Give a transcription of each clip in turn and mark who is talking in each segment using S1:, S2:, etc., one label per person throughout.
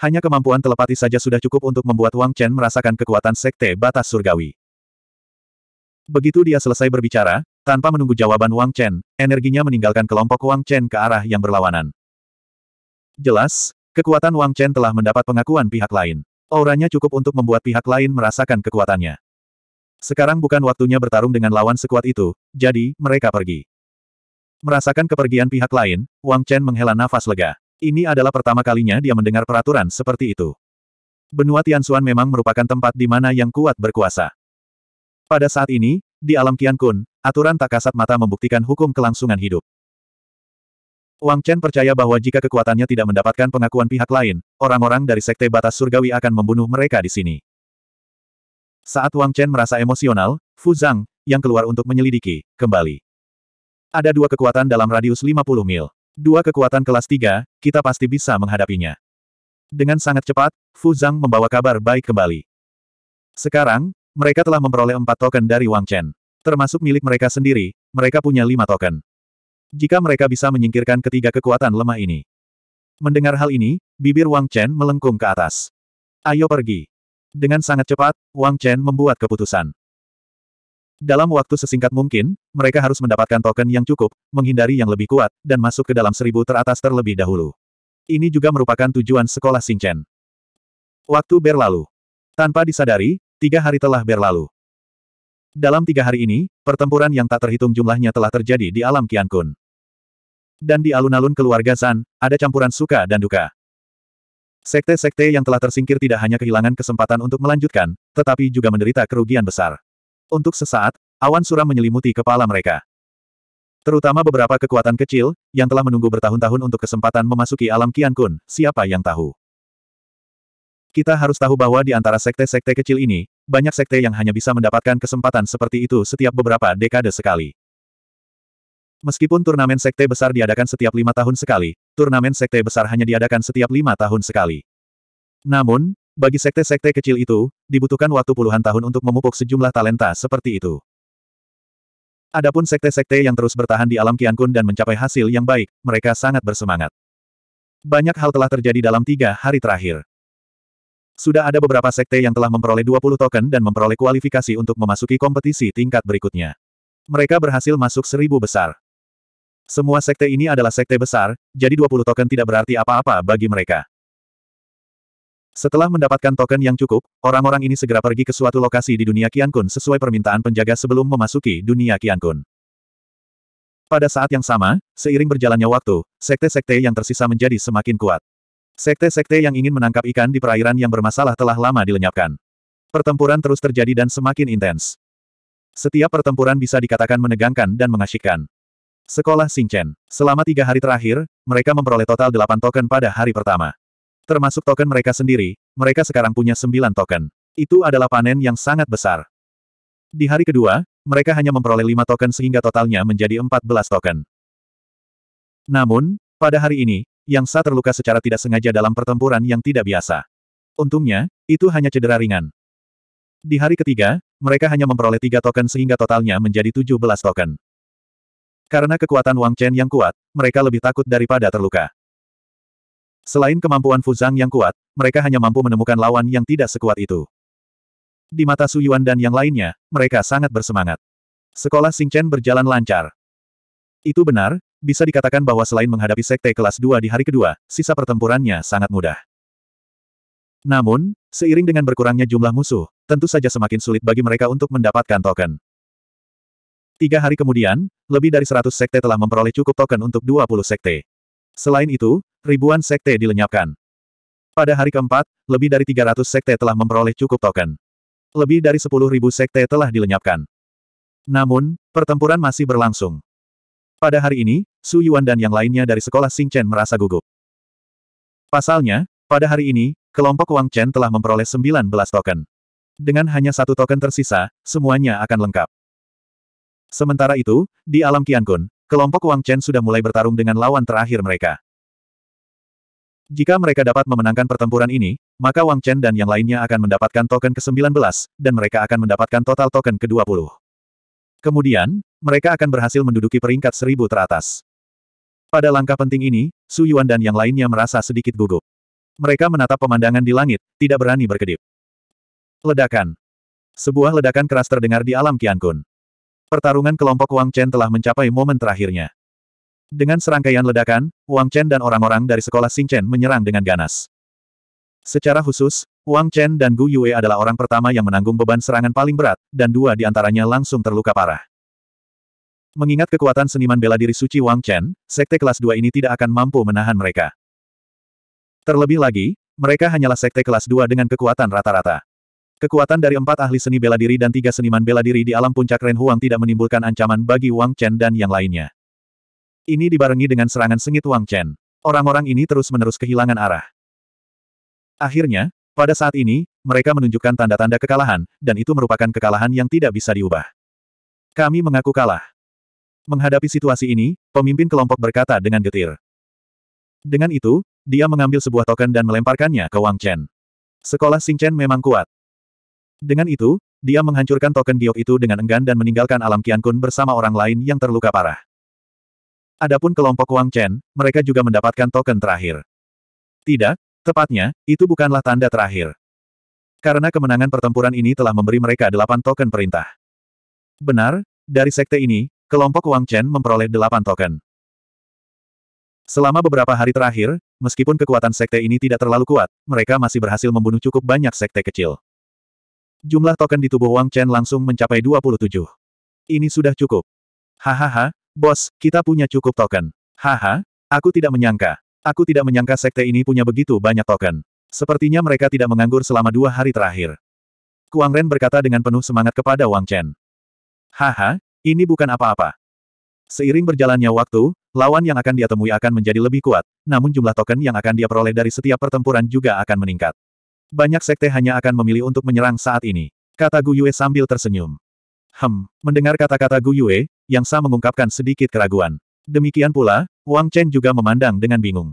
S1: Hanya kemampuan telepati saja sudah cukup untuk membuat Wang Chen merasakan kekuatan sekte batas surgawi. Begitu dia selesai berbicara, tanpa menunggu jawaban Wang Chen, energinya meninggalkan kelompok Wang Chen ke arah yang berlawanan. Jelas, kekuatan Wang Chen telah mendapat pengakuan pihak lain. Auranya cukup untuk membuat pihak lain merasakan kekuatannya. Sekarang bukan waktunya bertarung dengan lawan sekuat itu, jadi, mereka pergi. Merasakan kepergian pihak lain, Wang Chen menghela nafas lega. Ini adalah pertama kalinya dia mendengar peraturan seperti itu. Benua Tianxuan memang merupakan tempat di mana yang kuat berkuasa. Pada saat ini, di alam Kian Kun, aturan tak kasat mata membuktikan hukum kelangsungan hidup. Wang Chen percaya bahwa jika kekuatannya tidak mendapatkan pengakuan pihak lain, orang-orang dari Sekte Batas Surgawi akan membunuh mereka di sini. Saat Wang Chen merasa emosional, Fu Zhang, yang keluar untuk menyelidiki, kembali. Ada dua kekuatan dalam radius 50 mil. Dua kekuatan kelas 3, kita pasti bisa menghadapinya. Dengan sangat cepat, Fu Zhang membawa kabar baik kembali. Sekarang, mereka telah memperoleh empat token dari Wang Chen. Termasuk milik mereka sendiri, mereka punya lima token jika mereka bisa menyingkirkan ketiga kekuatan lemah ini. Mendengar hal ini, bibir Wang Chen melengkung ke atas. Ayo pergi. Dengan sangat cepat, Wang Chen membuat keputusan. Dalam waktu sesingkat mungkin, mereka harus mendapatkan token yang cukup, menghindari yang lebih kuat, dan masuk ke dalam seribu teratas terlebih dahulu. Ini juga merupakan tujuan sekolah Chen. Waktu berlalu. Tanpa disadari, tiga hari telah berlalu. Dalam tiga hari ini, pertempuran yang tak terhitung jumlahnya telah terjadi di alam Qiankun. Dan di alun-alun keluarga San, ada campuran suka dan duka. Sekte-sekte yang telah tersingkir tidak hanya kehilangan kesempatan untuk melanjutkan, tetapi juga menderita kerugian besar. Untuk sesaat, awan suram menyelimuti kepala mereka. Terutama beberapa kekuatan kecil, yang telah menunggu bertahun-tahun untuk kesempatan memasuki alam Qiankun, siapa yang tahu. Kita harus tahu bahwa di antara sekte-sekte kecil ini, banyak sekte yang hanya bisa mendapatkan kesempatan seperti itu setiap beberapa dekade sekali. Meskipun turnamen sekte besar diadakan setiap lima tahun sekali, turnamen sekte besar hanya diadakan setiap lima tahun sekali. Namun, bagi sekte-sekte kecil itu, dibutuhkan waktu puluhan tahun untuk memupuk sejumlah talenta seperti itu. Adapun sekte-sekte yang terus bertahan di alam Kiankun dan mencapai hasil yang baik, mereka sangat bersemangat. Banyak hal telah terjadi dalam tiga hari terakhir. Sudah ada beberapa sekte yang telah memperoleh 20 token dan memperoleh kualifikasi untuk memasuki kompetisi tingkat berikutnya. Mereka berhasil masuk seribu besar. Semua sekte ini adalah sekte besar, jadi 20 token tidak berarti apa-apa bagi mereka. Setelah mendapatkan token yang cukup, orang-orang ini segera pergi ke suatu lokasi di dunia Kiankun sesuai permintaan penjaga sebelum memasuki dunia Kiankun. Pada saat yang sama, seiring berjalannya waktu, sekte-sekte yang tersisa menjadi semakin kuat. Sekte-sekte yang ingin menangkap ikan di perairan yang bermasalah telah lama dilenyapkan. Pertempuran terus terjadi dan semakin intens. Setiap pertempuran bisa dikatakan menegangkan dan mengasyikkan. Sekolah Singchen. Selama tiga hari terakhir, mereka memperoleh total delapan token pada hari pertama. Termasuk token mereka sendiri, mereka sekarang punya sembilan token. Itu adalah panen yang sangat besar. Di hari kedua, mereka hanya memperoleh lima token sehingga totalnya menjadi empat belas token. Namun, pada hari ini, yang Sa terluka secara tidak sengaja dalam pertempuran yang tidak biasa. Untungnya, itu hanya cedera ringan. Di hari ketiga, mereka hanya memperoleh tiga token sehingga totalnya menjadi 17 token. Karena kekuatan Wang Chen yang kuat, mereka lebih takut daripada terluka. Selain kemampuan Fuzang yang kuat, mereka hanya mampu menemukan lawan yang tidak sekuat itu. Di mata Su Yuan dan yang lainnya, mereka sangat bersemangat. Sekolah Chen berjalan lancar. Itu benar, bisa dikatakan bahwa selain menghadapi sekte kelas 2 di hari kedua, sisa pertempurannya sangat mudah. Namun, seiring dengan berkurangnya jumlah musuh, tentu saja semakin sulit bagi mereka untuk mendapatkan token. Tiga hari kemudian, lebih dari 100 sekte telah memperoleh cukup token untuk 20 sekte. Selain itu, ribuan sekte dilenyapkan. Pada hari keempat, lebih dari 300 sekte telah memperoleh cukup token. Lebih dari 10.000 sekte telah dilenyapkan. Namun, pertempuran masih berlangsung. Pada hari ini, Su Yuan dan yang lainnya dari sekolah Xing Chen merasa gugup. Pasalnya, pada hari ini, kelompok Wang Chen telah memperoleh 19 token. Dengan hanya satu token tersisa, semuanya akan lengkap. Sementara itu, di alam Qiankun, kelompok Wang Chen sudah mulai bertarung dengan lawan terakhir mereka. Jika mereka dapat memenangkan pertempuran ini, maka Wang Chen dan yang lainnya akan mendapatkan token ke-19, dan mereka akan mendapatkan total token ke-20. Kemudian, mereka akan berhasil menduduki peringkat seribu teratas. Pada langkah penting ini, Su Yuan dan yang lainnya merasa sedikit gugup. Mereka menatap pemandangan di langit, tidak berani berkedip. Ledakan. Sebuah ledakan keras terdengar di alam Qiankun. Pertarungan kelompok Wang Chen telah mencapai momen terakhirnya. Dengan serangkaian ledakan, Wang Chen dan orang-orang dari sekolah Xing Chen menyerang dengan ganas. Secara khusus, Wang Chen dan Gu Yue adalah orang pertama yang menanggung beban serangan paling berat, dan dua di antaranya langsung terluka parah. Mengingat kekuatan seniman bela diri suci Wang Chen, sekte kelas 2 ini tidak akan mampu menahan mereka. Terlebih lagi, mereka hanyalah sekte kelas 2 dengan kekuatan rata-rata. Kekuatan dari empat ahli seni bela diri dan tiga seniman bela diri di alam puncak Ren Huang tidak menimbulkan ancaman bagi Wang Chen dan yang lainnya. Ini dibarengi dengan serangan sengit Wang Chen. Orang-orang ini terus-menerus kehilangan arah. Akhirnya, pada saat ini, mereka menunjukkan tanda-tanda kekalahan, dan itu merupakan kekalahan yang tidak bisa diubah. Kami mengaku kalah. Menghadapi situasi ini, pemimpin kelompok berkata dengan getir. Dengan itu, dia mengambil sebuah token dan melemparkannya ke Wang Chen. Sekolah Sing Chen memang kuat. Dengan itu, dia menghancurkan token giok itu dengan enggan dan meninggalkan alam Qian Kun bersama orang lain yang terluka parah. Adapun kelompok Wang Chen, mereka juga mendapatkan token terakhir. Tidak, tepatnya, itu bukanlah tanda terakhir. Karena kemenangan pertempuran ini telah memberi mereka delapan token perintah. Benar, dari sekte ini, kelompok Wang Chen memperoleh delapan token. Selama beberapa hari terakhir, meskipun kekuatan sekte ini tidak terlalu kuat, mereka masih berhasil membunuh cukup banyak sekte kecil. Jumlah token di tubuh Wang Chen langsung mencapai 27. Ini sudah cukup. Hahaha, bos, kita punya cukup token. Haha, aku tidak menyangka. Aku tidak menyangka sekte ini punya begitu banyak token. Sepertinya mereka tidak menganggur selama dua hari terakhir. Kuang Ren berkata dengan penuh semangat kepada Wang Chen. Haha, ini bukan apa-apa. Seiring berjalannya waktu, lawan yang akan dia temui akan menjadi lebih kuat, namun jumlah token yang akan dia peroleh dari setiap pertempuran juga akan meningkat. Banyak sekte hanya akan memilih untuk menyerang saat ini. Kata Gu Yue sambil tersenyum. Hem, mendengar kata-kata Gu Yue, Yang Sa mengungkapkan sedikit keraguan. Demikian pula, Wang Chen juga memandang dengan bingung.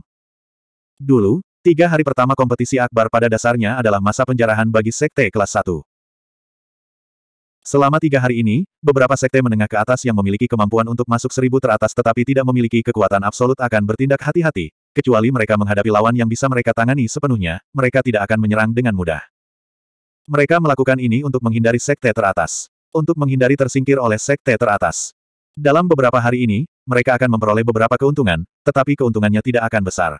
S1: Dulu, tiga hari pertama kompetisi akbar pada dasarnya adalah masa penjarahan bagi sekte kelas 1. Selama tiga hari ini, beberapa sekte menengah ke atas yang memiliki kemampuan untuk masuk seribu teratas tetapi tidak memiliki kekuatan absolut akan bertindak hati-hati, kecuali mereka menghadapi lawan yang bisa mereka tangani sepenuhnya, mereka tidak akan menyerang dengan mudah. Mereka melakukan ini untuk menghindari sekte teratas. Untuk menghindari tersingkir oleh sekte teratas. Dalam beberapa hari ini, mereka akan memperoleh beberapa keuntungan, tetapi keuntungannya tidak akan besar.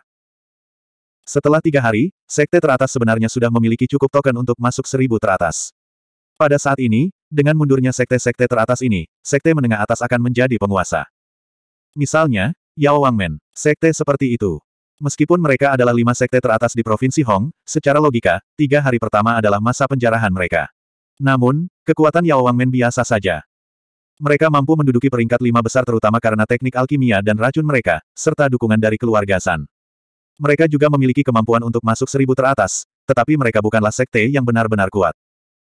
S1: Setelah tiga hari, sekte teratas sebenarnya sudah memiliki cukup token untuk masuk seribu teratas. Pada saat ini, dengan mundurnya sekte-sekte teratas ini, sekte menengah atas akan menjadi penguasa. Misalnya, Yao Wangmen, sekte seperti itu. Meskipun mereka adalah lima sekte teratas di Provinsi Hong, secara logika, tiga hari pertama adalah masa penjarahan mereka. Namun, kekuatan Yao Wangmen biasa saja. Mereka mampu menduduki peringkat lima besar terutama karena teknik alkimia dan racun mereka, serta dukungan dari keluarga San. Mereka juga memiliki kemampuan untuk masuk seribu teratas, tetapi mereka bukanlah sekte yang benar-benar kuat.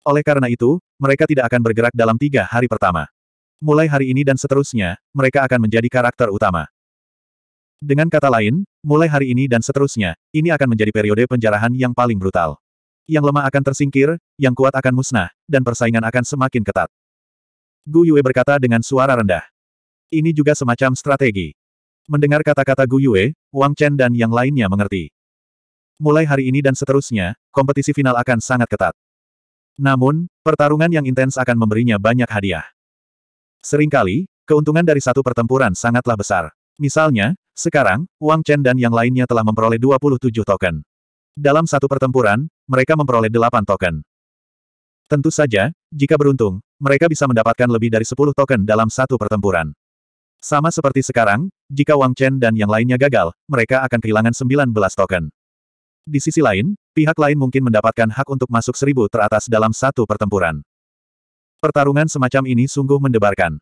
S1: Oleh karena itu, mereka tidak akan bergerak dalam tiga hari pertama. Mulai hari ini dan seterusnya, mereka akan menjadi karakter utama. Dengan kata lain, mulai hari ini dan seterusnya, ini akan menjadi periode penjarahan yang paling brutal. Yang lemah akan tersingkir, yang kuat akan musnah, dan persaingan akan semakin ketat. Gu Yue berkata dengan suara rendah. Ini juga semacam strategi. Mendengar kata-kata Gu Yue, Wang Chen dan yang lainnya mengerti. Mulai hari ini dan seterusnya, kompetisi final akan sangat ketat. Namun, pertarungan yang intens akan memberinya banyak hadiah. Seringkali, keuntungan dari satu pertempuran sangatlah besar. Misalnya, sekarang, Wang Chen dan yang lainnya telah memperoleh 27 token. Dalam satu pertempuran, mereka memperoleh 8 token. Tentu saja, jika beruntung, mereka bisa mendapatkan lebih dari 10 token dalam satu pertempuran. Sama seperti sekarang, jika Wang Chen dan yang lainnya gagal, mereka akan kehilangan 19 token. Di sisi lain, Pihak lain mungkin mendapatkan hak untuk masuk seribu teratas dalam satu pertempuran. Pertarungan semacam ini sungguh mendebarkan.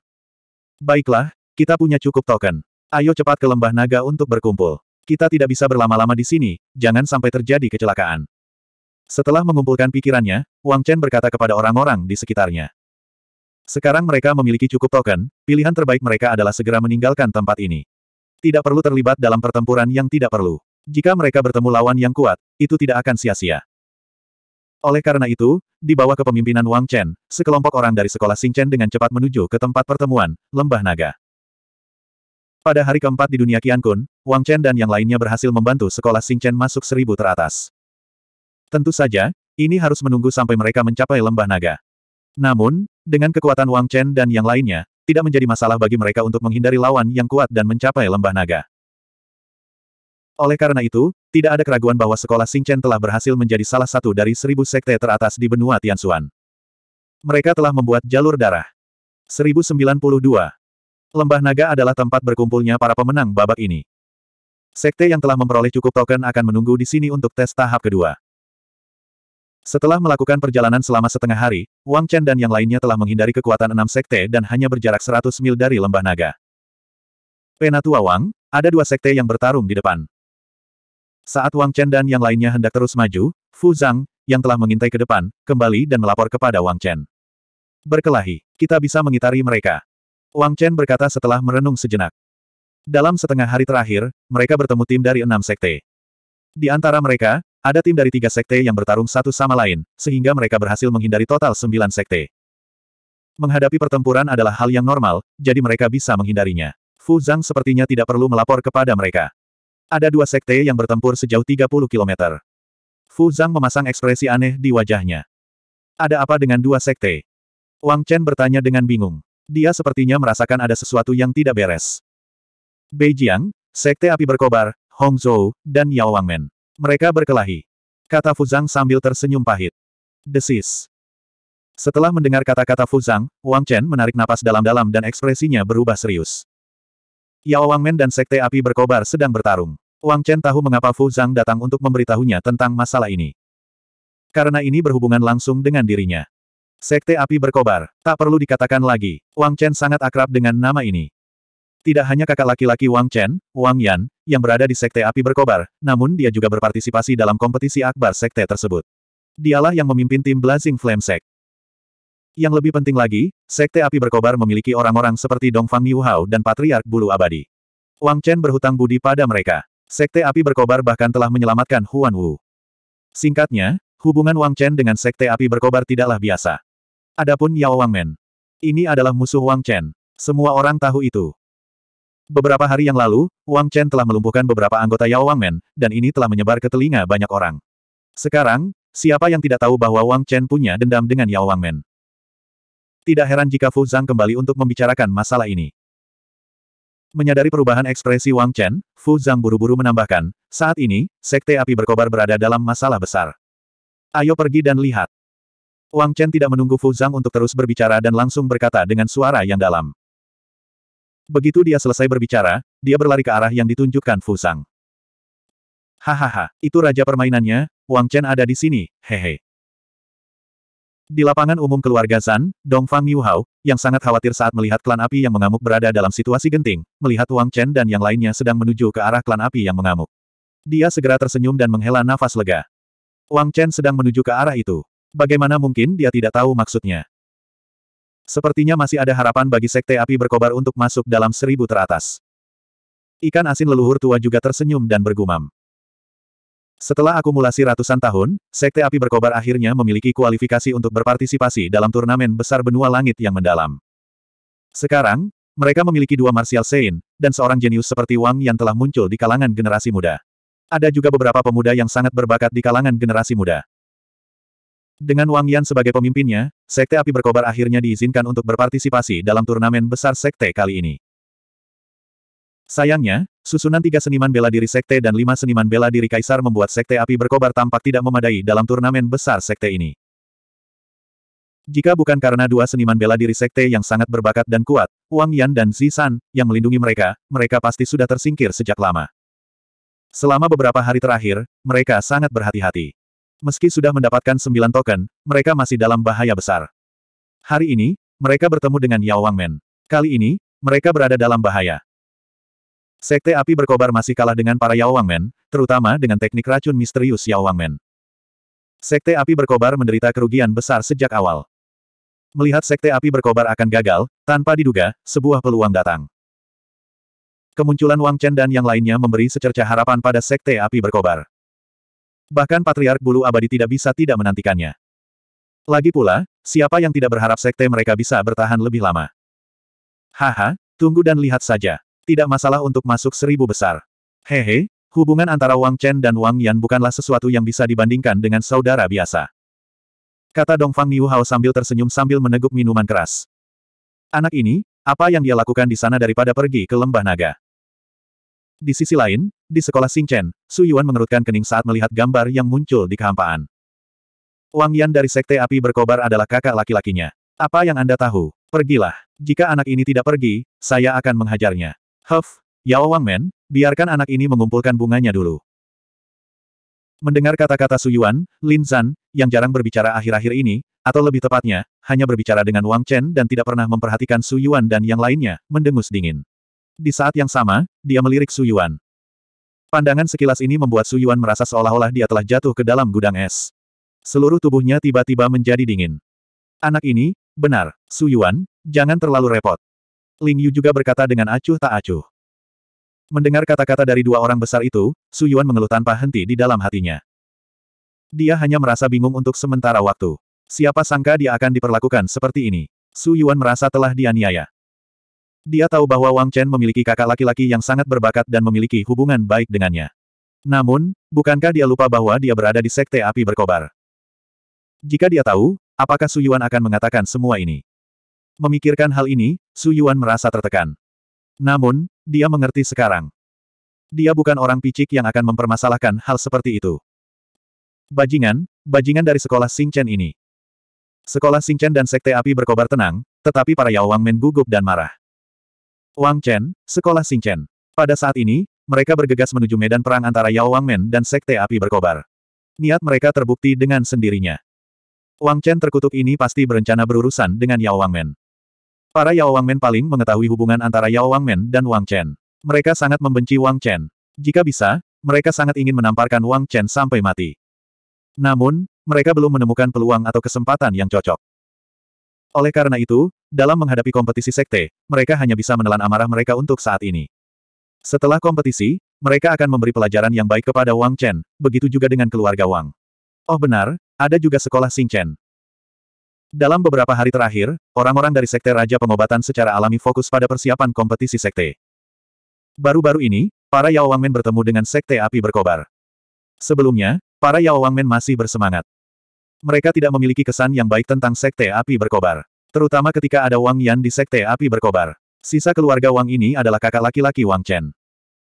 S1: Baiklah, kita punya cukup token. Ayo cepat ke lembah naga untuk berkumpul. Kita tidak bisa berlama-lama di sini, jangan sampai terjadi kecelakaan. Setelah mengumpulkan pikirannya, Wang Chen berkata kepada orang-orang di sekitarnya. Sekarang mereka memiliki cukup token, pilihan terbaik mereka adalah segera meninggalkan tempat ini. Tidak perlu terlibat dalam pertempuran yang tidak perlu. Jika mereka bertemu lawan yang kuat, itu tidak akan sia-sia. Oleh karena itu, di bawah kepemimpinan Wang Chen, sekelompok orang dari sekolah Chen dengan cepat menuju ke tempat pertemuan, Lembah Naga. Pada hari keempat di dunia Qiankun, Wang Chen dan yang lainnya berhasil membantu sekolah Chen masuk seribu teratas. Tentu saja, ini harus menunggu sampai mereka mencapai Lembah Naga. Namun, dengan kekuatan Wang Chen dan yang lainnya, tidak menjadi masalah bagi mereka untuk menghindari lawan yang kuat dan mencapai Lembah Naga. Oleh karena itu, tidak ada keraguan bahwa sekolah Sing Chen telah berhasil menjadi salah satu dari seribu sekte teratas di benua Tianxuan. Mereka telah membuat jalur darah. 1092. Lembah Naga adalah tempat berkumpulnya para pemenang babak ini. Sekte yang telah memperoleh cukup token akan menunggu di sini untuk tes tahap kedua. Setelah melakukan perjalanan selama setengah hari, Wang Chen dan yang lainnya telah menghindari kekuatan enam sekte dan hanya berjarak 100 mil dari Lembah Naga. Penatua Wang, ada dua sekte yang bertarung di depan. Saat Wang Chen dan yang lainnya hendak terus maju, Fu Zhang, yang telah mengintai ke depan, kembali dan melapor kepada Wang Chen. Berkelahi, kita bisa mengitari mereka. Wang Chen berkata setelah merenung sejenak. Dalam setengah hari terakhir, mereka bertemu tim dari enam sekte. Di antara mereka, ada tim dari tiga sekte yang bertarung satu sama lain, sehingga mereka berhasil menghindari total sembilan sekte. Menghadapi pertempuran adalah hal yang normal, jadi mereka bisa menghindarinya. Fu Zhang sepertinya tidak perlu melapor kepada mereka. Ada dua sekte yang bertempur sejauh 30 km. Fu Zhang memasang ekspresi aneh di wajahnya. Ada apa dengan dua sekte? Wang Chen bertanya dengan bingung. Dia sepertinya merasakan ada sesuatu yang tidak beres. Beijing, Sekte Api Berkobar, Hongzhou, dan Yao Wangmen. Mereka berkelahi. Kata Fu Zhang sambil tersenyum pahit. Desis. Setelah mendengar kata-kata Fu Zhang, Wang Chen menarik napas dalam-dalam dan ekspresinya berubah serius. Yao Wangmen dan Sekte Api Berkobar sedang bertarung. Wang Chen tahu mengapa Fu Zhang datang untuk memberitahunya tentang masalah ini. Karena ini berhubungan langsung dengan dirinya. Sekte Api Berkobar, tak perlu dikatakan lagi, Wang Chen sangat akrab dengan nama ini. Tidak hanya kakak laki-laki Wang Chen, Wang Yan, yang berada di Sekte Api Berkobar, namun dia juga berpartisipasi dalam kompetisi akbar Sekte tersebut. Dialah yang memimpin tim Blazing Flame Sect. Yang lebih penting lagi, Sekte Api Berkobar memiliki orang-orang seperti Dongfang Niuhao dan Patriark Bulu Abadi. Wang Chen berhutang budi pada mereka. Sekte Api Berkobar bahkan telah menyelamatkan Huan Wu. Singkatnya, hubungan Wang Chen dengan Sekte Api Berkobar tidaklah biasa. Adapun Yao Wang Men. Ini adalah musuh Wang Chen. Semua orang tahu itu. Beberapa hari yang lalu, Wang Chen telah melumpuhkan beberapa anggota Yao Wang Men, dan ini telah menyebar ke telinga banyak orang. Sekarang, siapa yang tidak tahu bahwa Wang Chen punya dendam dengan Yao Wang Men? Tidak heran jika Fu Zhang kembali untuk membicarakan masalah ini. Menyadari perubahan ekspresi Wang Chen, Fu Zhang buru-buru menambahkan, saat ini, Sekte Api Berkobar berada dalam masalah besar. Ayo pergi dan lihat. Wang Chen tidak menunggu Fu Zhang untuk terus berbicara dan langsung berkata dengan suara yang dalam. Begitu dia selesai berbicara, dia berlari ke arah yang ditunjukkan Fu Zhang. Hahaha, itu raja permainannya, Wang Chen ada di sini, hehe. Di lapangan umum keluarga San, Dongfang Hao, yang sangat khawatir saat melihat klan api yang mengamuk berada dalam situasi genting, melihat Wang Chen dan yang lainnya sedang menuju ke arah klan api yang mengamuk. Dia segera tersenyum dan menghela nafas lega. Wang Chen sedang menuju ke arah itu. Bagaimana mungkin dia tidak tahu maksudnya? Sepertinya masih ada harapan bagi sekte api berkobar untuk masuk dalam seribu teratas. Ikan asin leluhur tua juga tersenyum dan bergumam. Setelah akumulasi ratusan tahun, Sekte Api Berkobar akhirnya memiliki kualifikasi untuk berpartisipasi dalam turnamen besar benua langit yang mendalam. Sekarang, mereka memiliki dua Martial Saint, dan seorang jenius seperti Wang yang telah muncul di kalangan generasi muda. Ada juga beberapa pemuda yang sangat berbakat di kalangan generasi muda. Dengan Wang Yan sebagai pemimpinnya, Sekte Api Berkobar akhirnya diizinkan untuk berpartisipasi dalam turnamen besar Sekte kali ini. Sayangnya, susunan tiga seniman bela diri sekte dan lima seniman bela diri kaisar membuat sekte api berkobar tampak tidak memadai dalam turnamen besar sekte ini. Jika bukan karena dua seniman bela diri sekte yang sangat berbakat dan kuat, Wang Yan dan Zi San, yang melindungi mereka, mereka pasti sudah tersingkir sejak lama. Selama beberapa hari terakhir, mereka sangat berhati-hati. Meski sudah mendapatkan sembilan token, mereka masih dalam bahaya besar. Hari ini, mereka bertemu dengan Yao Wangmen. Kali ini, mereka berada dalam bahaya. Sekte api berkobar masih kalah dengan para Yao Wangmen, terutama dengan teknik racun misterius Yao Wangmen. Sekte api berkobar menderita kerugian besar sejak awal. Melihat sekte api berkobar akan gagal, tanpa diduga, sebuah peluang datang. Kemunculan Wang Chen dan yang lainnya memberi secerca harapan pada sekte api berkobar. Bahkan Patriark Bulu Abadi tidak bisa tidak menantikannya. Lagi pula, siapa yang tidak berharap sekte mereka bisa bertahan lebih lama? Haha, tunggu dan lihat saja. Tidak masalah untuk masuk seribu besar. Hehe, hubungan antara Wang Chen dan Wang Yan bukanlah sesuatu yang bisa dibandingkan dengan saudara biasa. Kata Dongfang Niu sambil tersenyum sambil meneguk minuman keras. Anak ini, apa yang dia lakukan di sana daripada pergi ke lembah naga? Di sisi lain, di sekolah Chen, Su Yuan mengerutkan kening saat melihat gambar yang muncul di kehampaan. Wang Yan dari Sekte Api Berkobar adalah kakak laki-lakinya. Apa yang Anda tahu? Pergilah. Jika anak ini tidak pergi, saya akan menghajarnya. Huff, Yao Men, biarkan anak ini mengumpulkan bunganya dulu. Mendengar kata-kata Su Yuan, Lin Zan, yang jarang berbicara akhir-akhir ini, atau lebih tepatnya, hanya berbicara dengan Wang Chen dan tidak pernah memperhatikan Su Yuan dan yang lainnya, mendengus dingin. Di saat yang sama, dia melirik Su Yuan. Pandangan sekilas ini membuat Su Yuan merasa seolah-olah dia telah jatuh ke dalam gudang es. Seluruh tubuhnya tiba-tiba menjadi dingin. Anak ini, benar, Su Yuan, jangan terlalu repot. Ling Yu juga berkata dengan acuh tak acuh. Mendengar kata-kata dari dua orang besar itu, Su Yuan mengeluh tanpa henti di dalam hatinya. Dia hanya merasa bingung untuk sementara waktu. Siapa sangka dia akan diperlakukan seperti ini. Su Yuan merasa telah dianiaya. Dia tahu bahwa Wang Chen memiliki kakak laki-laki yang sangat berbakat dan memiliki hubungan baik dengannya. Namun, bukankah dia lupa bahwa dia berada di sekte api berkobar? Jika dia tahu, apakah Su Yuan akan mengatakan semua ini? Memikirkan hal ini, Su Yuan merasa tertekan. Namun, dia mengerti sekarang. Dia bukan orang picik yang akan mempermasalahkan hal seperti itu. Bajingan, bajingan dari sekolah Sing Chen ini. Sekolah Sing Chen dan Sekte Api berkobar tenang, tetapi para Yao Wang Men gugup dan marah. Wang Chen, Sekolah Sing Chen. Pada saat ini, mereka bergegas menuju medan perang antara Yao Wang Men dan Sekte Api berkobar. Niat mereka terbukti dengan sendirinya. Wang Chen terkutuk ini pasti berencana berurusan dengan Yao Wang Men. Para Yao Wangmen paling mengetahui hubungan antara Yao Wangmen dan Wang Chen. Mereka sangat membenci Wang Chen. Jika bisa, mereka sangat ingin menamparkan Wang Chen sampai mati. Namun, mereka belum menemukan peluang atau kesempatan yang cocok. Oleh karena itu, dalam menghadapi kompetisi sekte, mereka hanya bisa menelan amarah mereka untuk saat ini. Setelah kompetisi, mereka akan memberi pelajaran yang baik kepada Wang Chen, begitu juga dengan keluarga Wang. Oh benar, ada juga sekolah Xing Chen. Dalam beberapa hari terakhir, orang-orang dari Sekte Raja Pengobatan secara alami fokus pada persiapan kompetisi Sekte. Baru-baru ini, para Yao Wangmen bertemu dengan Sekte Api Berkobar. Sebelumnya, para Yao Wangmen masih bersemangat. Mereka tidak memiliki kesan yang baik tentang Sekte Api Berkobar. Terutama ketika ada Wang Yan di Sekte Api Berkobar. Sisa keluarga Wang ini adalah kakak laki-laki Wang Chen.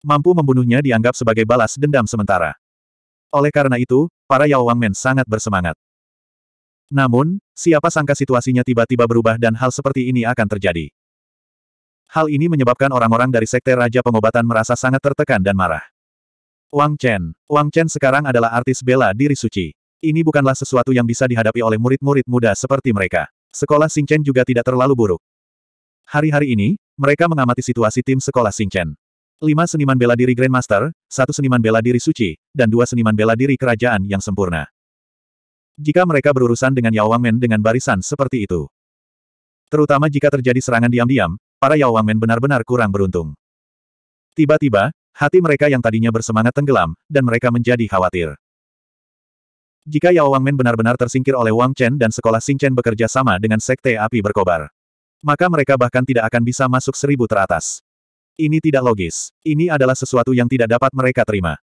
S1: Mampu membunuhnya dianggap sebagai balas dendam sementara. Oleh karena itu, para Yao Wangmen sangat bersemangat. Namun, siapa sangka situasinya tiba-tiba berubah dan hal seperti ini akan terjadi. Hal ini menyebabkan orang-orang dari Sekte Raja Pengobatan merasa sangat tertekan dan marah. Wang Chen. Wang Chen sekarang adalah artis bela diri suci. Ini bukanlah sesuatu yang bisa dihadapi oleh murid-murid muda seperti mereka. Sekolah Chen juga tidak terlalu buruk. Hari-hari ini, mereka mengamati situasi tim sekolah Chen. Lima seniman bela diri Grandmaster, satu seniman bela diri suci, dan dua seniman bela diri kerajaan yang sempurna jika mereka berurusan dengan Yao Wangmen dengan barisan seperti itu. Terutama jika terjadi serangan diam-diam, para Yao Wangmen benar-benar kurang beruntung. Tiba-tiba, hati mereka yang tadinya bersemangat tenggelam, dan mereka menjadi khawatir. Jika Yao Wangmen benar-benar tersingkir oleh Wang Chen dan sekolah Xing Chen bekerja sama dengan sekte api berkobar, maka mereka bahkan tidak akan bisa masuk seribu teratas. Ini tidak logis. Ini adalah sesuatu yang tidak dapat mereka terima.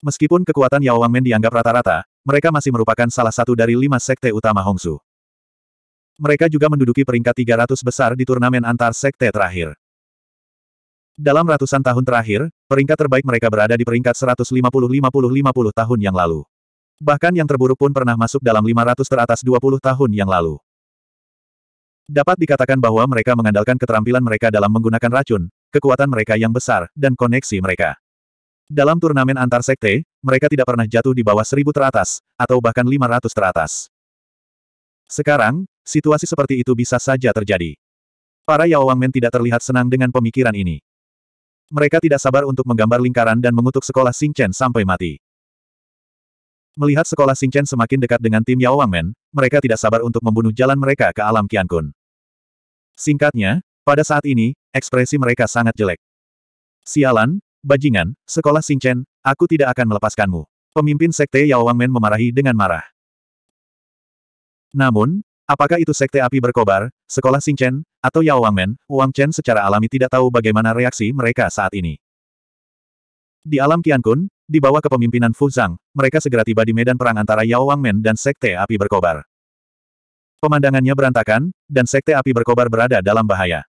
S1: Meskipun kekuatan Yao Wangmen dianggap rata-rata, mereka masih merupakan salah satu dari lima sekte utama Hongsu. Mereka juga menduduki peringkat 300 besar di turnamen antar sekte terakhir. Dalam ratusan tahun terakhir, peringkat terbaik mereka berada di peringkat 150-50-50 tahun yang lalu. Bahkan yang terburuk pun pernah masuk dalam 500 teratas 20 tahun yang lalu. Dapat dikatakan bahwa mereka mengandalkan keterampilan mereka dalam menggunakan racun, kekuatan mereka yang besar, dan koneksi mereka. Dalam turnamen antar sekte, mereka tidak pernah jatuh di bawah seribu teratas, atau bahkan lima ratus teratas. Sekarang, situasi seperti itu bisa saja terjadi. Para Yao Men tidak terlihat senang dengan pemikiran ini. Mereka tidak sabar untuk menggambar lingkaran dan mengutuk sekolah Chen sampai mati. Melihat sekolah Chen semakin dekat dengan tim Yao Men, mereka tidak sabar untuk membunuh jalan mereka ke alam Kun. Singkatnya, pada saat ini, ekspresi mereka sangat jelek. Sialan, Bajingan, sekolah Singchen, aku tidak akan melepaskanmu. Pemimpin Sekte Yao Wangmen memarahi dengan marah. Namun, apakah itu Sekte Api Berkobar, sekolah Singchen, atau Yao Wangmen, Wang Chen secara alami tidak tahu bagaimana reaksi mereka saat ini. Di alam Qiankun, di bawah kepemimpinan Fu Zhang, mereka segera tiba di medan perang antara Yao Wangmen dan Sekte Api Berkobar. Pemandangannya berantakan, dan Sekte Api Berkobar berada dalam bahaya.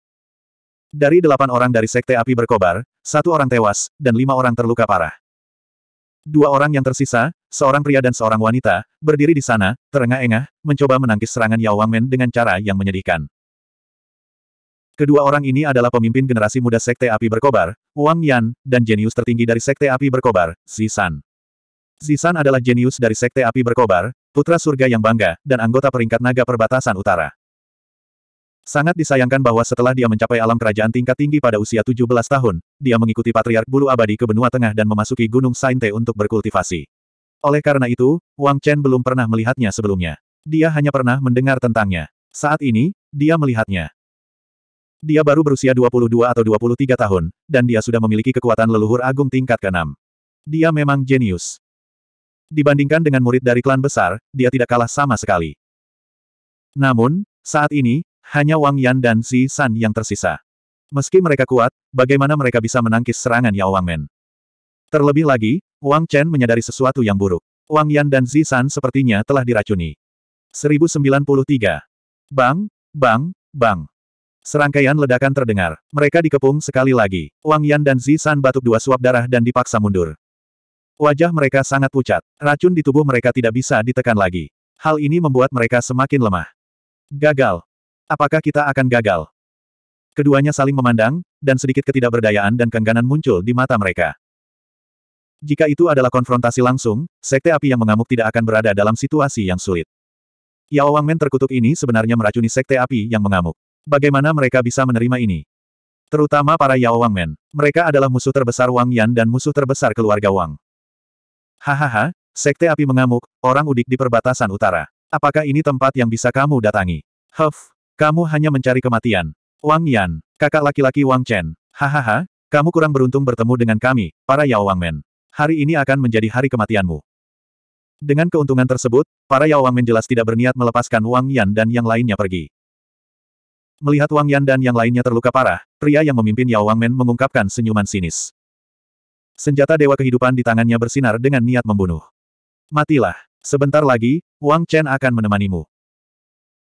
S1: Dari delapan orang dari Sekte Api Berkobar, satu orang tewas, dan lima orang terluka parah. Dua orang yang tersisa, seorang pria dan seorang wanita, berdiri di sana, terengah-engah, mencoba menangkis serangan Yao Wangmen dengan cara yang menyedihkan. Kedua orang ini adalah pemimpin generasi muda Sekte Api Berkobar, Wang Yan, dan jenius tertinggi dari Sekte Api Berkobar, Zisan. Zisan adalah jenius dari Sekte Api Berkobar, putra surga yang bangga, dan anggota peringkat naga perbatasan utara. Sangat disayangkan bahwa setelah dia mencapai alam kerajaan tingkat tinggi pada usia 17 tahun, dia mengikuti Patriark Bulu Abadi ke benua tengah dan memasuki Gunung Sainte untuk berkultivasi. Oleh karena itu, Wang Chen belum pernah melihatnya sebelumnya. Dia hanya pernah mendengar tentangnya. Saat ini, dia melihatnya. Dia baru berusia 22 atau 23 tahun, dan dia sudah memiliki kekuatan leluhur agung tingkat ke-6. Dia memang jenius. Dibandingkan dengan murid dari klan besar, dia tidak kalah sama sekali. Namun, saat ini, hanya Wang Yan dan Zi San yang tersisa. Meski mereka kuat, bagaimana mereka bisa menangkis serangan Yao Wang Men? Terlebih lagi, Wang Chen menyadari sesuatu yang buruk. Wang Yan dan Zi San sepertinya telah diracuni. 1093. Bang, bang, bang. Serangkaian ledakan terdengar. Mereka dikepung sekali lagi. Wang Yan dan Zi San batuk dua suap darah dan dipaksa mundur. Wajah mereka sangat pucat. Racun di tubuh mereka tidak bisa ditekan lagi. Hal ini membuat mereka semakin lemah. Gagal. Apakah kita akan gagal? Keduanya saling memandang, dan sedikit ketidakberdayaan dan kengganan muncul di mata mereka. Jika itu adalah konfrontasi langsung, Sekte Api yang mengamuk tidak akan berada dalam situasi yang sulit. Yao Wangmen terkutuk ini sebenarnya meracuni Sekte Api yang mengamuk. Bagaimana mereka bisa menerima ini? Terutama para Yao Wangmen. Mereka adalah musuh terbesar Wang Yan dan musuh terbesar keluarga Wang. Hahaha, Sekte Api mengamuk, orang udik di perbatasan utara. Apakah ini tempat yang bisa kamu datangi? Huff, kamu hanya mencari kematian. Wang Yan, kakak laki-laki Wang Chen. Hahaha, kamu kurang beruntung bertemu dengan kami, para Yao Wang Men. Hari ini akan menjadi hari kematianmu. Dengan keuntungan tersebut, para Yao Wang Men jelas tidak berniat melepaskan Wang Yan dan yang lainnya pergi. Melihat Wang Yan dan yang lainnya terluka parah, pria yang memimpin Yao Wang Men mengungkapkan senyuman sinis. Senjata Dewa Kehidupan di tangannya bersinar dengan niat membunuh. Matilah. Sebentar lagi, Wang Chen akan menemanimu.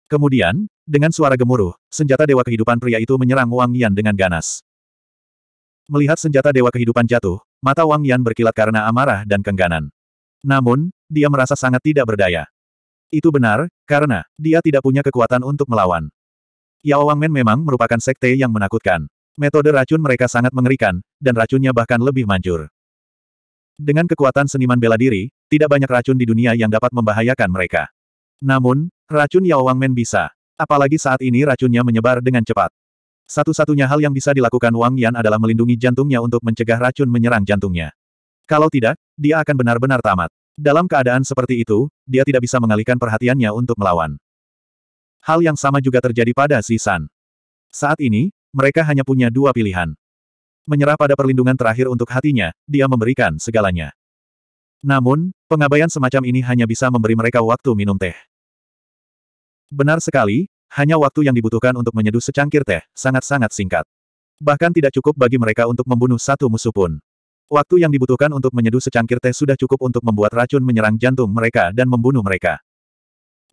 S1: Kemudian, dengan suara gemuruh, senjata dewa kehidupan pria itu menyerang Wang Yan dengan ganas. Melihat senjata dewa kehidupan jatuh, mata Wang Yan berkilat karena amarah dan kengganan. Namun, dia merasa sangat tidak berdaya. Itu benar, karena dia tidak punya kekuatan untuk melawan. Yao Wang Men memang merupakan sekte yang menakutkan. Metode racun mereka sangat mengerikan, dan racunnya bahkan lebih manjur. Dengan kekuatan seniman bela diri, tidak banyak racun di dunia yang dapat membahayakan mereka. Namun, Racun Yao Wangmen bisa. Apalagi saat ini racunnya menyebar dengan cepat. Satu-satunya hal yang bisa dilakukan Wang Yan adalah melindungi jantungnya untuk mencegah racun menyerang jantungnya. Kalau tidak, dia akan benar-benar tamat. Dalam keadaan seperti itu, dia tidak bisa mengalihkan perhatiannya untuk melawan. Hal yang sama juga terjadi pada Si San. Saat ini, mereka hanya punya dua pilihan. Menyerah pada perlindungan terakhir untuk hatinya, dia memberikan segalanya. Namun, pengabaian semacam ini hanya bisa memberi mereka waktu minum teh. Benar sekali, hanya waktu yang dibutuhkan untuk menyeduh secangkir teh, sangat-sangat singkat. Bahkan tidak cukup bagi mereka untuk membunuh satu musuh pun. Waktu yang dibutuhkan untuk menyeduh secangkir teh sudah cukup untuk membuat racun menyerang jantung mereka dan membunuh mereka.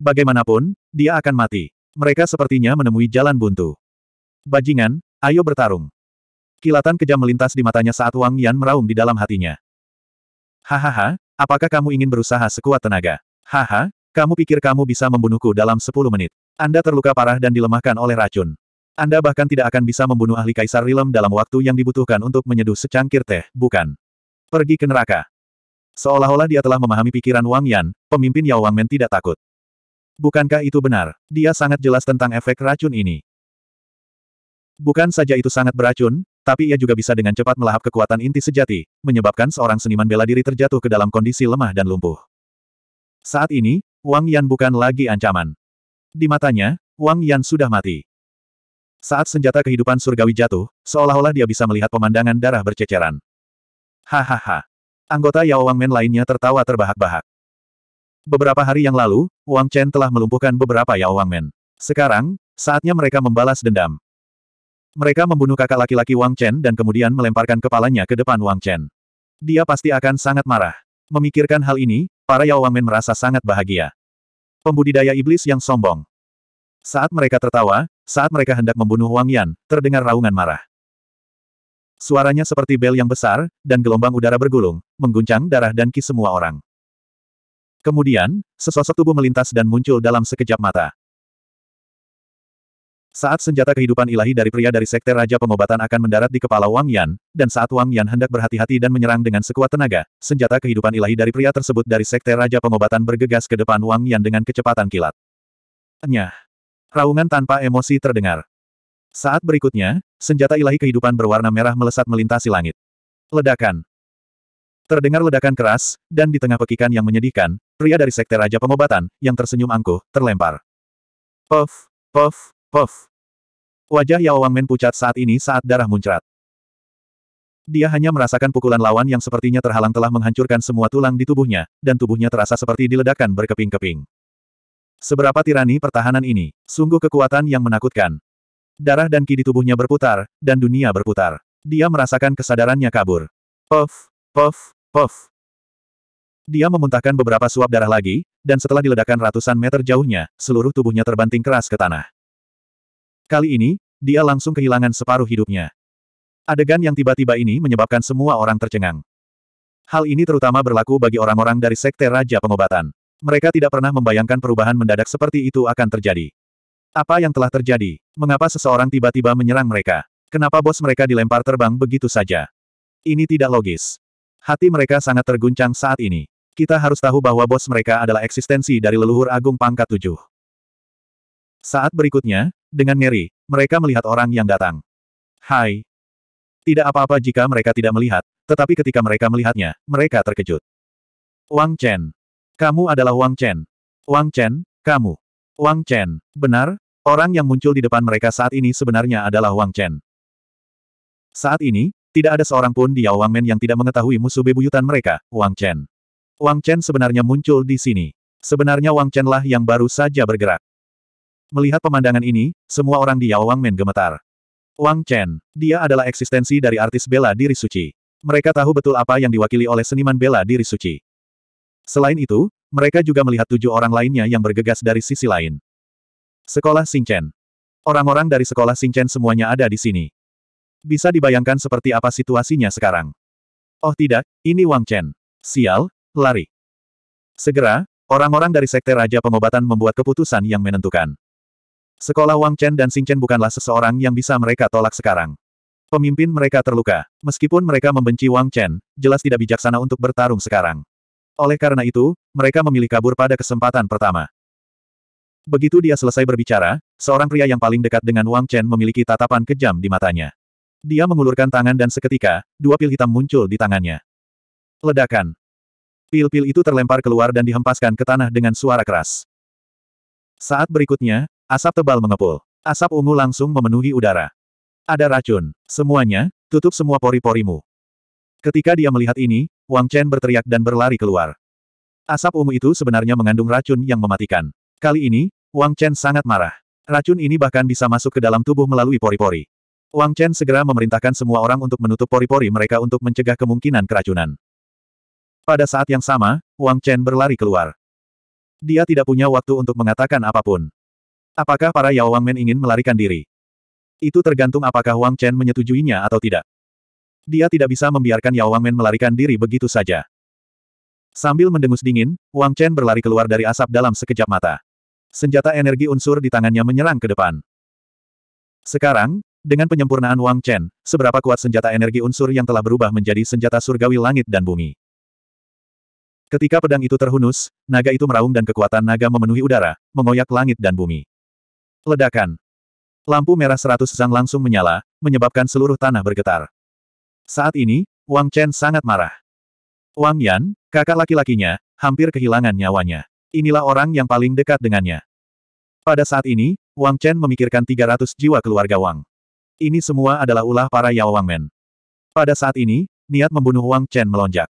S1: Bagaimanapun, dia akan mati. Mereka sepertinya menemui jalan buntu. Bajingan, ayo bertarung. Kilatan kejam melintas di matanya saat Wang Yan meraung di dalam hatinya. Hahaha, apakah kamu ingin berusaha sekuat tenaga? Haha, kamu pikir kamu bisa membunuhku dalam 10 menit. Anda terluka parah dan dilemahkan oleh racun. Anda bahkan tidak akan bisa membunuh ahli kaisar Rilem dalam waktu yang dibutuhkan untuk menyeduh secangkir teh, bukan? Pergi ke neraka. Seolah-olah dia telah memahami pikiran Wang Yan, pemimpin Yao Wang Men tidak takut. Bukankah itu benar? Dia sangat jelas tentang efek racun ini. Bukan saja itu sangat beracun, tapi ia juga bisa dengan cepat melahap kekuatan inti sejati, menyebabkan seorang seniman bela diri terjatuh ke dalam kondisi lemah dan lumpuh. Saat ini, Wang Yan bukan lagi ancaman. Di matanya, Wang Yan sudah mati. Saat senjata kehidupan surgawi jatuh, seolah-olah dia bisa melihat pemandangan darah berceceran. Hahaha. Anggota Yao Wang Men lainnya tertawa terbahak-bahak. Beberapa hari yang lalu, Wang Chen telah melumpuhkan beberapa Yao Wang Men. Sekarang, saatnya mereka membalas dendam. Mereka membunuh kakak laki-laki Wang Chen dan kemudian melemparkan kepalanya ke depan Wang Chen. Dia pasti akan sangat marah. Memikirkan hal ini, Para Yao Yawamen merasa sangat bahagia. Pembudidaya iblis yang sombong. Saat mereka tertawa, saat mereka hendak membunuh Wang Yan, terdengar raungan marah. Suaranya seperti bel yang besar, dan gelombang udara bergulung, mengguncang darah dan ki semua orang. Kemudian, sesosok tubuh melintas dan muncul dalam sekejap mata. Saat senjata kehidupan ilahi dari pria dari sekte Raja Pengobatan akan mendarat di kepala Wang Yan, dan saat Wang Yan hendak berhati-hati dan menyerang dengan sekuat tenaga, senjata kehidupan ilahi dari pria tersebut dari sekte Raja Pengobatan bergegas ke depan Wang Yan dengan kecepatan kilat. Nyah! Raungan tanpa emosi terdengar. Saat berikutnya, senjata ilahi kehidupan berwarna merah melesat melintasi langit. Ledakan. Terdengar ledakan keras, dan di tengah pekikan yang menyedihkan, pria dari sekte Raja Pengobatan, yang tersenyum angkuh, terlempar. Puff, puff, Hof. Wajah Yao Wangmen pucat saat ini saat darah muncrat. Dia hanya merasakan pukulan lawan yang sepertinya terhalang telah menghancurkan semua tulang di tubuhnya, dan tubuhnya terasa seperti diledakkan berkeping-keping. Seberapa tirani pertahanan ini, sungguh kekuatan yang menakutkan. Darah dan ki di tubuhnya berputar, dan dunia berputar. Dia merasakan kesadarannya kabur. Puff, puff, puff. Dia memuntahkan beberapa suap darah lagi, dan setelah diledakkan ratusan meter jauhnya, seluruh tubuhnya terbanting keras ke tanah. Kali ini, dia langsung kehilangan separuh hidupnya. Adegan yang tiba-tiba ini menyebabkan semua orang tercengang. Hal ini terutama berlaku bagi orang-orang dari Sekte Raja Pengobatan. Mereka tidak pernah membayangkan perubahan mendadak seperti itu akan terjadi. Apa yang telah terjadi? Mengapa seseorang tiba-tiba menyerang mereka? Kenapa bos mereka dilempar terbang begitu saja? Ini tidak logis. Hati mereka sangat terguncang saat ini. Kita harus tahu bahwa bos mereka adalah eksistensi dari leluhur agung pangkat tujuh. Saat berikutnya, dengan ngeri, mereka melihat orang yang datang. Hai. Tidak apa-apa jika mereka tidak melihat, tetapi ketika mereka melihatnya, mereka terkejut. Wang Chen. Kamu adalah Wang Chen. Wang Chen, kamu. Wang Chen, benar? Orang yang muncul di depan mereka saat ini sebenarnya adalah Wang Chen. Saat ini, tidak ada seorang pun di Yao Wang Men yang tidak mengetahui musuh bebuyutan mereka, Wang Chen. Wang Chen sebenarnya muncul di sini. Sebenarnya Wang Chen lah yang baru saja bergerak. Melihat pemandangan ini, semua orang di Yao Wangmen gemetar. Wang Chen, dia adalah eksistensi dari artis bela diri suci. Mereka tahu betul apa yang diwakili oleh seniman bela diri suci. Selain itu, mereka juga melihat tujuh orang lainnya yang bergegas dari sisi lain. Sekolah Chen. Orang-orang dari sekolah Chen semuanya ada di sini. Bisa dibayangkan seperti apa situasinya sekarang. Oh tidak, ini Wang Chen. Sial, lari. Segera, orang-orang dari Sekte Raja Pengobatan membuat keputusan yang menentukan. Sekolah Wang Chen dan Xing Chen bukanlah seseorang yang bisa mereka tolak sekarang. Pemimpin mereka terluka. Meskipun mereka membenci Wang Chen, jelas tidak bijaksana untuk bertarung sekarang. Oleh karena itu, mereka memilih kabur pada kesempatan pertama. Begitu dia selesai berbicara, seorang pria yang paling dekat dengan Wang Chen memiliki tatapan kejam di matanya. Dia mengulurkan tangan dan seketika, dua pil hitam muncul di tangannya. Ledakan. Pil-pil itu terlempar keluar dan dihempaskan ke tanah dengan suara keras. Saat berikutnya, asap tebal mengepul. Asap ungu langsung memenuhi udara. Ada racun. Semuanya, tutup semua pori-porimu. Ketika dia melihat ini, Wang Chen berteriak dan berlari keluar. Asap ungu itu sebenarnya mengandung racun yang mematikan. Kali ini, Wang Chen sangat marah. Racun ini bahkan bisa masuk ke dalam tubuh melalui pori-pori. Wang Chen segera memerintahkan semua orang untuk menutup pori-pori mereka untuk mencegah kemungkinan keracunan. Pada saat yang sama, Wang Chen berlari keluar. Dia tidak punya waktu untuk mengatakan apapun. Apakah para Yao Wangmen ingin melarikan diri? Itu tergantung apakah Wang Chen menyetujuinya atau tidak. Dia tidak bisa membiarkan Yao Wangmen melarikan diri begitu saja. Sambil mendengus dingin, Wang Chen berlari keluar dari asap dalam sekejap mata. Senjata energi unsur di tangannya menyerang ke depan. Sekarang, dengan penyempurnaan Wang Chen, seberapa kuat senjata energi unsur yang telah berubah menjadi senjata surgawi langit dan bumi. Ketika pedang itu terhunus, naga itu meraung dan kekuatan naga memenuhi udara, mengoyak langit dan bumi. Ledakan. Lampu merah seratus zang langsung menyala, menyebabkan seluruh tanah bergetar. Saat ini, Wang Chen sangat marah. Wang Yan, kakak laki-lakinya, hampir kehilangan nyawanya. Inilah orang yang paling dekat dengannya. Pada saat ini, Wang Chen memikirkan 300 jiwa keluarga Wang. Ini semua adalah ulah para Yao Wang Wangmen. Pada saat ini, niat membunuh Wang Chen melonjak.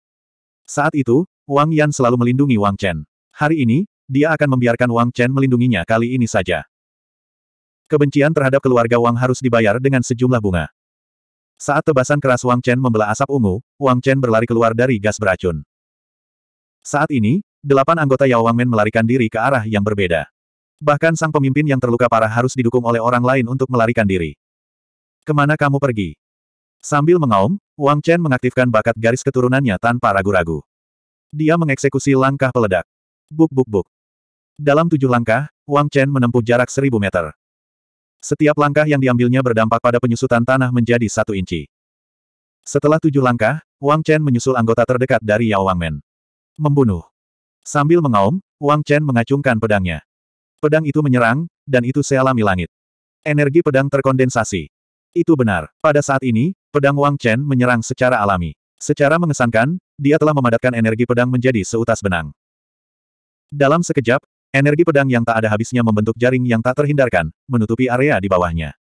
S1: Saat itu, Wang Yan selalu melindungi Wang Chen. Hari ini, dia akan membiarkan Wang Chen melindunginya kali ini saja. Kebencian terhadap keluarga Wang harus dibayar dengan sejumlah bunga. Saat tebasan keras Wang Chen membelah asap ungu, Wang Chen berlari keluar dari gas beracun. Saat ini, delapan anggota Yao Wang Men melarikan diri ke arah yang berbeda. Bahkan sang pemimpin yang terluka parah harus didukung oleh orang lain untuk melarikan diri. Kemana kamu pergi? Sambil mengaum, Wang Chen mengaktifkan bakat garis keturunannya tanpa ragu-ragu. Dia mengeksekusi langkah peledak. Buk buk buk. Dalam tujuh langkah, Wang Chen menempuh jarak seribu meter. Setiap langkah yang diambilnya berdampak pada penyusutan tanah menjadi satu inci. Setelah tujuh langkah, Wang Chen menyusul anggota terdekat dari Yao Wangmen. Membunuh. Sambil mengaum, Wang Chen mengacungkan pedangnya. Pedang itu menyerang, dan itu sealami langit. Energi pedang terkondensasi. Itu benar. Pada saat ini, pedang Wang Chen menyerang secara alami. Secara mengesankan, dia telah memadatkan energi pedang menjadi seutas benang. Dalam sekejap, energi pedang yang tak ada habisnya membentuk jaring yang tak terhindarkan, menutupi area di bawahnya.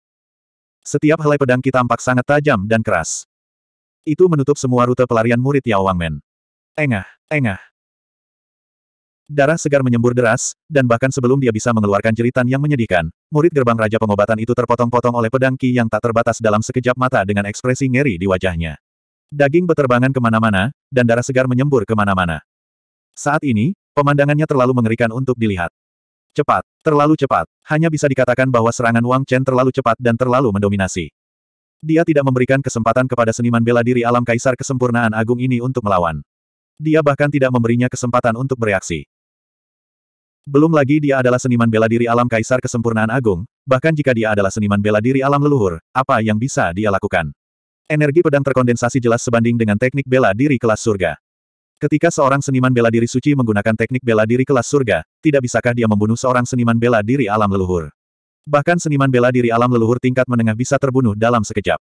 S1: Setiap helai pedang kita tampak sangat tajam dan keras. Itu menutup semua rute pelarian murid Yao Wangmen. Engah, engah. Darah segar menyembur deras, dan bahkan sebelum dia bisa mengeluarkan jeritan yang menyedihkan, murid gerbang Raja Pengobatan itu terpotong-potong oleh pedang Ki yang tak terbatas dalam sekejap mata dengan ekspresi ngeri di wajahnya. Daging beterbangan kemana-mana, dan darah segar menyembur kemana-mana. Saat ini, pemandangannya terlalu mengerikan untuk dilihat. Cepat, terlalu cepat, hanya bisa dikatakan bahwa serangan Wang Chen terlalu cepat dan terlalu mendominasi. Dia tidak memberikan kesempatan kepada seniman bela diri alam kaisar kesempurnaan agung ini untuk melawan. Dia bahkan tidak memberinya kesempatan untuk bereaksi. Belum lagi dia adalah seniman bela diri alam kaisar kesempurnaan agung, bahkan jika dia adalah seniman bela diri alam leluhur, apa yang bisa dia lakukan? Energi pedang terkondensasi jelas sebanding dengan teknik bela diri kelas surga. Ketika seorang seniman bela diri suci menggunakan teknik bela diri kelas surga, tidak bisakah dia membunuh seorang seniman bela diri alam leluhur? Bahkan seniman bela diri alam leluhur tingkat menengah bisa terbunuh dalam sekejap.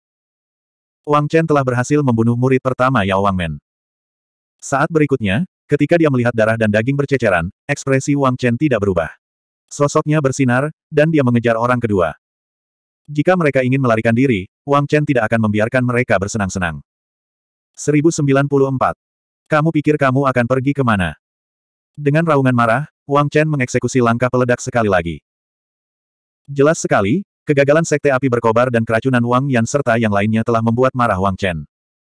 S1: Wang Chen telah berhasil membunuh murid pertama Yao Men. Saat berikutnya, ketika dia melihat darah dan daging berceceran, ekspresi Wang Chen tidak berubah. Sosoknya bersinar, dan dia mengejar orang kedua. Jika mereka ingin melarikan diri, Wang Chen tidak akan membiarkan mereka bersenang-senang. 1094. Kamu pikir kamu akan pergi ke mana? Dengan raungan marah, Wang Chen mengeksekusi langkah peledak sekali lagi. Jelas sekali, kegagalan sekte api berkobar dan keracunan Wang Yan serta yang lainnya telah membuat marah Wang Chen.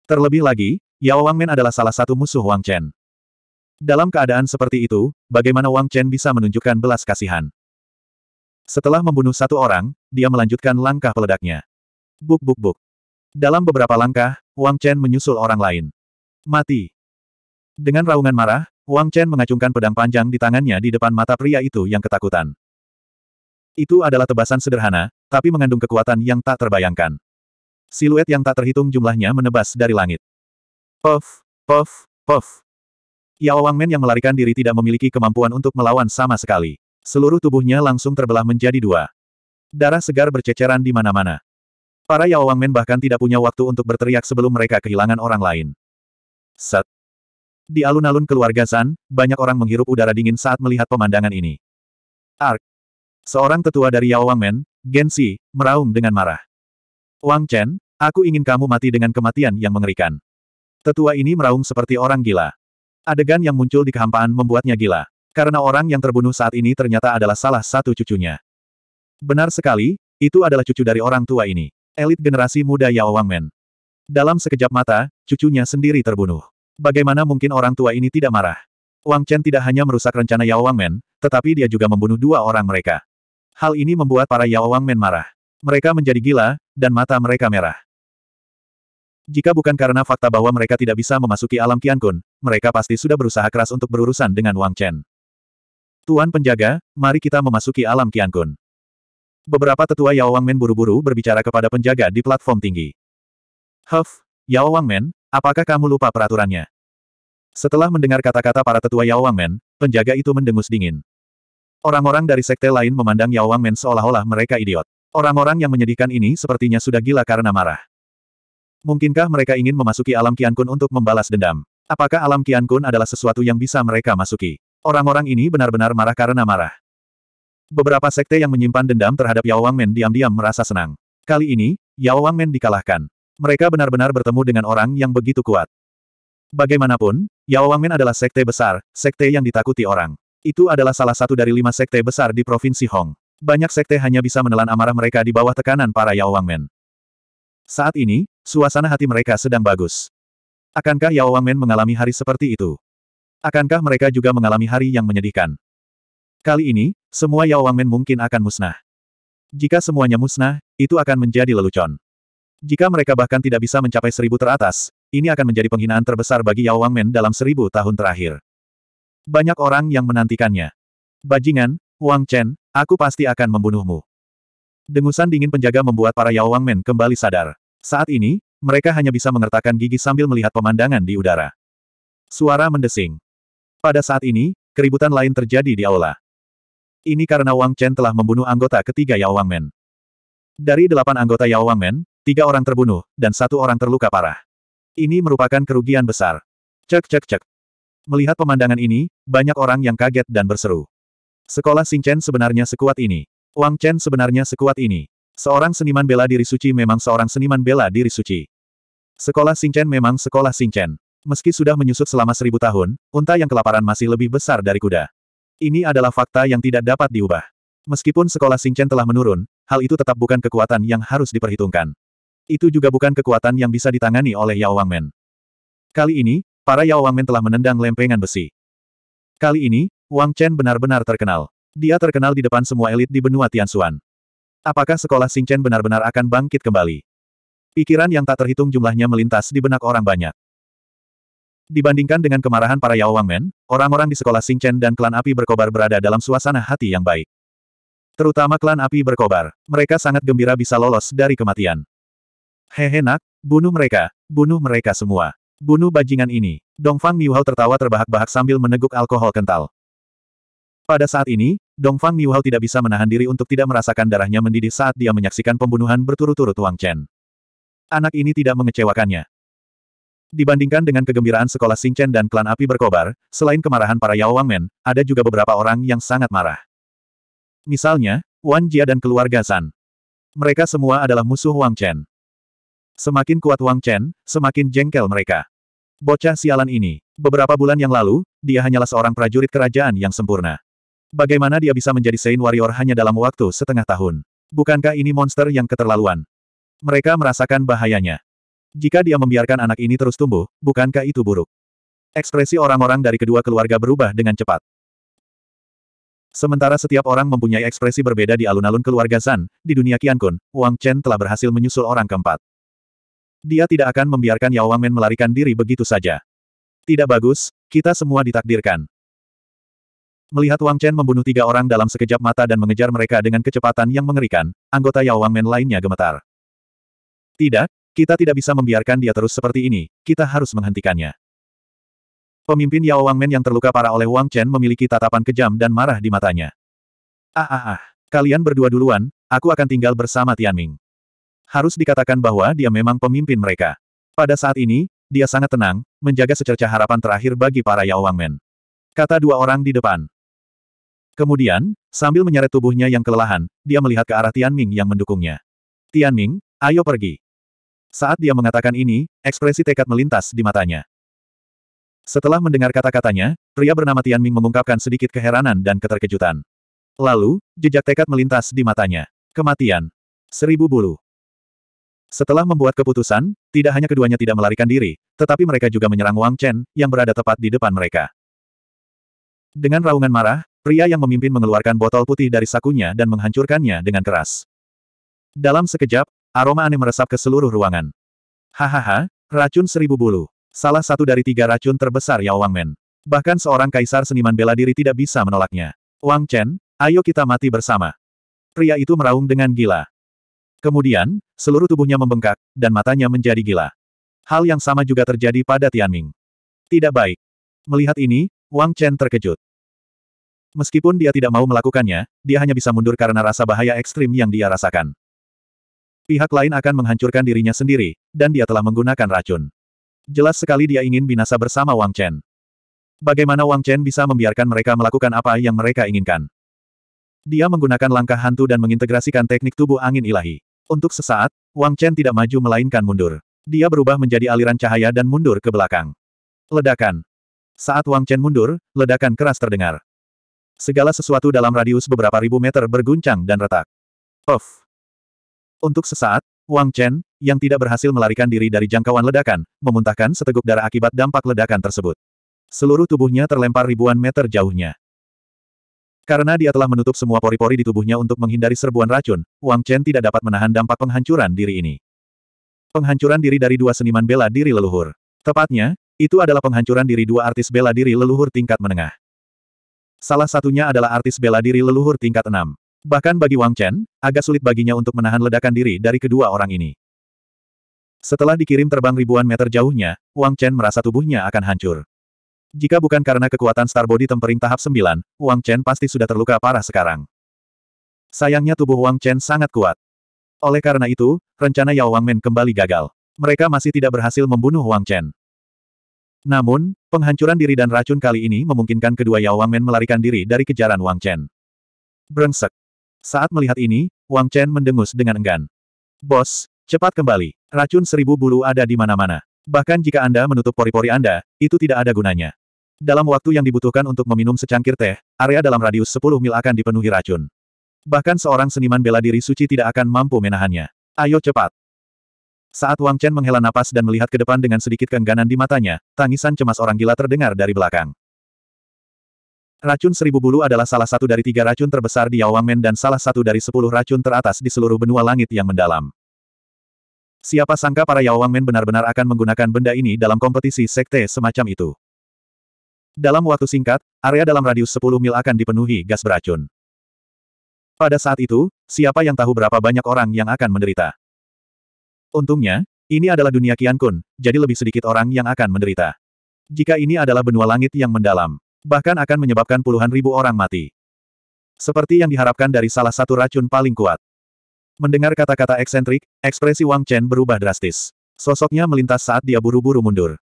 S1: Terlebih lagi, Yao Wang Men adalah salah satu musuh Wang Chen. Dalam keadaan seperti itu, bagaimana Wang Chen bisa menunjukkan belas kasihan? Setelah membunuh satu orang, dia melanjutkan langkah peledaknya. Buk buk buk. Dalam beberapa langkah, Wang Chen menyusul orang lain. Mati. Dengan raungan marah, Wang Chen mengacungkan pedang panjang di tangannya di depan mata pria itu yang ketakutan. Itu adalah tebasan sederhana, tapi mengandung kekuatan yang tak terbayangkan. Siluet yang tak terhitung jumlahnya menebas dari langit. Puff, puff, puff. Yao Men yang melarikan diri tidak memiliki kemampuan untuk melawan sama sekali. Seluruh tubuhnya langsung terbelah menjadi dua. Darah segar berceceran di mana-mana. Para Yao Wangmen bahkan tidak punya waktu untuk berteriak sebelum mereka kehilangan orang lain. Set. Di alun-alun keluarga San, banyak orang menghirup udara dingin saat melihat pemandangan ini. Ark. Seorang tetua dari Yao Wangmen, Gensi, meraung dengan marah. Wang Chen, aku ingin kamu mati dengan kematian yang mengerikan. Tetua ini meraung seperti orang gila. Adegan yang muncul di kehampaan membuatnya gila karena orang yang terbunuh saat ini ternyata adalah salah satu cucunya. Benar sekali, itu adalah cucu dari orang tua ini, elit generasi muda Yao Wangmen. Dalam sekejap mata, cucunya sendiri terbunuh. Bagaimana mungkin orang tua ini tidak marah? Wang Chen tidak hanya merusak rencana Yao Wangmen, tetapi dia juga membunuh dua orang mereka. Hal ini membuat para Yao Wangmen marah. Mereka menjadi gila, dan mata mereka merah. Jika bukan karena fakta bahwa mereka tidak bisa memasuki alam Qiankun, mereka pasti sudah berusaha keras untuk berurusan dengan Wang Chen. Tuan penjaga, mari kita memasuki alam Kiankun. Beberapa tetua Yao Wang Men buru-buru berbicara kepada penjaga di platform tinggi. Huff, Yao Wang Men, apakah kamu lupa peraturannya? Setelah mendengar kata-kata para tetua Yao Wang Men, penjaga itu mendengus dingin. Orang-orang dari sekte lain memandang Yao Wang Wangmen seolah-olah mereka idiot. Orang-orang yang menyedihkan ini sepertinya sudah gila karena marah. Mungkinkah mereka ingin memasuki alam Kiankun untuk membalas dendam? Apakah alam Kiankun adalah sesuatu yang bisa mereka masuki? Orang-orang ini benar-benar marah karena marah. Beberapa sekte yang menyimpan dendam terhadap Yao Wang Men diam-diam merasa senang. Kali ini, Yao Wang Men dikalahkan. Mereka benar-benar bertemu dengan orang yang begitu kuat. Bagaimanapun, Yao Wang Men adalah sekte besar, sekte yang ditakuti orang. Itu adalah salah satu dari lima sekte besar di Provinsi Hong. Banyak sekte hanya bisa menelan amarah mereka di bawah tekanan para Yao Wang Men. Saat ini, suasana hati mereka sedang bagus. Akankah Yao Wang Men mengalami hari seperti itu? Akankah mereka juga mengalami hari yang menyedihkan? Kali ini, semua Yao Wangmen mungkin akan musnah. Jika semuanya musnah, itu akan menjadi lelucon. Jika mereka bahkan tidak bisa mencapai seribu teratas, ini akan menjadi penghinaan terbesar bagi Yao Wangmen dalam seribu tahun terakhir. Banyak orang yang menantikannya. Bajingan, Wang Chen, aku pasti akan membunuhmu. Dengusan dingin penjaga membuat para Yao Wangmen kembali sadar. Saat ini, mereka hanya bisa mengertakkan gigi sambil melihat pemandangan di udara. Suara mendesing. Pada saat ini, keributan lain terjadi di aula. Ini karena Wang Chen telah membunuh anggota ketiga Yao Wang Men. Dari delapan anggota Yao Wang Men, tiga orang terbunuh, dan satu orang terluka parah. Ini merupakan kerugian besar. Cek cek cek. Melihat pemandangan ini, banyak orang yang kaget dan berseru. Sekolah Chen sebenarnya sekuat ini. Wang Chen sebenarnya sekuat ini. Seorang seniman bela diri suci memang seorang seniman bela diri suci. Sekolah Chen memang sekolah Chen meski sudah menyusut selama seribu tahun, unta yang kelaparan masih lebih besar dari kuda. Ini adalah fakta yang tidak dapat diubah. Meskipun sekolah Singchen telah menurun, hal itu tetap bukan kekuatan yang harus diperhitungkan. Itu juga bukan kekuatan yang bisa ditangani oleh Yao Wangmen. Kali ini, para Yao Wangmen telah menendang lempengan besi. Kali ini, Wang Chen benar-benar terkenal. Dia terkenal di depan semua elit di benua Tianxuan. Apakah sekolah Singchen benar-benar akan bangkit kembali? Pikiran yang tak terhitung jumlahnya melintas di benak orang banyak. Dibandingkan dengan kemarahan para Yao Wangmen, orang-orang di sekolah Chen dan klan api berkobar berada dalam suasana hati yang baik. Terutama klan api berkobar, mereka sangat gembira bisa lolos dari kematian. Hehe nak, bunuh mereka, bunuh mereka semua. Bunuh bajingan ini. Dongfang Miuhao tertawa terbahak-bahak sambil meneguk alkohol kental. Pada saat ini, Dongfang Miuhao tidak bisa menahan diri untuk tidak merasakan darahnya mendidih saat dia menyaksikan pembunuhan berturut-turut Wang Chen. Anak ini tidak mengecewakannya. Dibandingkan dengan kegembiraan sekolah Singchen dan klan api berkobar, selain kemarahan para Yao Wangmen, ada juga beberapa orang yang sangat marah. Misalnya, Wan Jia dan keluarga San. Mereka semua adalah musuh Wang Chen. Semakin kuat Wang Chen, semakin jengkel mereka. Bocah sialan ini. Beberapa bulan yang lalu, dia hanyalah seorang prajurit kerajaan yang sempurna. Bagaimana dia bisa menjadi Saint Warrior hanya dalam waktu setengah tahun? Bukankah ini monster yang keterlaluan? Mereka merasakan bahayanya. Jika dia membiarkan anak ini terus tumbuh, bukankah itu buruk? Ekspresi orang-orang dari kedua keluarga berubah dengan cepat. Sementara setiap orang mempunyai ekspresi berbeda di alun-alun keluarga San, di dunia Qiankun, Wang Chen telah berhasil menyusul orang keempat. Dia tidak akan membiarkan Yao Wangmen melarikan diri begitu saja. Tidak bagus, kita semua ditakdirkan. Melihat Wang Chen membunuh tiga orang dalam sekejap mata dan mengejar mereka dengan kecepatan yang mengerikan, anggota Yao Wangmen lainnya gemetar. Tidak, kita tidak bisa membiarkan dia terus seperti ini, kita harus menghentikannya. Pemimpin Yao Wangmen yang terluka parah oleh Wang Chen memiliki tatapan kejam dan marah di matanya. Ah ah ah, kalian berdua duluan, aku akan tinggal bersama Tian Ming. Harus dikatakan bahwa dia memang pemimpin mereka. Pada saat ini, dia sangat tenang, menjaga secerca harapan terakhir bagi para Yao Wangmen. Kata dua orang di depan. Kemudian, sambil menyeret tubuhnya yang kelelahan, dia melihat ke arah Tian Ming yang mendukungnya. Tian Ming, ayo pergi. Saat dia mengatakan ini, ekspresi tekad melintas di matanya. Setelah mendengar kata-katanya, pria bernama Tian Ming mengungkapkan sedikit keheranan dan keterkejutan. Lalu, jejak tekad melintas di matanya. Kematian. Seribu bulu. Setelah membuat keputusan, tidak hanya keduanya tidak melarikan diri, tetapi mereka juga menyerang Wang Chen, yang berada tepat di depan mereka. Dengan raungan marah, pria yang memimpin mengeluarkan botol putih dari sakunya dan menghancurkannya dengan keras. Dalam sekejap, Aroma aneh meresap ke seluruh ruangan. Hahaha, racun seribu bulu. Salah satu dari tiga racun terbesar Yao Men. Bahkan seorang kaisar seniman bela diri tidak bisa menolaknya. Wang Chen, ayo kita mati bersama. Pria itu meraung dengan gila. Kemudian, seluruh tubuhnya membengkak, dan matanya menjadi gila. Hal yang sama juga terjadi pada Tian Ming. Tidak baik. Melihat ini, Wang Chen terkejut. Meskipun dia tidak mau melakukannya, dia hanya bisa mundur karena rasa bahaya ekstrim yang dia rasakan. Pihak lain akan menghancurkan dirinya sendiri, dan dia telah menggunakan racun. Jelas sekali dia ingin binasa bersama Wang Chen. Bagaimana Wang Chen bisa membiarkan mereka melakukan apa yang mereka inginkan? Dia menggunakan langkah hantu dan mengintegrasikan teknik tubuh angin ilahi. Untuk sesaat, Wang Chen tidak maju melainkan mundur. Dia berubah menjadi aliran cahaya dan mundur ke belakang. Ledakan. Saat Wang Chen mundur, ledakan keras terdengar. Segala sesuatu dalam radius beberapa ribu meter berguncang dan retak. Of. Untuk sesaat, Wang Chen, yang tidak berhasil melarikan diri dari jangkauan ledakan, memuntahkan seteguk darah akibat dampak ledakan tersebut. Seluruh tubuhnya terlempar ribuan meter jauhnya. Karena dia telah menutup semua pori-pori di tubuhnya untuk menghindari serbuan racun, Wang Chen tidak dapat menahan dampak penghancuran diri ini. Penghancuran diri dari dua seniman bela diri leluhur. Tepatnya, itu adalah penghancuran diri dua artis bela diri leluhur tingkat menengah. Salah satunya adalah artis bela diri leluhur tingkat enam. Bahkan bagi Wang Chen, agak sulit baginya untuk menahan ledakan diri dari kedua orang ini. Setelah dikirim terbang ribuan meter jauhnya, Wang Chen merasa tubuhnya akan hancur. Jika bukan karena kekuatan Star Body tempering tahap 9, Wang Chen pasti sudah terluka parah sekarang. Sayangnya tubuh Wang Chen sangat kuat. Oleh karena itu, rencana Yao Wang Men kembali gagal. Mereka masih tidak berhasil membunuh Wang Chen. Namun, penghancuran diri dan racun kali ini memungkinkan kedua Yao Wang Men melarikan diri dari kejaran Wang Chen. Brengsek. Saat melihat ini, Wang Chen mendengus dengan enggan. Bos, cepat kembali. Racun seribu bulu ada di mana-mana. Bahkan jika Anda menutup pori-pori Anda, itu tidak ada gunanya. Dalam waktu yang dibutuhkan untuk meminum secangkir teh, area dalam radius 10 mil akan dipenuhi racun. Bahkan seorang seniman bela diri suci tidak akan mampu menahannya. Ayo cepat. Saat Wang Chen menghela napas dan melihat ke depan dengan sedikit keengganan di matanya, tangisan cemas orang gila terdengar dari belakang. Racun seribu bulu adalah salah satu dari tiga racun terbesar di Yaowangmen dan salah satu dari sepuluh racun teratas di seluruh benua langit yang mendalam. Siapa sangka para Yaowangmen benar-benar akan menggunakan benda ini dalam kompetisi sekte semacam itu. Dalam waktu singkat, area dalam radius 10 mil akan dipenuhi gas beracun. Pada saat itu, siapa yang tahu berapa banyak orang yang akan menderita. Untungnya, ini adalah dunia kian Kun, jadi lebih sedikit orang yang akan menderita. Jika ini adalah benua langit yang mendalam, Bahkan akan menyebabkan puluhan ribu orang mati. Seperti yang diharapkan dari salah satu racun paling kuat. Mendengar kata-kata eksentrik, ekspresi Wang Chen berubah drastis. Sosoknya melintas saat dia buru-buru mundur.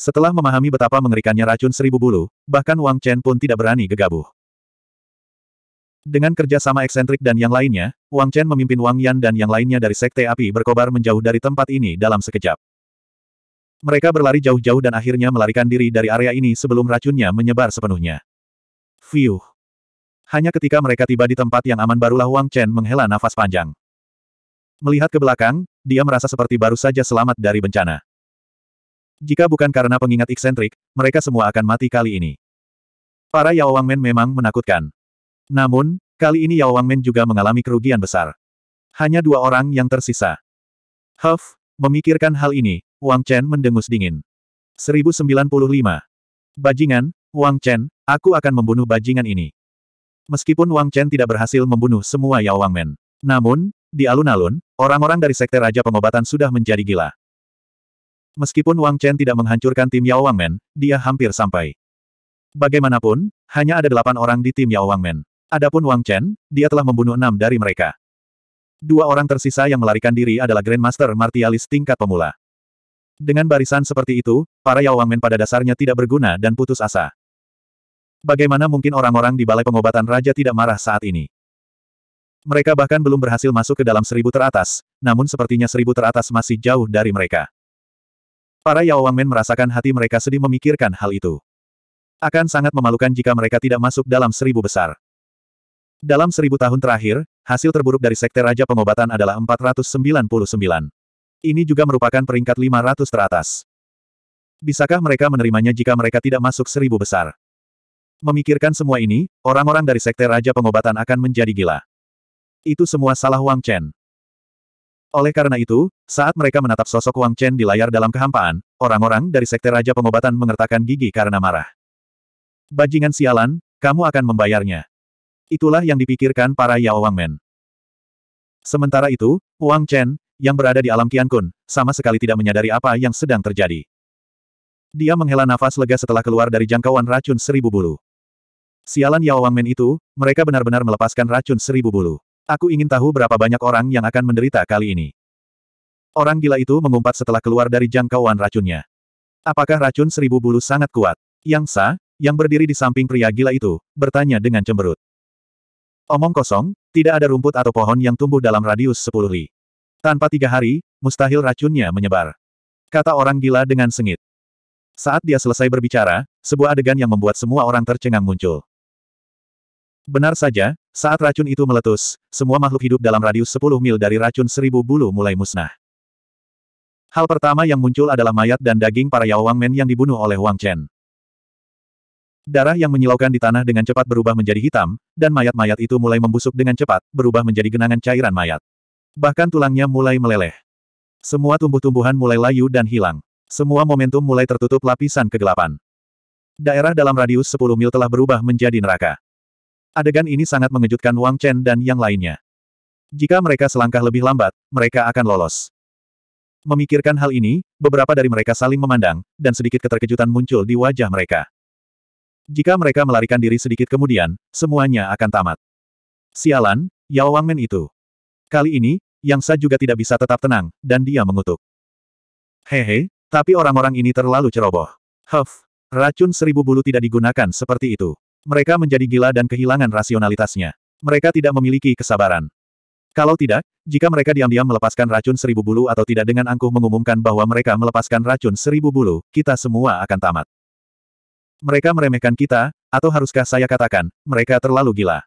S1: Setelah memahami betapa mengerikannya racun seribu bulu, bahkan Wang Chen pun tidak berani gegabah. Dengan kerja sama eksentrik dan yang lainnya, Wang Chen memimpin Wang Yan dan yang lainnya dari Sekte Api berkobar menjauh dari tempat ini dalam sekejap. Mereka berlari jauh-jauh dan akhirnya melarikan diri dari area ini sebelum racunnya menyebar sepenuhnya. Fiuh. Hanya ketika mereka tiba di tempat yang aman barulah Wang Chen menghela nafas panjang. Melihat ke belakang, dia merasa seperti baru saja selamat dari bencana. Jika bukan karena pengingat eksentrik, mereka semua akan mati kali ini. Para Yao Wang Men memang menakutkan. Namun, kali ini Yao Wang Men juga mengalami kerugian besar. Hanya dua orang yang tersisa. Huff, memikirkan hal ini, Wang Chen mendengus dingin. 1095. Bajingan, Wang Chen, aku akan membunuh bajingan ini. Meskipun Wang Chen tidak berhasil membunuh semua Yao Wang Men. Namun, di alun-alun, orang-orang dari Sekte Raja Pengobatan sudah menjadi gila. Meskipun Wang Chen tidak menghancurkan tim Yao Wang Men, dia hampir sampai. Bagaimanapun, hanya ada delapan orang di tim Yao Wang Men. Adapun Wang Chen, dia telah membunuh enam dari mereka. Dua orang tersisa yang melarikan diri adalah Grandmaster Martialis tingkat pemula. Dengan barisan seperti itu, para yao Wangmen pada dasarnya tidak berguna dan putus asa. Bagaimana mungkin orang-orang di Balai Pengobatan Raja tidak marah saat ini? Mereka bahkan belum berhasil masuk ke dalam seribu teratas, namun sepertinya seribu teratas masih jauh dari mereka. Para yao Wangmen merasakan hati mereka sedih memikirkan hal itu. Akan sangat memalukan jika mereka tidak masuk dalam seribu besar. Dalam seribu tahun terakhir, hasil terburuk dari Sekte Raja Pengobatan adalah 499. Ini juga merupakan peringkat 500 teratas. Bisakah mereka menerimanya jika mereka tidak masuk seribu besar? Memikirkan semua ini, orang-orang dari Sekte Raja Pengobatan akan menjadi gila. Itu semua salah Wang Chen. Oleh karena itu, saat mereka menatap sosok Wang Chen di layar dalam kehampaan, orang-orang dari Sekte Raja Pengobatan mengertakkan gigi karena marah. Bajingan sialan, kamu akan membayarnya. Itulah yang dipikirkan para Yao Wang Men. Sementara itu, Wang Chen, yang berada di alam Kian Kun, sama sekali tidak menyadari apa yang sedang terjadi. Dia menghela nafas lega setelah keluar dari jangkauan racun seribu bulu. Sialan Yao Wangmen itu, mereka benar-benar melepaskan racun seribu bulu. Aku ingin tahu berapa banyak orang yang akan menderita kali ini. Orang gila itu mengumpat setelah keluar dari jangkauan racunnya. Apakah racun seribu bulu sangat kuat? Yang Sa, yang berdiri di samping pria gila itu, bertanya dengan cemberut. Omong kosong, tidak ada rumput atau pohon yang tumbuh dalam radius sepuluh li. Tanpa tiga hari, mustahil racunnya menyebar. Kata orang gila dengan sengit. Saat dia selesai berbicara, sebuah adegan yang membuat semua orang tercengang muncul. Benar saja, saat racun itu meletus, semua makhluk hidup dalam radius 10 mil dari racun seribu bulu mulai musnah. Hal pertama yang muncul adalah mayat dan daging para Yao Wang Men yang dibunuh oleh Wang Chen. Darah yang menyilaukan di tanah dengan cepat berubah menjadi hitam, dan mayat-mayat itu mulai membusuk dengan cepat, berubah menjadi genangan cairan mayat. Bahkan tulangnya mulai meleleh. Semua tumbuh-tumbuhan mulai layu dan hilang. Semua momentum mulai tertutup lapisan kegelapan. Daerah dalam radius 10 mil telah berubah menjadi neraka. Adegan ini sangat mengejutkan Wang Chen dan yang lainnya. Jika mereka selangkah lebih lambat, mereka akan lolos. Memikirkan hal ini, beberapa dari mereka saling memandang, dan sedikit keterkejutan muncul di wajah mereka. Jika mereka melarikan diri sedikit kemudian, semuanya akan tamat. Sialan, Yao Wangmen itu. Kali ini, Yang Sa juga tidak bisa tetap tenang, dan dia mengutuk. Hehe, tapi orang-orang ini terlalu ceroboh. Huff, racun seribu bulu tidak digunakan seperti itu. Mereka menjadi gila dan kehilangan rasionalitasnya. Mereka tidak memiliki kesabaran. Kalau tidak, jika mereka diam-diam melepaskan racun seribu bulu atau tidak dengan angkuh mengumumkan bahwa mereka melepaskan racun seribu bulu, kita semua akan tamat. Mereka meremehkan kita, atau haruskah saya katakan, mereka terlalu gila.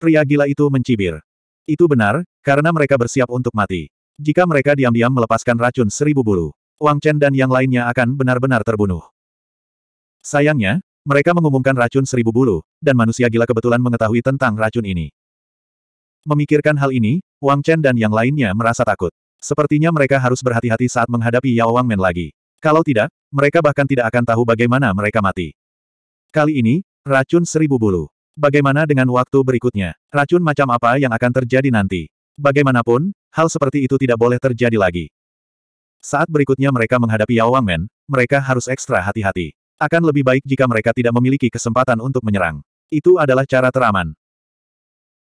S1: Pria gila itu mencibir. Itu benar, karena mereka bersiap untuk mati. Jika mereka diam-diam melepaskan racun seribu bulu, Wang Chen dan yang lainnya akan benar-benar terbunuh. Sayangnya, mereka mengumumkan racun seribu bulu, dan manusia gila kebetulan mengetahui tentang racun ini. Memikirkan hal ini, Wang Chen dan yang lainnya merasa takut. Sepertinya mereka harus berhati-hati saat menghadapi Yao Wang Men lagi. Kalau tidak, mereka bahkan tidak akan tahu bagaimana mereka mati. Kali ini, racun seribu bulu. Bagaimana dengan waktu berikutnya? Racun macam apa yang akan terjadi nanti? Bagaimanapun, hal seperti itu tidak boleh terjadi lagi. Saat berikutnya mereka menghadapi Yao Wangmen, mereka harus ekstra hati-hati. Akan lebih baik jika mereka tidak memiliki kesempatan untuk menyerang. Itu adalah cara teraman.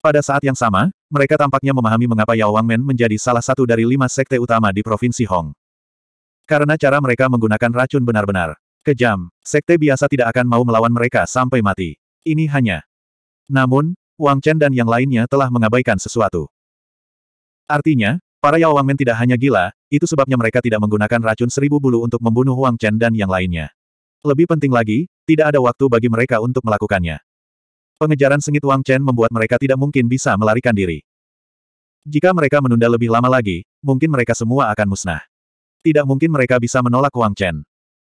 S1: Pada saat yang sama, mereka tampaknya memahami mengapa Yao Wangmen menjadi salah satu dari lima sekte utama di Provinsi Hong. Karena cara mereka menggunakan racun benar-benar kejam, sekte biasa tidak akan mau melawan mereka sampai mati. Ini hanya namun, Wang Chen dan yang lainnya telah mengabaikan sesuatu. Artinya, para Yao Wangmen tidak hanya gila, itu sebabnya mereka tidak menggunakan racun seribu bulu untuk membunuh Wang Chen dan yang lainnya. Lebih penting lagi, tidak ada waktu bagi mereka untuk melakukannya. Pengejaran sengit Wang Chen membuat mereka tidak mungkin bisa melarikan diri. Jika mereka menunda lebih lama lagi, mungkin mereka semua akan musnah. Tidak mungkin mereka bisa menolak Wang Chen.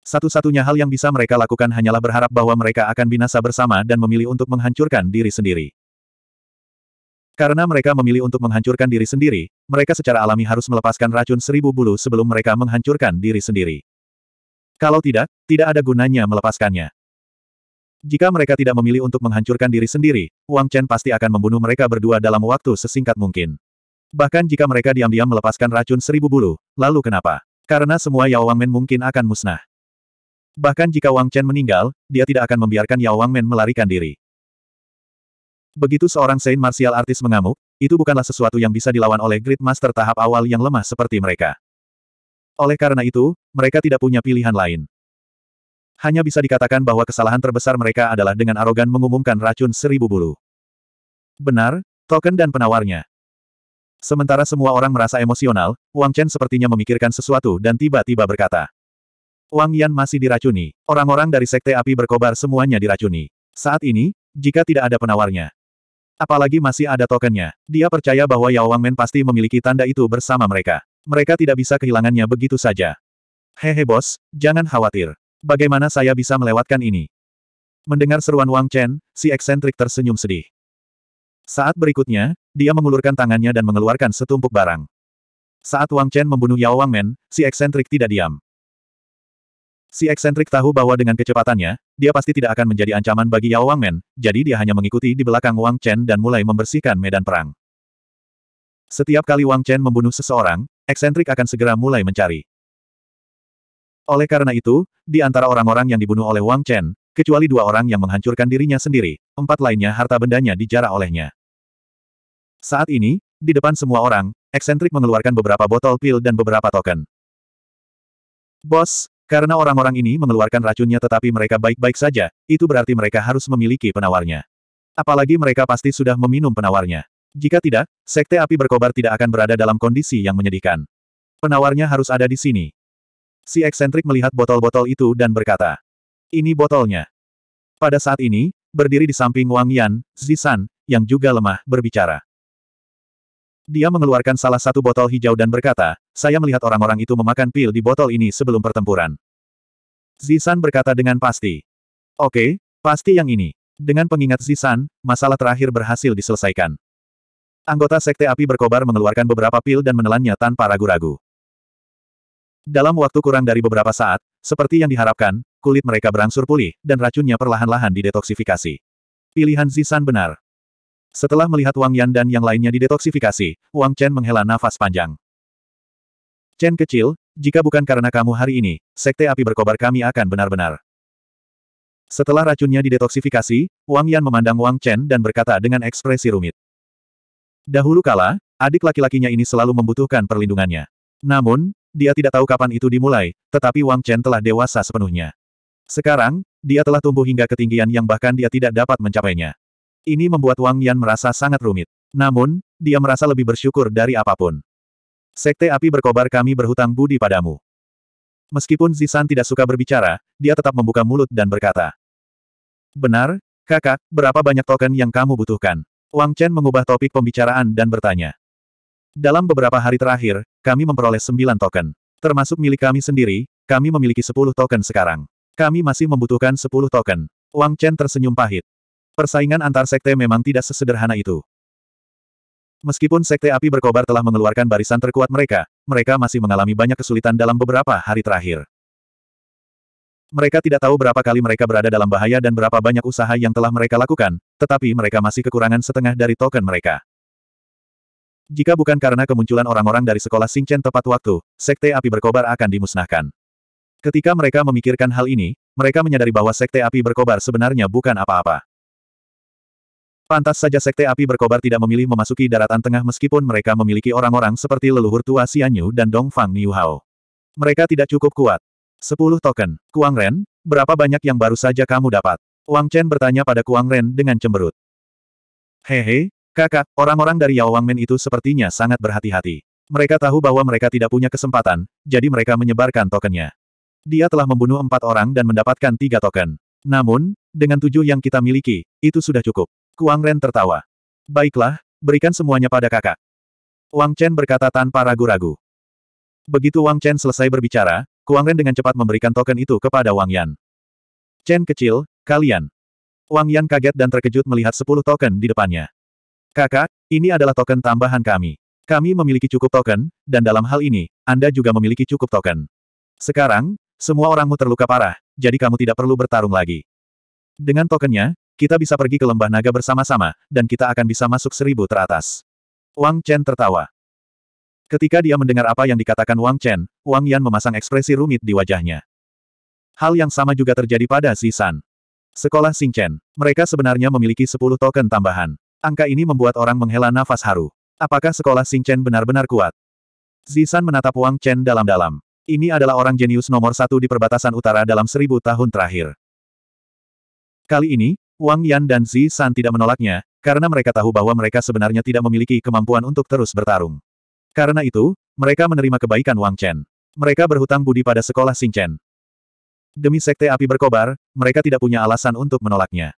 S1: Satu-satunya hal yang bisa mereka lakukan hanyalah berharap bahwa mereka akan binasa bersama dan memilih untuk menghancurkan diri sendiri. Karena mereka memilih untuk menghancurkan diri sendiri, mereka secara alami harus melepaskan racun seribu bulu sebelum mereka menghancurkan diri sendiri. Kalau tidak, tidak ada gunanya melepaskannya. Jika mereka tidak memilih untuk menghancurkan diri sendiri, Wang Chen pasti akan membunuh mereka berdua dalam waktu sesingkat mungkin. Bahkan jika mereka diam-diam melepaskan racun seribu bulu, lalu kenapa? Karena semua Yao Wang Men mungkin akan musnah. Bahkan jika Wang Chen meninggal, dia tidak akan membiarkan Yao Wang Men melarikan diri. Begitu seorang Saint Martial Artis mengamuk, itu bukanlah sesuatu yang bisa dilawan oleh Great Master tahap awal yang lemah seperti mereka. Oleh karena itu, mereka tidak punya pilihan lain. Hanya bisa dikatakan bahwa kesalahan terbesar mereka adalah dengan arogan mengumumkan racun seribu bulu. Benar, token dan penawarnya. Sementara semua orang merasa emosional, Wang Chen sepertinya memikirkan sesuatu dan tiba-tiba berkata. Wang Yan masih diracuni. Orang-orang dari Sekte Api Berkobar semuanya diracuni. Saat ini, jika tidak ada penawarnya. Apalagi masih ada tokennya. Dia percaya bahwa Yao Men pasti memiliki tanda itu bersama mereka. Mereka tidak bisa kehilangannya begitu saja. Hehe bos, jangan khawatir. Bagaimana saya bisa melewatkan ini? Mendengar seruan Wang Chen, si eksentrik tersenyum sedih. Saat berikutnya, dia mengulurkan tangannya dan mengeluarkan setumpuk barang. Saat Wang Chen membunuh Yao Men, si eksentrik tidak diam. Si eksentrik tahu bahwa dengan kecepatannya, dia pasti tidak akan menjadi ancaman bagi Yao Wangmen, jadi dia hanya mengikuti di belakang Wang Chen dan mulai membersihkan medan perang. Setiap kali Wang Chen membunuh seseorang, eksentrik akan segera mulai mencari. Oleh karena itu, di antara orang-orang yang dibunuh oleh Wang Chen, kecuali dua orang yang menghancurkan dirinya sendiri, empat lainnya harta bendanya dijarah olehnya. Saat ini, di depan semua orang, eksentrik mengeluarkan beberapa botol pil dan beberapa token. Bos, karena orang-orang ini mengeluarkan racunnya tetapi mereka baik-baik saja, itu berarti mereka harus memiliki penawarnya. Apalagi mereka pasti sudah meminum penawarnya. Jika tidak, sekte api berkobar tidak akan berada dalam kondisi yang menyedihkan. Penawarnya harus ada di sini. Si eksentrik melihat botol-botol itu dan berkata, ini botolnya. Pada saat ini, berdiri di samping Wang Yan, Zisan, yang juga lemah, berbicara. Dia mengeluarkan salah satu botol hijau dan berkata, saya melihat orang-orang itu memakan pil di botol ini sebelum pertempuran. Zisan berkata dengan pasti. Oke, pasti yang ini. Dengan pengingat Zisan, masalah terakhir berhasil diselesaikan. Anggota Sekte Api Berkobar mengeluarkan beberapa pil dan menelannya tanpa ragu-ragu. Dalam waktu kurang dari beberapa saat, seperti yang diharapkan, kulit mereka berangsur pulih, dan racunnya perlahan-lahan didetoksifikasi. Pilihan Zisan benar. Setelah melihat Wang Yan dan yang lainnya didetoksifikasi, Wang Chen menghela nafas panjang. Chen kecil, jika bukan karena kamu hari ini, sekte api berkobar kami akan benar-benar. Setelah racunnya didetoksifikasi, Wang Yan memandang Wang Chen dan berkata dengan ekspresi rumit. Dahulu kala, adik laki-lakinya ini selalu membutuhkan perlindungannya. Namun, dia tidak tahu kapan itu dimulai, tetapi Wang Chen telah dewasa sepenuhnya. Sekarang, dia telah tumbuh hingga ketinggian yang bahkan dia tidak dapat mencapainya. Ini membuat Wang Yan merasa sangat rumit. Namun, dia merasa lebih bersyukur dari apapun. Sekte api berkobar kami berhutang budi padamu. Meskipun Zisan tidak suka berbicara, dia tetap membuka mulut dan berkata. Benar, kakak, berapa banyak token yang kamu butuhkan? Wang Chen mengubah topik pembicaraan dan bertanya. Dalam beberapa hari terakhir, kami memperoleh sembilan token. Termasuk milik kami sendiri, kami memiliki sepuluh token sekarang. Kami masih membutuhkan sepuluh token. Wang Chen tersenyum pahit. Persaingan antar sekte memang tidak sesederhana itu. Meskipun Sekte Api Berkobar telah mengeluarkan barisan terkuat mereka, mereka masih mengalami banyak kesulitan dalam beberapa hari terakhir. Mereka tidak tahu berapa kali mereka berada dalam bahaya dan berapa banyak usaha yang telah mereka lakukan, tetapi mereka masih kekurangan setengah dari token mereka. Jika bukan karena kemunculan orang-orang dari sekolah Singchen tepat waktu, Sekte Api Berkobar akan dimusnahkan. Ketika mereka memikirkan hal ini, mereka menyadari bahwa Sekte Api Berkobar sebenarnya bukan apa-apa. Pantas saja Sekte Api Berkobar tidak memilih memasuki daratan tengah meskipun mereka memiliki orang-orang seperti leluhur tua Xianyu dan Dongfang Niuhao. Mereka tidak cukup kuat. Sepuluh token. Kuang Ren, berapa banyak yang baru saja kamu dapat? Wang Chen bertanya pada Kuang Ren dengan cemberut. Hehe, kakak, orang-orang dari Yao Wangmen itu sepertinya sangat berhati-hati. Mereka tahu bahwa mereka tidak punya kesempatan, jadi mereka menyebarkan tokennya. Dia telah membunuh empat orang dan mendapatkan tiga token. Namun, dengan tujuh yang kita miliki, itu sudah cukup. Kuang Ren tertawa. Baiklah, berikan semuanya pada kakak. Wang Chen berkata tanpa ragu-ragu. Begitu Wang Chen selesai berbicara, Kuang Ren dengan cepat memberikan token itu kepada Wang Yan. Chen kecil, kalian. Wang Yan kaget dan terkejut melihat sepuluh token di depannya. Kakak, ini adalah token tambahan kami. Kami memiliki cukup token, dan dalam hal ini, Anda juga memiliki cukup token. Sekarang, semua orangmu terluka parah, jadi kamu tidak perlu bertarung lagi. Dengan tokennya, kita bisa pergi ke lembah naga bersama-sama, dan kita akan bisa masuk seribu teratas. Wang Chen tertawa. Ketika dia mendengar apa yang dikatakan Wang Chen, Wang Yan memasang ekspresi rumit di wajahnya. Hal yang sama juga terjadi pada Si San. Sekolah Sing Chen. Mereka sebenarnya memiliki 10 token tambahan. Angka ini membuat orang menghela nafas haru. Apakah sekolah Sing Chen benar-benar kuat? San menatap Wang Chen dalam-dalam. Ini adalah orang jenius nomor satu di perbatasan utara dalam seribu tahun terakhir. Kali ini, Wang Yan dan Zi San tidak menolaknya, karena mereka tahu bahwa mereka sebenarnya tidak memiliki kemampuan untuk terus bertarung. Karena itu, mereka menerima kebaikan Wang Chen. Mereka berhutang budi pada sekolah Xing Chen. Demi sekte api berkobar, mereka tidak punya alasan untuk menolaknya.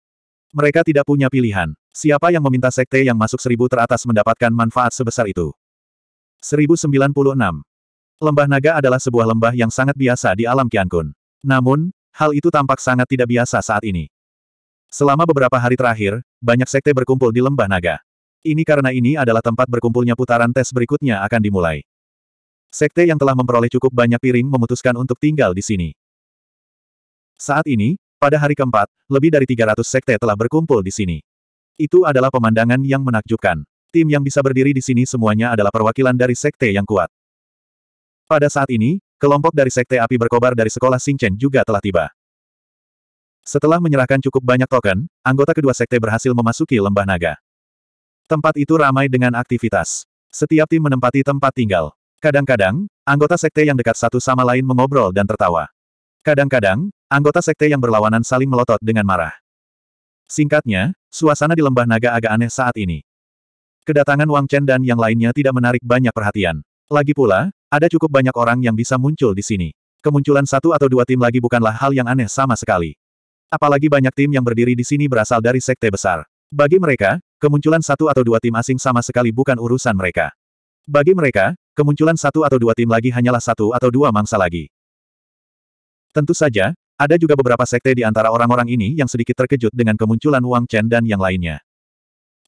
S1: Mereka tidak punya pilihan. Siapa yang meminta sekte yang masuk seribu teratas mendapatkan manfaat sebesar itu? 1096. Lembah naga adalah sebuah lembah yang sangat biasa di alam Kiankun. Namun, hal itu tampak sangat tidak biasa saat ini. Selama beberapa hari terakhir, banyak sekte berkumpul di Lembah Naga. Ini karena ini adalah tempat berkumpulnya putaran tes berikutnya akan dimulai. Sekte yang telah memperoleh cukup banyak piring memutuskan untuk tinggal di sini. Saat ini, pada hari keempat, lebih dari 300 sekte telah berkumpul di sini. Itu adalah pemandangan yang menakjubkan. Tim yang bisa berdiri di sini semuanya adalah perwakilan dari sekte yang kuat. Pada saat ini, kelompok dari sekte api berkobar dari sekolah Singchen juga telah tiba. Setelah menyerahkan cukup banyak token, anggota kedua sekte berhasil memasuki lembah naga. Tempat itu ramai dengan aktivitas. Setiap tim menempati tempat tinggal. Kadang-kadang, anggota sekte yang dekat satu sama lain mengobrol dan tertawa. Kadang-kadang, anggota sekte yang berlawanan saling melotot dengan marah. Singkatnya, suasana di lembah naga agak aneh saat ini. Kedatangan Wang Chen dan yang lainnya tidak menarik banyak perhatian. Lagi pula, ada cukup banyak orang yang bisa muncul di sini. Kemunculan satu atau dua tim lagi bukanlah hal yang aneh sama sekali. Apalagi banyak tim yang berdiri di sini berasal dari sekte besar. Bagi mereka, kemunculan satu atau dua tim asing sama sekali bukan urusan mereka. Bagi mereka, kemunculan satu atau dua tim lagi hanyalah satu atau dua mangsa lagi. Tentu saja, ada juga beberapa sekte di antara orang-orang ini yang sedikit terkejut dengan kemunculan Wang Chen dan yang lainnya.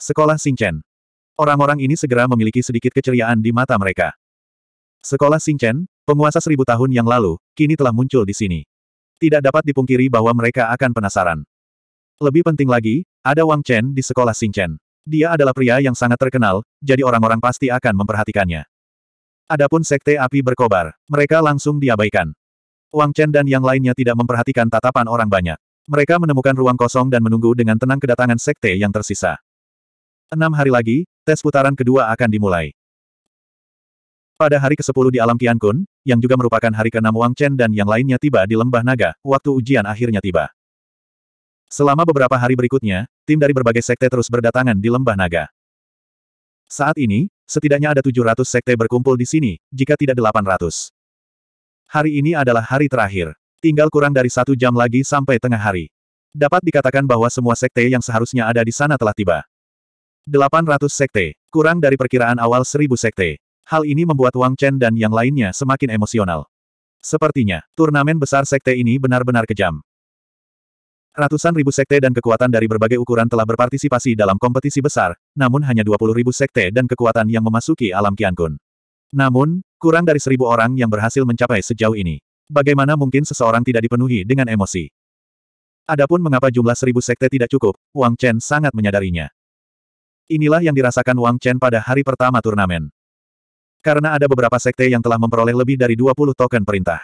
S1: Sekolah Chen. Orang-orang ini segera memiliki sedikit keceriaan di mata mereka. Sekolah Chen, penguasa seribu tahun yang lalu, kini telah muncul di sini. Tidak dapat dipungkiri bahwa mereka akan penasaran. Lebih penting lagi, ada Wang Chen di sekolah Xing Chen. Dia adalah pria yang sangat terkenal, jadi orang-orang pasti akan memperhatikannya. Adapun sekte api berkobar, mereka langsung diabaikan. Wang Chen dan yang lainnya tidak memperhatikan tatapan orang banyak. Mereka menemukan ruang kosong dan menunggu dengan tenang kedatangan sekte yang tersisa. Enam hari lagi, tes putaran kedua akan dimulai. Pada hari ke-10 di alam Kian Kun, yang juga merupakan hari ke-6 Wang Chen dan yang lainnya tiba di Lembah Naga, waktu ujian akhirnya tiba. Selama beberapa hari berikutnya, tim dari berbagai sekte terus berdatangan di Lembah Naga. Saat ini, setidaknya ada 700 sekte berkumpul di sini, jika tidak 800. Hari ini adalah hari terakhir. Tinggal kurang dari satu jam lagi sampai tengah hari. Dapat dikatakan bahwa semua sekte yang seharusnya ada di sana telah tiba. 800 sekte, kurang dari perkiraan awal 1000 sekte. Hal ini membuat Wang Chen dan yang lainnya semakin emosional. Sepertinya, turnamen besar sekte ini benar-benar kejam. Ratusan ribu sekte dan kekuatan dari berbagai ukuran telah berpartisipasi dalam kompetisi besar, namun hanya 20 ribu sekte dan kekuatan yang memasuki alam Qiankun. Namun, kurang dari seribu orang yang berhasil mencapai sejauh ini. Bagaimana mungkin seseorang tidak dipenuhi dengan emosi? Adapun mengapa jumlah seribu sekte tidak cukup, Wang Chen sangat menyadarinya. Inilah yang dirasakan Wang Chen pada hari pertama turnamen. Karena ada beberapa sekte yang telah memperoleh lebih dari 20 token perintah.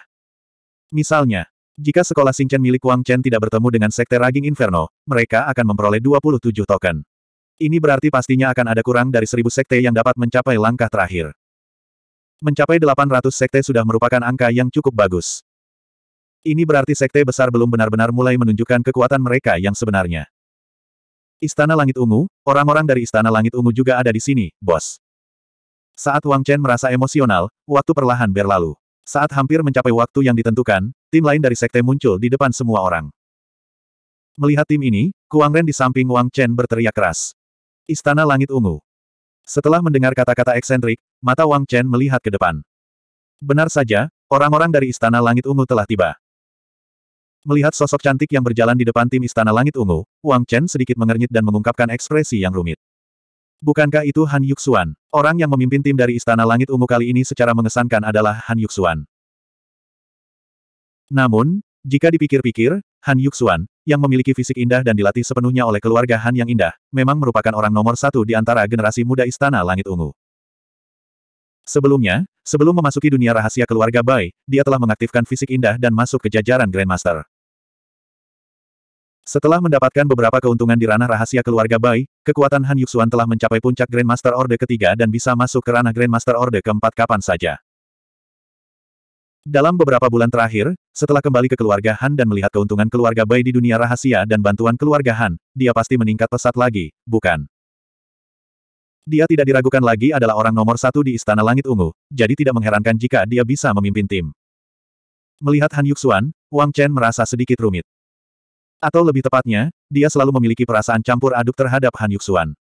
S1: Misalnya, jika sekolah Xingchen milik Wang Chen tidak bertemu dengan sekte Raging Inferno, mereka akan memperoleh 27 token. Ini berarti pastinya akan ada kurang dari 1000 sekte yang dapat mencapai langkah terakhir. Mencapai 800 sekte sudah merupakan angka yang cukup bagus. Ini berarti sekte besar belum benar-benar mulai menunjukkan kekuatan mereka yang sebenarnya. Istana Langit Ungu, orang-orang dari Istana Langit Ungu juga ada di sini, bos. Saat Wang Chen merasa emosional, waktu perlahan berlalu. Saat hampir mencapai waktu yang ditentukan, tim lain dari sekte muncul di depan semua orang. Melihat tim ini, Kuang Ren di samping Wang Chen berteriak keras. Istana Langit Ungu. Setelah mendengar kata-kata eksentrik, mata Wang Chen melihat ke depan. Benar saja, orang-orang dari Istana Langit Ungu telah tiba. Melihat sosok cantik yang berjalan di depan tim Istana Langit Ungu, Wang Chen sedikit mengernyit dan mengungkapkan ekspresi yang rumit. Bukankah itu Han Yuxuan? Orang yang memimpin tim dari Istana Langit Ungu kali ini secara mengesankan adalah Han Yuxuan. Namun, jika dipikir-pikir, Han Yuxuan, yang memiliki fisik indah dan dilatih sepenuhnya oleh keluarga Han yang indah, memang merupakan orang nomor satu di antara generasi muda Istana Langit Ungu. Sebelumnya, sebelum memasuki dunia rahasia keluarga Bai, dia telah mengaktifkan fisik indah dan masuk ke jajaran Grandmaster. Setelah mendapatkan beberapa keuntungan di ranah rahasia keluarga Bai, kekuatan Han Yuxuan telah mencapai puncak Grandmaster Orde ketiga dan bisa masuk ke ranah Grandmaster Orde keempat kapan saja. Dalam beberapa bulan terakhir, setelah kembali ke keluarga Han dan melihat keuntungan keluarga Bai di dunia rahasia dan bantuan keluarga Han, dia pasti meningkat pesat lagi, bukan? Dia tidak diragukan lagi adalah orang nomor satu di Istana Langit Ungu, jadi tidak mengherankan jika dia bisa memimpin tim. Melihat Han Yuxuan, Wang Chen merasa sedikit rumit. Atau lebih tepatnya, dia selalu memiliki perasaan campur aduk terhadap Han Yuxuan.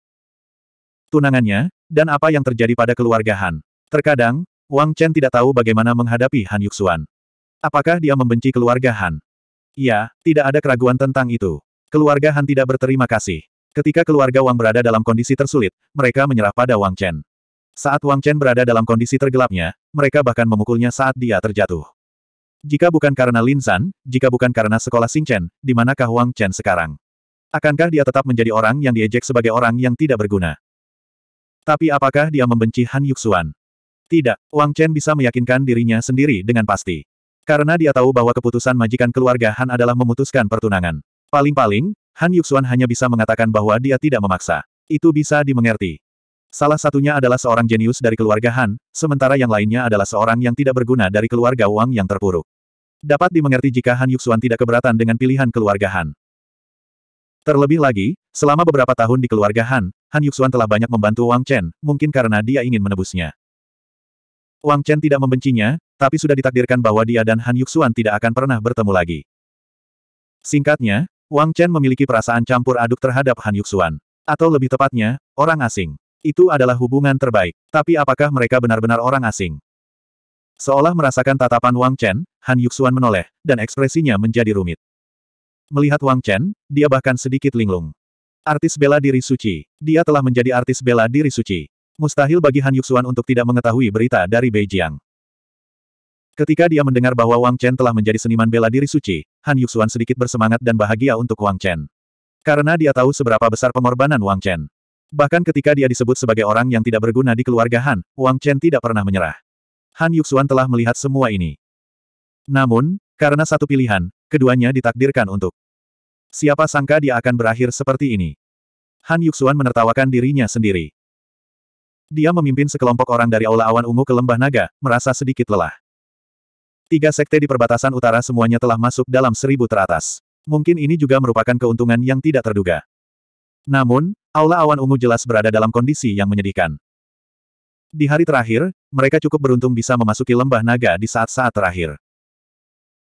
S1: Tunangannya, dan apa yang terjadi pada keluarga Han. Terkadang, Wang Chen tidak tahu bagaimana menghadapi Han Yuxuan. Apakah dia membenci keluarga Han? Ya, tidak ada keraguan tentang itu. Keluarga Han tidak berterima kasih. Ketika keluarga Wang berada dalam kondisi tersulit, mereka menyerah pada Wang Chen. Saat Wang Chen berada dalam kondisi tergelapnya, mereka bahkan memukulnya saat dia terjatuh. Jika bukan karena Lin Zan, jika bukan karena sekolah Xing Chen, di manakah Wang Chen sekarang? Akankah dia tetap menjadi orang yang diejek sebagai orang yang tidak berguna? Tapi apakah dia membenci Han Yuxuan? Tidak, Wang Chen bisa meyakinkan dirinya sendiri dengan pasti. Karena dia tahu bahwa keputusan majikan keluarga Han adalah memutuskan pertunangan. Paling-paling, Han Yuxuan hanya bisa mengatakan bahwa dia tidak memaksa. Itu bisa dimengerti. Salah satunya adalah seorang jenius dari keluarga Han, sementara yang lainnya adalah seorang yang tidak berguna dari keluarga Wang yang terpuruk. Dapat dimengerti jika Han Yuxuan tidak keberatan dengan pilihan keluarga Han. Terlebih lagi, selama beberapa tahun di keluarga Han, Han Yuxuan telah banyak membantu Wang Chen, mungkin karena dia ingin menebusnya. Wang Chen tidak membencinya, tapi sudah ditakdirkan bahwa dia dan Han Yuxuan tidak akan pernah bertemu lagi. Singkatnya, Wang Chen memiliki perasaan campur aduk terhadap Han Yuxuan. Atau lebih tepatnya, orang asing. Itu adalah hubungan terbaik. Tapi apakah mereka benar-benar orang asing? Seolah merasakan tatapan Wang Chen, Han Yuxuan menoleh, dan ekspresinya menjadi rumit. Melihat Wang Chen, dia bahkan sedikit linglung. Artis bela diri suci. Dia telah menjadi artis bela diri suci. Mustahil bagi Han Yuxuan untuk tidak mengetahui berita dari Beijing. Ketika dia mendengar bahwa Wang Chen telah menjadi seniman bela diri suci, Han Yuxuan sedikit bersemangat dan bahagia untuk Wang Chen. Karena dia tahu seberapa besar pengorbanan Wang Chen. Bahkan ketika dia disebut sebagai orang yang tidak berguna di keluarga Han, Wang Chen tidak pernah menyerah. Han Yuxuan telah melihat semua ini. Namun, karena satu pilihan, keduanya ditakdirkan untuk. Siapa sangka dia akan berakhir seperti ini. Han Yuxuan menertawakan dirinya sendiri. Dia memimpin sekelompok orang dari Aula Awan Ungu ke Lembah Naga, merasa sedikit lelah. Tiga sekte di perbatasan utara semuanya telah masuk dalam seribu teratas. Mungkin ini juga merupakan keuntungan yang tidak terduga. Namun, Aula Awan Ungu jelas berada dalam kondisi yang menyedihkan. Di hari terakhir, mereka cukup beruntung bisa memasuki lembah naga di saat-saat terakhir.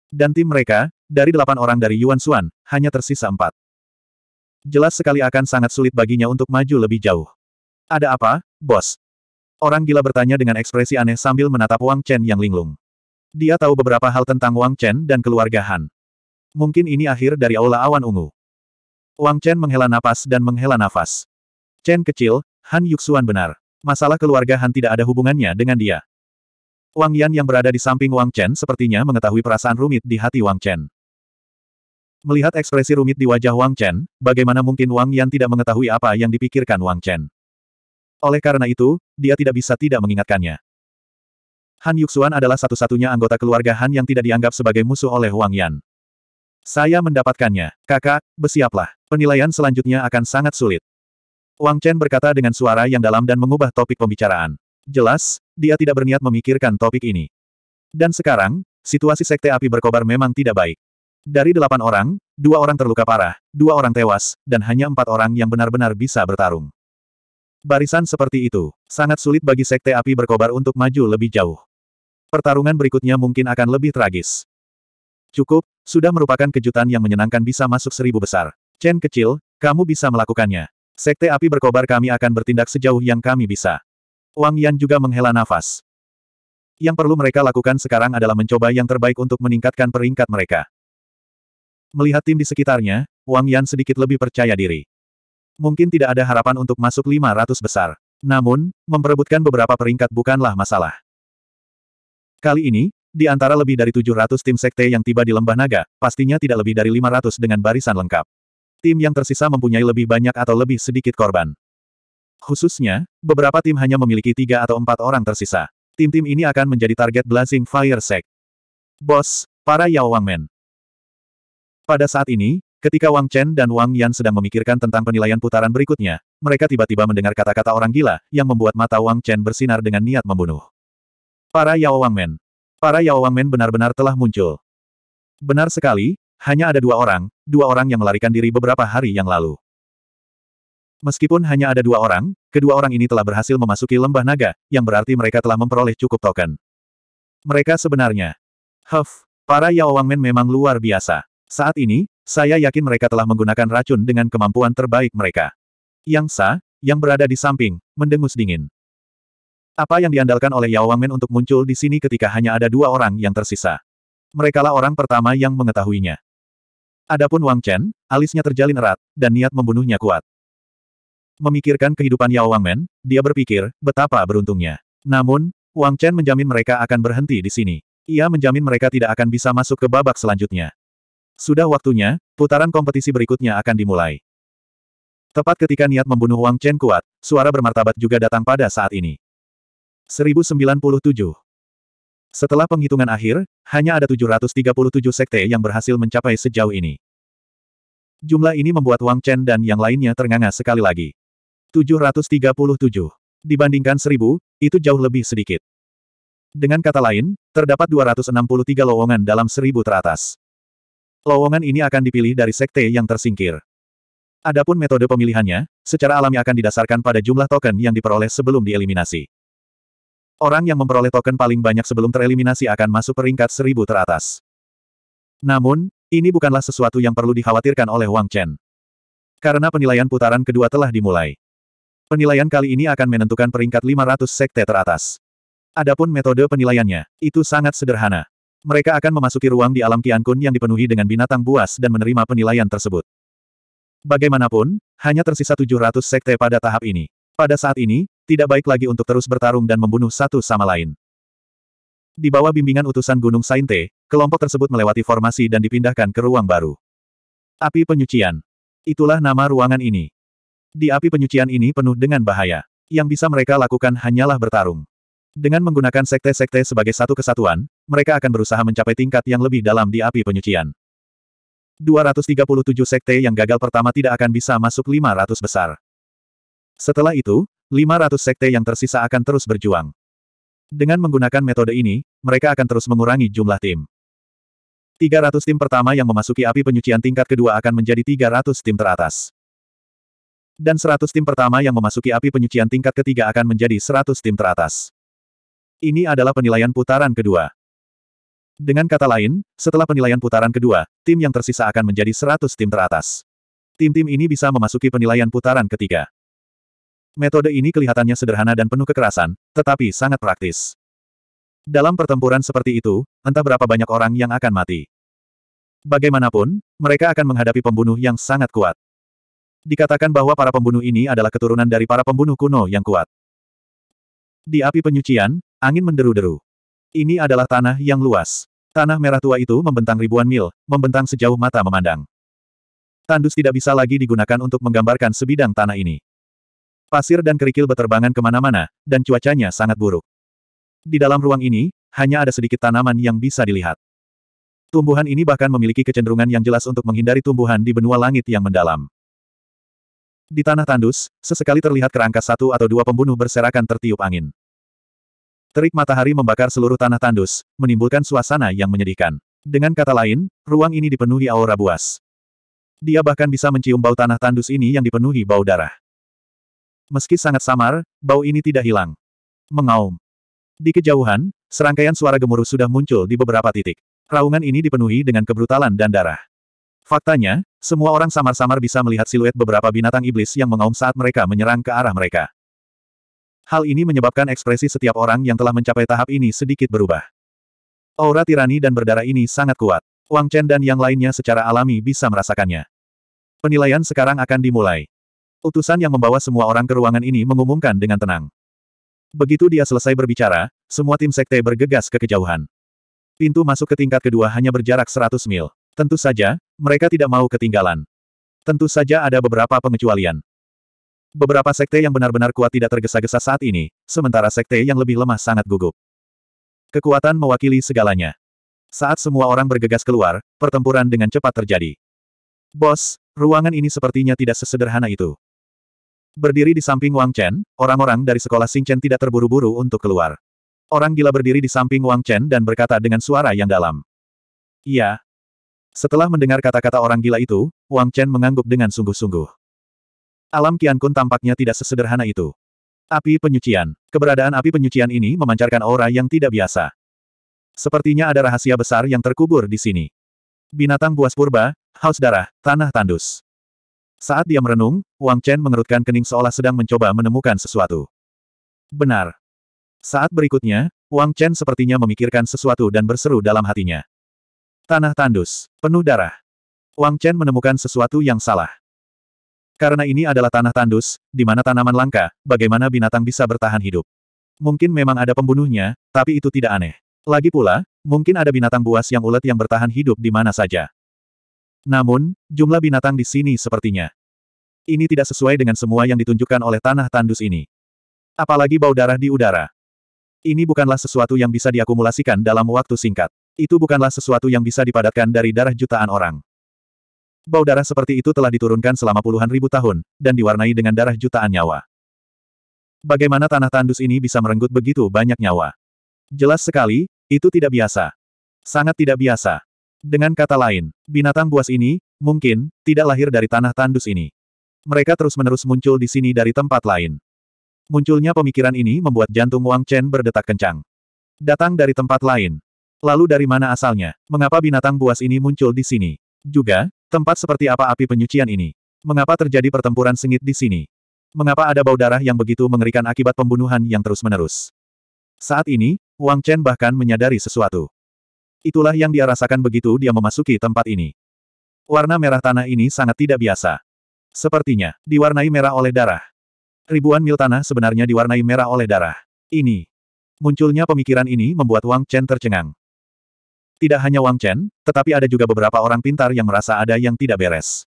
S1: Dan tim mereka, dari delapan orang dari Yuan Xuan, hanya tersisa empat. Jelas sekali akan sangat sulit baginya untuk maju lebih jauh. Ada apa, bos? Orang gila bertanya dengan ekspresi aneh sambil menatap Wang Chen yang linglung. Dia tahu beberapa hal tentang Wang Chen dan keluarga Han. Mungkin ini akhir dari aula awan ungu. Wang Chen menghela napas dan menghela nafas. Chen kecil, Han Yuxuan benar masalah keluarga Han tidak ada hubungannya dengan dia. Wang Yan yang berada di samping Wang Chen sepertinya mengetahui perasaan rumit di hati Wang Chen. Melihat ekspresi rumit di wajah Wang Chen, bagaimana mungkin Wang Yan tidak mengetahui apa yang dipikirkan Wang Chen. Oleh karena itu, dia tidak bisa tidak mengingatkannya. Han Yuxuan adalah satu-satunya anggota keluarga Han yang tidak dianggap sebagai musuh oleh Wang Yan. Saya mendapatkannya. Kakak, bersiaplah. Penilaian selanjutnya akan sangat sulit. Wang Chen berkata dengan suara yang dalam dan mengubah topik pembicaraan. Jelas, dia tidak berniat memikirkan topik ini. Dan sekarang, situasi Sekte Api Berkobar memang tidak baik. Dari delapan orang, dua orang terluka parah, dua orang tewas, dan hanya empat orang yang benar-benar bisa bertarung. Barisan seperti itu, sangat sulit bagi Sekte Api Berkobar untuk maju lebih jauh. Pertarungan berikutnya mungkin akan lebih tragis. Cukup, sudah merupakan kejutan yang menyenangkan bisa masuk seribu besar. Chen kecil, kamu bisa melakukannya. Sekte api berkobar kami akan bertindak sejauh yang kami bisa. Wang Yan juga menghela nafas. Yang perlu mereka lakukan sekarang adalah mencoba yang terbaik untuk meningkatkan peringkat mereka. Melihat tim di sekitarnya, Wang Yan sedikit lebih percaya diri. Mungkin tidak ada harapan untuk masuk 500 besar. Namun, memperebutkan beberapa peringkat bukanlah masalah. Kali ini, di antara lebih dari 700 tim sekte yang tiba di Lembah Naga, pastinya tidak lebih dari 500 dengan barisan lengkap. Tim yang tersisa mempunyai lebih banyak atau lebih sedikit korban. Khususnya, beberapa tim hanya memiliki tiga atau empat orang tersisa. Tim-tim ini akan menjadi target Blazing Fire Sect. Bos, para Yao Wangmen. Pada saat ini, ketika Wang Chen dan Wang Yan sedang memikirkan tentang penilaian putaran berikutnya, mereka tiba-tiba mendengar kata-kata orang gila, yang membuat mata Wang Chen bersinar dengan niat membunuh. Para Yao Wangmen. Para Yao Wangmen benar-benar telah muncul. Benar sekali, hanya ada dua orang, dua orang yang melarikan diri beberapa hari yang lalu. Meskipun hanya ada dua orang, kedua orang ini telah berhasil memasuki lembah naga, yang berarti mereka telah memperoleh cukup token. Mereka sebenarnya. Huff, para Yao Wangmen memang luar biasa. Saat ini, saya yakin mereka telah menggunakan racun dengan kemampuan terbaik mereka. Yang Sa, yang berada di samping, mendengus dingin. Apa yang diandalkan oleh Yao Wangmen untuk muncul di sini ketika hanya ada dua orang yang tersisa. Merekalah orang pertama yang mengetahuinya. Adapun Wang Chen, alisnya terjalin erat, dan niat membunuhnya kuat. Memikirkan kehidupan Yao Wang Men, dia berpikir, betapa beruntungnya. Namun, Wang Chen menjamin mereka akan berhenti di sini. Ia menjamin mereka tidak akan bisa masuk ke babak selanjutnya. Sudah waktunya, putaran kompetisi berikutnya akan dimulai. Tepat ketika niat membunuh Wang Chen kuat, suara bermartabat juga datang pada saat ini. 1097 setelah penghitungan akhir, hanya ada 737 sekte yang berhasil mencapai sejauh ini. Jumlah ini membuat Wang Chen dan yang lainnya ternganga sekali lagi. 737. Dibandingkan 1000, itu jauh lebih sedikit. Dengan kata lain, terdapat 263 lowongan dalam 1000 teratas. Lowongan ini akan dipilih dari sekte yang tersingkir. Adapun metode pemilihannya, secara alami akan didasarkan pada jumlah token yang diperoleh sebelum dieliminasi. Orang yang memperoleh token paling banyak sebelum tereliminasi akan masuk peringkat seribu teratas. Namun, ini bukanlah sesuatu yang perlu dikhawatirkan oleh Wang Chen. Karena penilaian putaran kedua telah dimulai. Penilaian kali ini akan menentukan peringkat 500 sekte teratas. Adapun metode penilaiannya, itu sangat sederhana. Mereka akan memasuki ruang di alam Kun yang dipenuhi dengan binatang buas dan menerima penilaian tersebut. Bagaimanapun, hanya tersisa 700 sekte pada tahap ini. Pada saat ini, tidak baik lagi untuk terus bertarung dan membunuh satu sama lain. Di bawah bimbingan utusan Gunung Sainte, kelompok tersebut melewati formasi dan dipindahkan ke ruang baru. Api penyucian. Itulah nama ruangan ini. Di api penyucian ini penuh dengan bahaya. Yang bisa mereka lakukan hanyalah bertarung. Dengan menggunakan sekte-sekte sebagai satu kesatuan, mereka akan berusaha mencapai tingkat yang lebih dalam di api penyucian. 237 sekte yang gagal pertama tidak akan bisa masuk 500 besar. Setelah itu, 500 sekte yang tersisa akan terus berjuang. Dengan menggunakan metode ini, mereka akan terus mengurangi jumlah tim. 300 tim pertama yang memasuki api penyucian tingkat kedua akan menjadi 300 tim teratas. Dan 100 tim pertama yang memasuki api penyucian tingkat ketiga akan menjadi 100 tim teratas. Ini adalah penilaian putaran kedua. Dengan kata lain, setelah penilaian putaran kedua, tim yang tersisa akan menjadi 100 tim teratas. Tim-tim ini bisa memasuki penilaian putaran ketiga. Metode ini kelihatannya sederhana dan penuh kekerasan, tetapi sangat praktis. Dalam pertempuran seperti itu, entah berapa banyak orang yang akan mati. Bagaimanapun, mereka akan menghadapi pembunuh yang sangat kuat. Dikatakan bahwa para pembunuh ini adalah keturunan dari para pembunuh kuno yang kuat. Di api penyucian, angin menderu-deru. Ini adalah tanah yang luas. Tanah merah tua itu membentang ribuan mil, membentang sejauh mata memandang. Tandus tidak bisa lagi digunakan untuk menggambarkan sebidang tanah ini. Pasir dan kerikil berterbangan kemana-mana, dan cuacanya sangat buruk. Di dalam ruang ini, hanya ada sedikit tanaman yang bisa dilihat. Tumbuhan ini bahkan memiliki kecenderungan yang jelas untuk menghindari tumbuhan di benua langit yang mendalam. Di tanah tandus, sesekali terlihat kerangka satu atau dua pembunuh berserakan tertiup angin. Terik matahari membakar seluruh tanah tandus, menimbulkan suasana yang menyedihkan. Dengan kata lain, ruang ini dipenuhi aura buas. Dia bahkan bisa mencium bau tanah tandus ini yang dipenuhi bau darah. Meski sangat samar, bau ini tidak hilang. Mengaum. Di kejauhan, serangkaian suara gemuruh sudah muncul di beberapa titik. Raungan ini dipenuhi dengan kebrutalan dan darah. Faktanya, semua orang samar-samar bisa melihat siluet beberapa binatang iblis yang mengaum saat mereka menyerang ke arah mereka. Hal ini menyebabkan ekspresi setiap orang yang telah mencapai tahap ini sedikit berubah. Aura tirani dan berdarah ini sangat kuat. Wang Chen dan yang lainnya secara alami bisa merasakannya. Penilaian sekarang akan dimulai. Utusan yang membawa semua orang ke ruangan ini mengumumkan dengan tenang. Begitu dia selesai berbicara, semua tim sekte bergegas ke kejauhan. Pintu masuk ke tingkat kedua hanya berjarak 100 mil. Tentu saja, mereka tidak mau ketinggalan. Tentu saja ada beberapa pengecualian. Beberapa sekte yang benar-benar kuat tidak tergesa-gesa saat ini, sementara sekte yang lebih lemah sangat gugup. Kekuatan mewakili segalanya. Saat semua orang bergegas keluar, pertempuran dengan cepat terjadi. Bos, ruangan ini sepertinya tidak sesederhana itu. Berdiri di samping Wang Chen, orang-orang dari sekolah Chen tidak terburu-buru untuk keluar. Orang gila berdiri di samping Wang Chen dan berkata dengan suara yang dalam. Iya. Setelah mendengar kata-kata orang gila itu, Wang Chen mengangguk dengan sungguh-sungguh. Alam Qian Kun tampaknya tidak sesederhana itu. Api penyucian. Keberadaan api penyucian ini memancarkan aura yang tidak biasa. Sepertinya ada rahasia besar yang terkubur di sini. Binatang buas purba, haus darah, tanah tandus. Saat dia merenung, Wang Chen mengerutkan kening seolah sedang mencoba menemukan sesuatu. Benar. Saat berikutnya, Wang Chen sepertinya memikirkan sesuatu dan berseru dalam hatinya. Tanah tandus, penuh darah. Wang Chen menemukan sesuatu yang salah. Karena ini adalah tanah tandus, di mana tanaman langka, bagaimana binatang bisa bertahan hidup. Mungkin memang ada pembunuhnya, tapi itu tidak aneh. Lagi pula, mungkin ada binatang buas yang ulet yang bertahan hidup di mana saja. Namun, jumlah binatang di sini sepertinya. Ini tidak sesuai dengan semua yang ditunjukkan oleh tanah tandus ini. Apalagi bau darah di udara. Ini bukanlah sesuatu yang bisa diakumulasikan dalam waktu singkat. Itu bukanlah sesuatu yang bisa dipadatkan dari darah jutaan orang. Bau darah seperti itu telah diturunkan selama puluhan ribu tahun, dan diwarnai dengan darah jutaan nyawa. Bagaimana tanah tandus ini bisa merenggut begitu banyak nyawa? Jelas sekali, itu tidak biasa. Sangat tidak biasa. Dengan kata lain, binatang buas ini, mungkin, tidak lahir dari tanah tandus ini. Mereka terus-menerus muncul di sini dari tempat lain. Munculnya pemikiran ini membuat jantung Wang Chen berdetak kencang. Datang dari tempat lain. Lalu dari mana asalnya? Mengapa binatang buas ini muncul di sini? Juga, tempat seperti apa api penyucian ini? Mengapa terjadi pertempuran sengit di sini? Mengapa ada bau darah yang begitu mengerikan akibat pembunuhan yang terus-menerus? Saat ini, Wang Chen bahkan menyadari sesuatu. Itulah yang dia rasakan begitu dia memasuki tempat ini. Warna merah tanah ini sangat tidak biasa. Sepertinya, diwarnai merah oleh darah. Ribuan mil tanah sebenarnya diwarnai merah oleh darah. Ini. Munculnya pemikiran ini membuat Wang Chen tercengang. Tidak hanya Wang Chen, tetapi ada juga beberapa orang pintar yang merasa ada yang tidak beres.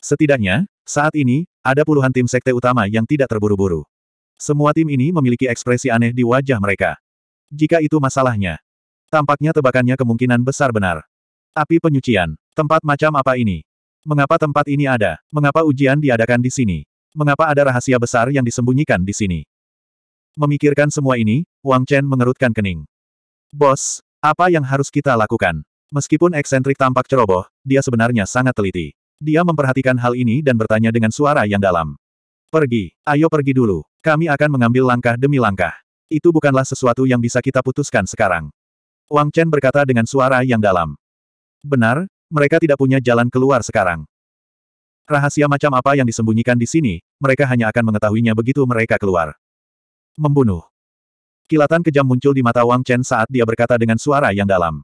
S1: Setidaknya, saat ini, ada puluhan tim sekte utama yang tidak terburu-buru. Semua tim ini memiliki ekspresi aneh di wajah mereka. Jika itu masalahnya, Tampaknya tebakannya kemungkinan besar benar. Api penyucian. Tempat macam apa ini? Mengapa tempat ini ada? Mengapa ujian diadakan di sini? Mengapa ada rahasia besar yang disembunyikan di sini? Memikirkan semua ini, Wang Chen mengerutkan kening. Bos, apa yang harus kita lakukan? Meskipun eksentrik tampak ceroboh, dia sebenarnya sangat teliti. Dia memperhatikan hal ini dan bertanya dengan suara yang dalam. Pergi, ayo pergi dulu. Kami akan mengambil langkah demi langkah. Itu bukanlah sesuatu yang bisa kita putuskan sekarang. Wang Chen berkata dengan suara yang dalam. Benar, mereka tidak punya jalan keluar sekarang. Rahasia macam apa yang disembunyikan di sini, mereka hanya akan mengetahuinya begitu mereka keluar. Membunuh. Kilatan kejam muncul di mata Wang Chen saat dia berkata dengan suara yang dalam.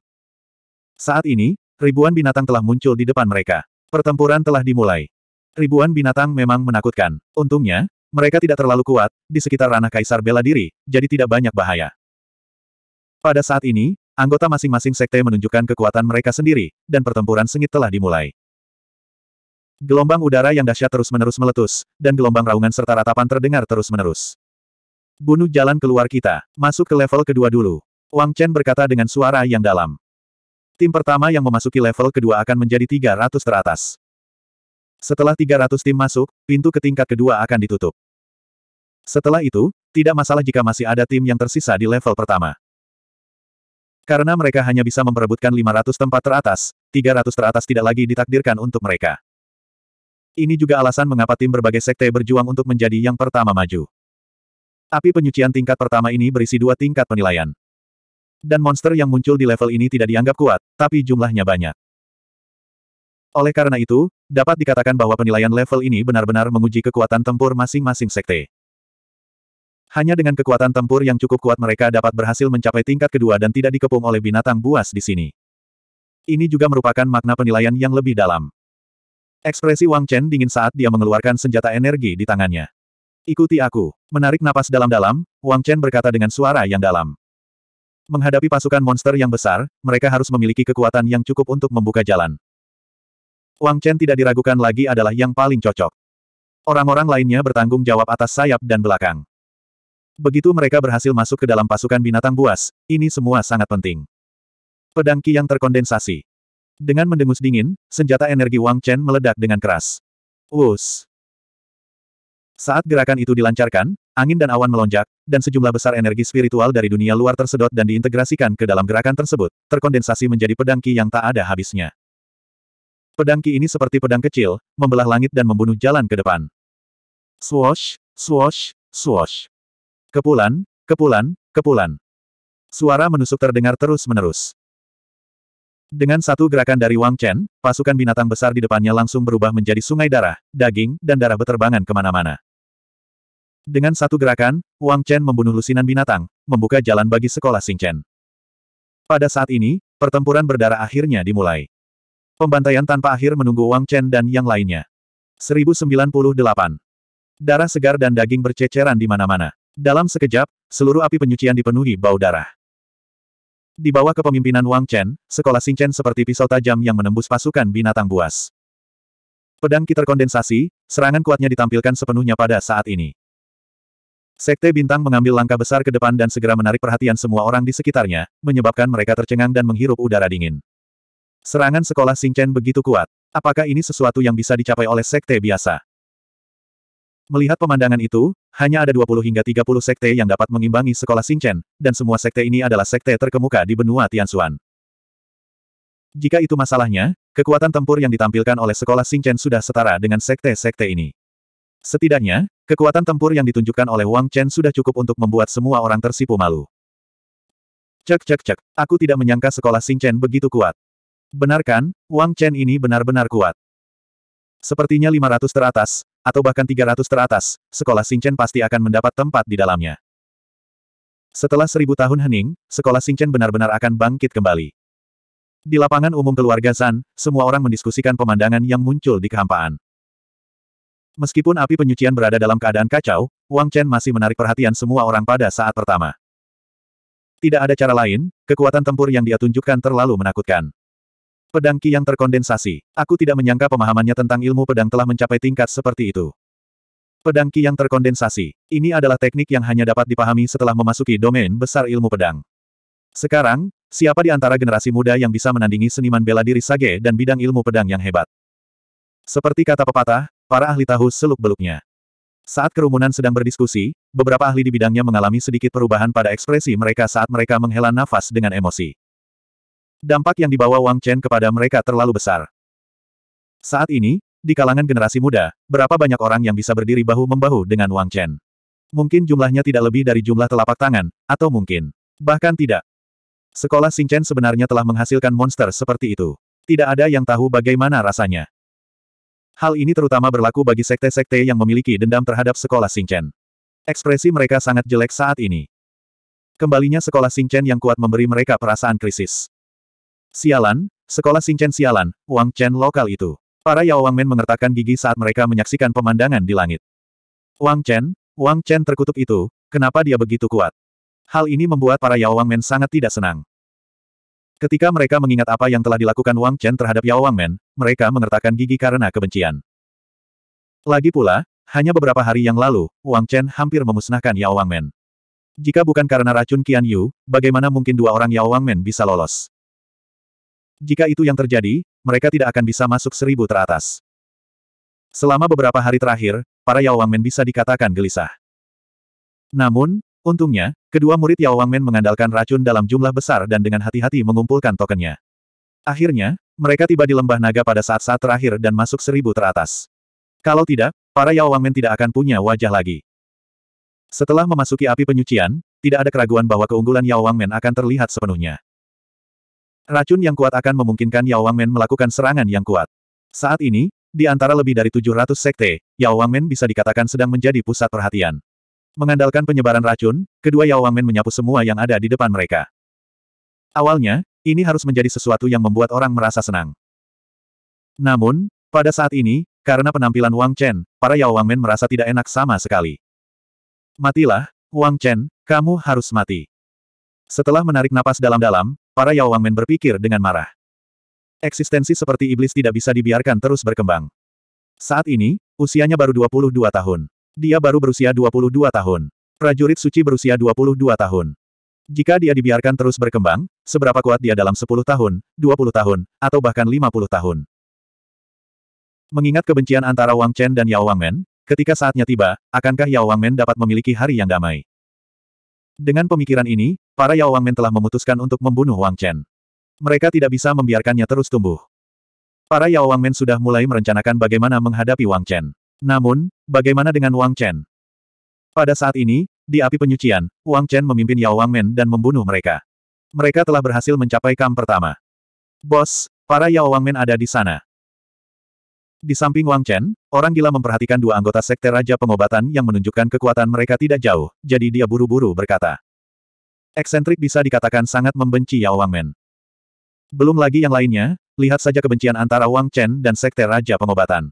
S1: Saat ini, ribuan binatang telah muncul di depan mereka. Pertempuran telah dimulai. Ribuan binatang memang menakutkan. Untungnya, mereka tidak terlalu kuat, di sekitar ranah kaisar bela diri, jadi tidak banyak bahaya. Pada saat ini, Anggota masing-masing sekte menunjukkan kekuatan mereka sendiri, dan pertempuran sengit telah dimulai. Gelombang udara yang dahsyat terus-menerus meletus, dan gelombang raungan serta ratapan terdengar terus-menerus. Bunuh jalan keluar kita, masuk ke level kedua dulu. Wang Chen berkata dengan suara yang dalam. Tim pertama yang memasuki level kedua akan menjadi 300 teratas. Setelah 300 tim masuk, pintu ke tingkat kedua akan ditutup. Setelah itu, tidak masalah jika masih ada tim yang tersisa di level pertama. Karena mereka hanya bisa memperebutkan 500 tempat teratas, 300 teratas tidak lagi ditakdirkan untuk mereka. Ini juga alasan mengapa tim berbagai sekte berjuang untuk menjadi yang pertama maju. Api penyucian tingkat pertama ini berisi dua tingkat penilaian. Dan monster yang muncul di level ini tidak dianggap kuat, tapi jumlahnya banyak. Oleh karena itu, dapat dikatakan bahwa penilaian level ini benar-benar menguji kekuatan tempur masing-masing sekte. Hanya dengan kekuatan tempur yang cukup kuat mereka dapat berhasil mencapai tingkat kedua dan tidak dikepung oleh binatang buas di sini. Ini juga merupakan makna penilaian yang lebih dalam. Ekspresi Wang Chen dingin saat dia mengeluarkan senjata energi di tangannya. Ikuti aku. Menarik napas dalam-dalam, Wang Chen berkata dengan suara yang dalam. Menghadapi pasukan monster yang besar, mereka harus memiliki kekuatan yang cukup untuk membuka jalan. Wang Chen tidak diragukan lagi adalah yang paling cocok. Orang-orang lainnya bertanggung jawab atas sayap dan belakang. Begitu mereka berhasil masuk ke dalam pasukan binatang buas, ini semua sangat penting. Pedang Qi yang terkondensasi. Dengan mendengus dingin, senjata energi Wang Chen meledak dengan keras. Wus! Saat gerakan itu dilancarkan, angin dan awan melonjak, dan sejumlah besar energi spiritual dari dunia luar tersedot dan diintegrasikan ke dalam gerakan tersebut, terkondensasi menjadi pedang Qi yang tak ada habisnya. Pedang Qi ini seperti pedang kecil, membelah langit dan membunuh jalan ke depan. Swash, swash, swash. Kepulan, kepulan, kepulan. Suara menusuk terdengar terus-menerus. Dengan satu gerakan dari Wang Chen, pasukan binatang besar di depannya langsung berubah menjadi sungai darah, daging, dan darah beterbangan kemana-mana. Dengan satu gerakan, Wang Chen membunuh lusinan binatang, membuka jalan bagi sekolah Xing Chen. Pada saat ini, pertempuran berdarah akhirnya dimulai. Pembantaian tanpa akhir menunggu Wang Chen dan yang lainnya. 1098. Darah segar dan daging berceceran di mana-mana. Dalam sekejap, seluruh api penyucian dipenuhi bau darah. Di bawah kepemimpinan Wang Chen, sekolah Chen seperti pisau tajam yang menembus pasukan binatang buas. Pedang kiter kondensasi, serangan kuatnya ditampilkan sepenuhnya pada saat ini. Sekte Bintang mengambil langkah besar ke depan dan segera menarik perhatian semua orang di sekitarnya, menyebabkan mereka tercengang dan menghirup udara dingin. Serangan sekolah Chen begitu kuat. Apakah ini sesuatu yang bisa dicapai oleh sekte biasa? Melihat pemandangan itu, hanya ada 20 hingga 30 sekte yang dapat mengimbangi sekolah Xingchen, dan semua sekte ini adalah sekte terkemuka di benua Tianxuan. Jika itu masalahnya, kekuatan tempur yang ditampilkan oleh sekolah Xingchen sudah setara dengan sekte-sekte ini. Setidaknya, kekuatan tempur yang ditunjukkan oleh Wang Chen sudah cukup untuk membuat semua orang tersipu malu. Cek cek cek, aku tidak menyangka sekolah Xingchen begitu kuat. Benarkan, Wang Chen ini benar-benar kuat. Sepertinya 500 teratas, atau bahkan 300 teratas, sekolah Xingchen pasti akan mendapat tempat di dalamnya. Setelah seribu tahun hening, sekolah Xingchen benar-benar akan bangkit kembali. Di lapangan umum keluarga San, semua orang mendiskusikan pemandangan yang muncul di kehampaan. Meskipun api penyucian berada dalam keadaan kacau, Wang Chen masih menarik perhatian semua orang pada saat pertama. Tidak ada cara lain, kekuatan tempur yang dia tunjukkan terlalu menakutkan. Pedang Ki yang terkondensasi. Aku tidak menyangka pemahamannya tentang ilmu pedang telah mencapai tingkat seperti itu. Pedang Ki yang terkondensasi. Ini adalah teknik yang hanya dapat dipahami setelah memasuki domain besar ilmu pedang. Sekarang, siapa di antara generasi muda yang bisa menandingi seniman bela diri Sage dan bidang ilmu pedang yang hebat? Seperti kata pepatah, para ahli tahu seluk-beluknya. Saat kerumunan sedang berdiskusi, beberapa ahli di bidangnya mengalami sedikit perubahan pada ekspresi mereka saat mereka menghela nafas dengan emosi. Dampak yang dibawa Wang Chen kepada mereka terlalu besar. Saat ini, di kalangan generasi muda, berapa banyak orang yang bisa berdiri bahu-membahu dengan Wang Chen? Mungkin jumlahnya tidak lebih dari jumlah telapak tangan, atau mungkin bahkan tidak. Sekolah Chen sebenarnya telah menghasilkan monster seperti itu. Tidak ada yang tahu bagaimana rasanya. Hal ini terutama berlaku bagi sekte-sekte yang memiliki dendam terhadap sekolah Chen. Ekspresi mereka sangat jelek saat ini. Kembalinya sekolah Chen yang kuat memberi mereka perasaan krisis. Sialan, sekolah Singchen sialan, Wang Chen lokal itu. Para Yao Wang Men mengertakkan gigi saat mereka menyaksikan pemandangan di langit. Wang Chen, Wang Chen terkutuk itu, kenapa dia begitu kuat? Hal ini membuat para Yao Wang Men sangat tidak senang. Ketika mereka mengingat apa yang telah dilakukan Wang Chen terhadap Yao Wang Men, mereka mengertakkan gigi karena kebencian. Lagi pula, hanya beberapa hari yang lalu, Wang Chen hampir memusnahkan Yao Wang Men. Jika bukan karena racun Qian Yu, bagaimana mungkin dua orang Yao Wang Men bisa lolos? Jika itu yang terjadi, mereka tidak akan bisa masuk seribu teratas. Selama beberapa hari terakhir, para Yao Wangmen bisa dikatakan gelisah. Namun, untungnya, kedua murid Yao Wangmen mengandalkan racun dalam jumlah besar dan dengan hati-hati mengumpulkan tokennya. Akhirnya, mereka tiba di lembah naga pada saat-saat terakhir dan masuk seribu teratas. Kalau tidak, para Yao Wangmen tidak akan punya wajah lagi. Setelah memasuki api penyucian, tidak ada keraguan bahwa keunggulan Yao Wangmen akan terlihat sepenuhnya. Racun yang kuat akan memungkinkan Yao Wangmen melakukan serangan yang kuat. Saat ini, di antara lebih dari 700 sekte, Yao Wangmen bisa dikatakan sedang menjadi pusat perhatian. Mengandalkan penyebaran racun, kedua Yao Wangmen menyapu semua yang ada di depan mereka. Awalnya, ini harus menjadi sesuatu yang membuat orang merasa senang. Namun, pada saat ini, karena penampilan Wang Chen, para Yao Wangmen merasa tidak enak sama sekali. Matilah, Wang Chen, kamu harus mati. Setelah menarik napas dalam-dalam, para Yao Wangmen berpikir dengan marah. Eksistensi seperti iblis tidak bisa dibiarkan terus berkembang. Saat ini, usianya baru 22 tahun. Dia baru berusia 22 tahun. Prajurit suci berusia 22 tahun. Jika dia dibiarkan terus berkembang, seberapa kuat dia dalam 10 tahun, 20 tahun, atau bahkan 50 tahun. Mengingat kebencian antara Wang Chen dan Yao Wangmen, ketika saatnya tiba, akankah Yao Wangmen dapat memiliki hari yang damai? Dengan pemikiran ini, Para Yao Wangmen telah memutuskan untuk membunuh Wang Chen. Mereka tidak bisa membiarkannya terus tumbuh. Para Yao Wangmen sudah mulai merencanakan bagaimana menghadapi Wang Chen. Namun, bagaimana dengan Wang Chen? Pada saat ini, di api penyucian, Wang Chen memimpin Yao Wangmen dan membunuh mereka. Mereka telah berhasil mencapai kam pertama. Bos, para Yao Wangmen ada di sana. Di samping Wang Chen, orang gila memperhatikan dua anggota sekte Raja Pengobatan yang menunjukkan kekuatan mereka tidak jauh, jadi dia buru-buru berkata. Eksentrik bisa dikatakan sangat membenci Yao Wangmen. Belum lagi yang lainnya, lihat saja kebencian antara Wang Chen dan Sekte Raja Pengobatan.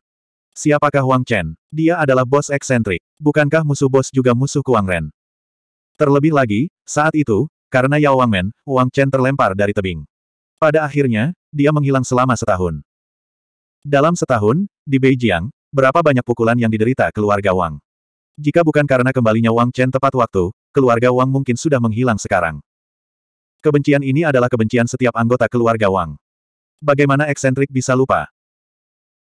S1: Siapakah Wang Chen? Dia adalah bos eksentrik. Bukankah musuh bos juga musuh Kuang Ren? Terlebih lagi, saat itu, karena Yao Wangmen, Wang Chen terlempar dari tebing. Pada akhirnya, dia menghilang selama setahun. Dalam setahun, di Beijing, berapa banyak pukulan yang diderita keluarga Wang. Jika bukan karena kembalinya Wang Chen tepat waktu, keluarga Wang mungkin sudah menghilang sekarang. Kebencian ini adalah kebencian setiap anggota keluarga Wang. Bagaimana eksentrik bisa lupa?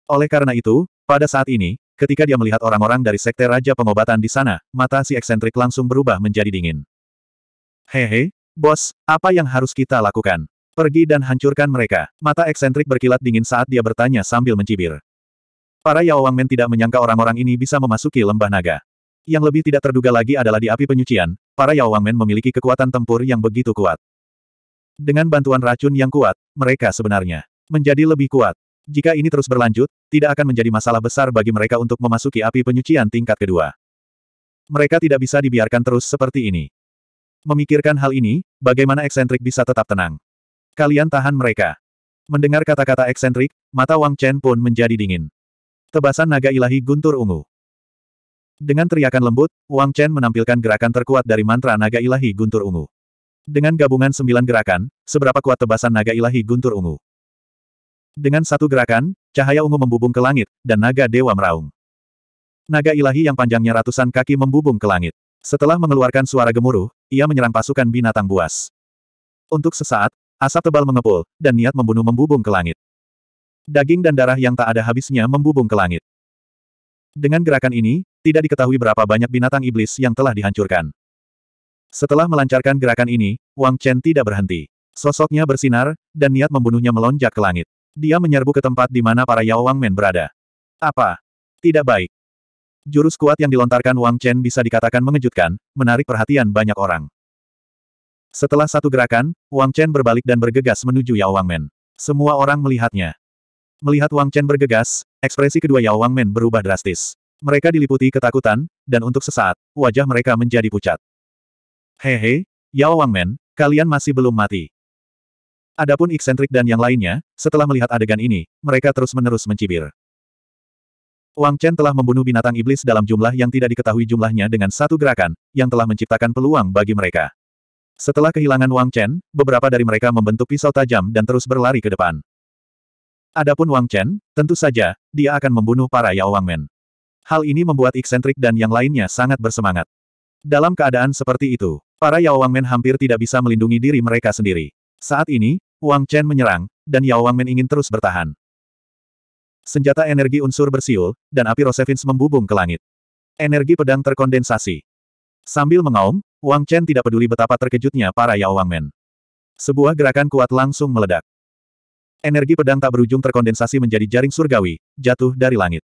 S1: Oleh karena itu, pada saat ini, ketika dia melihat orang-orang dari Sekte Raja Pengobatan di sana, mata si eksentrik langsung berubah menjadi dingin. Hehe, bos, apa yang harus kita lakukan? Pergi dan hancurkan mereka. Mata eksentrik berkilat dingin saat dia bertanya sambil mencibir. Para Yao Wang men tidak menyangka orang-orang ini bisa memasuki lembah naga. Yang lebih tidak terduga lagi adalah di api penyucian, para Yao Wangmen memiliki kekuatan tempur yang begitu kuat. Dengan bantuan racun yang kuat, mereka sebenarnya menjadi lebih kuat. Jika ini terus berlanjut, tidak akan menjadi masalah besar bagi mereka untuk memasuki api penyucian tingkat kedua. Mereka tidak bisa dibiarkan terus seperti ini. Memikirkan hal ini, bagaimana eksentrik bisa tetap tenang? Kalian tahan mereka. Mendengar kata-kata eksentrik, mata Wang Chen pun menjadi dingin. Tebasan naga ilahi guntur ungu. Dengan teriakan lembut, Wang Chen menampilkan gerakan terkuat dari mantra naga ilahi guntur ungu. Dengan gabungan sembilan gerakan, seberapa kuat tebasan naga ilahi guntur ungu. Dengan satu gerakan, cahaya ungu membubung ke langit, dan naga dewa meraung. Naga ilahi yang panjangnya ratusan kaki membubung ke langit. Setelah mengeluarkan suara gemuruh, ia menyerang pasukan binatang buas. Untuk sesaat, asap tebal mengepul, dan niat membunuh membubung ke langit. Daging dan darah yang tak ada habisnya membubung ke langit. Dengan gerakan ini, tidak diketahui berapa banyak binatang iblis yang telah dihancurkan. Setelah melancarkan gerakan ini, Wang Chen tidak berhenti. Sosoknya bersinar, dan niat membunuhnya melonjak ke langit. Dia menyerbu ke tempat di mana para Yao Wang Men berada. Apa? Tidak baik. Jurus kuat yang dilontarkan Wang Chen bisa dikatakan mengejutkan, menarik perhatian banyak orang. Setelah satu gerakan, Wang Chen berbalik dan bergegas menuju Yao Wang Men. Semua orang melihatnya. Melihat Wang Chen bergegas, ekspresi kedua Yao Wang Men berubah drastis. Mereka diliputi ketakutan, dan untuk sesaat, wajah mereka menjadi pucat. Hehe, Yao Wangmen, kalian masih belum mati. Adapun eksentrik dan yang lainnya, setelah melihat adegan ini, mereka terus-menerus mencibir. Wang Chen telah membunuh binatang iblis dalam jumlah yang tidak diketahui jumlahnya dengan satu gerakan, yang telah menciptakan peluang bagi mereka. Setelah kehilangan Wang Chen, beberapa dari mereka membentuk pisau tajam dan terus berlari ke depan. Adapun Wang Chen, tentu saja, dia akan membunuh para Yao Wangmen. Hal ini membuat eksentrik dan yang lainnya sangat bersemangat. Dalam keadaan seperti itu, para Yao Wangmen hampir tidak bisa melindungi diri mereka sendiri. Saat ini, Wang Chen menyerang, dan Yao Wangmen ingin terus bertahan. Senjata energi unsur bersiul, dan api Rosevins membubung ke langit. Energi pedang terkondensasi. Sambil mengaum, Wang Chen tidak peduli betapa terkejutnya para Yao Wangmen. Sebuah gerakan kuat langsung meledak. Energi pedang tak berujung terkondensasi menjadi jaring surgawi, jatuh dari langit.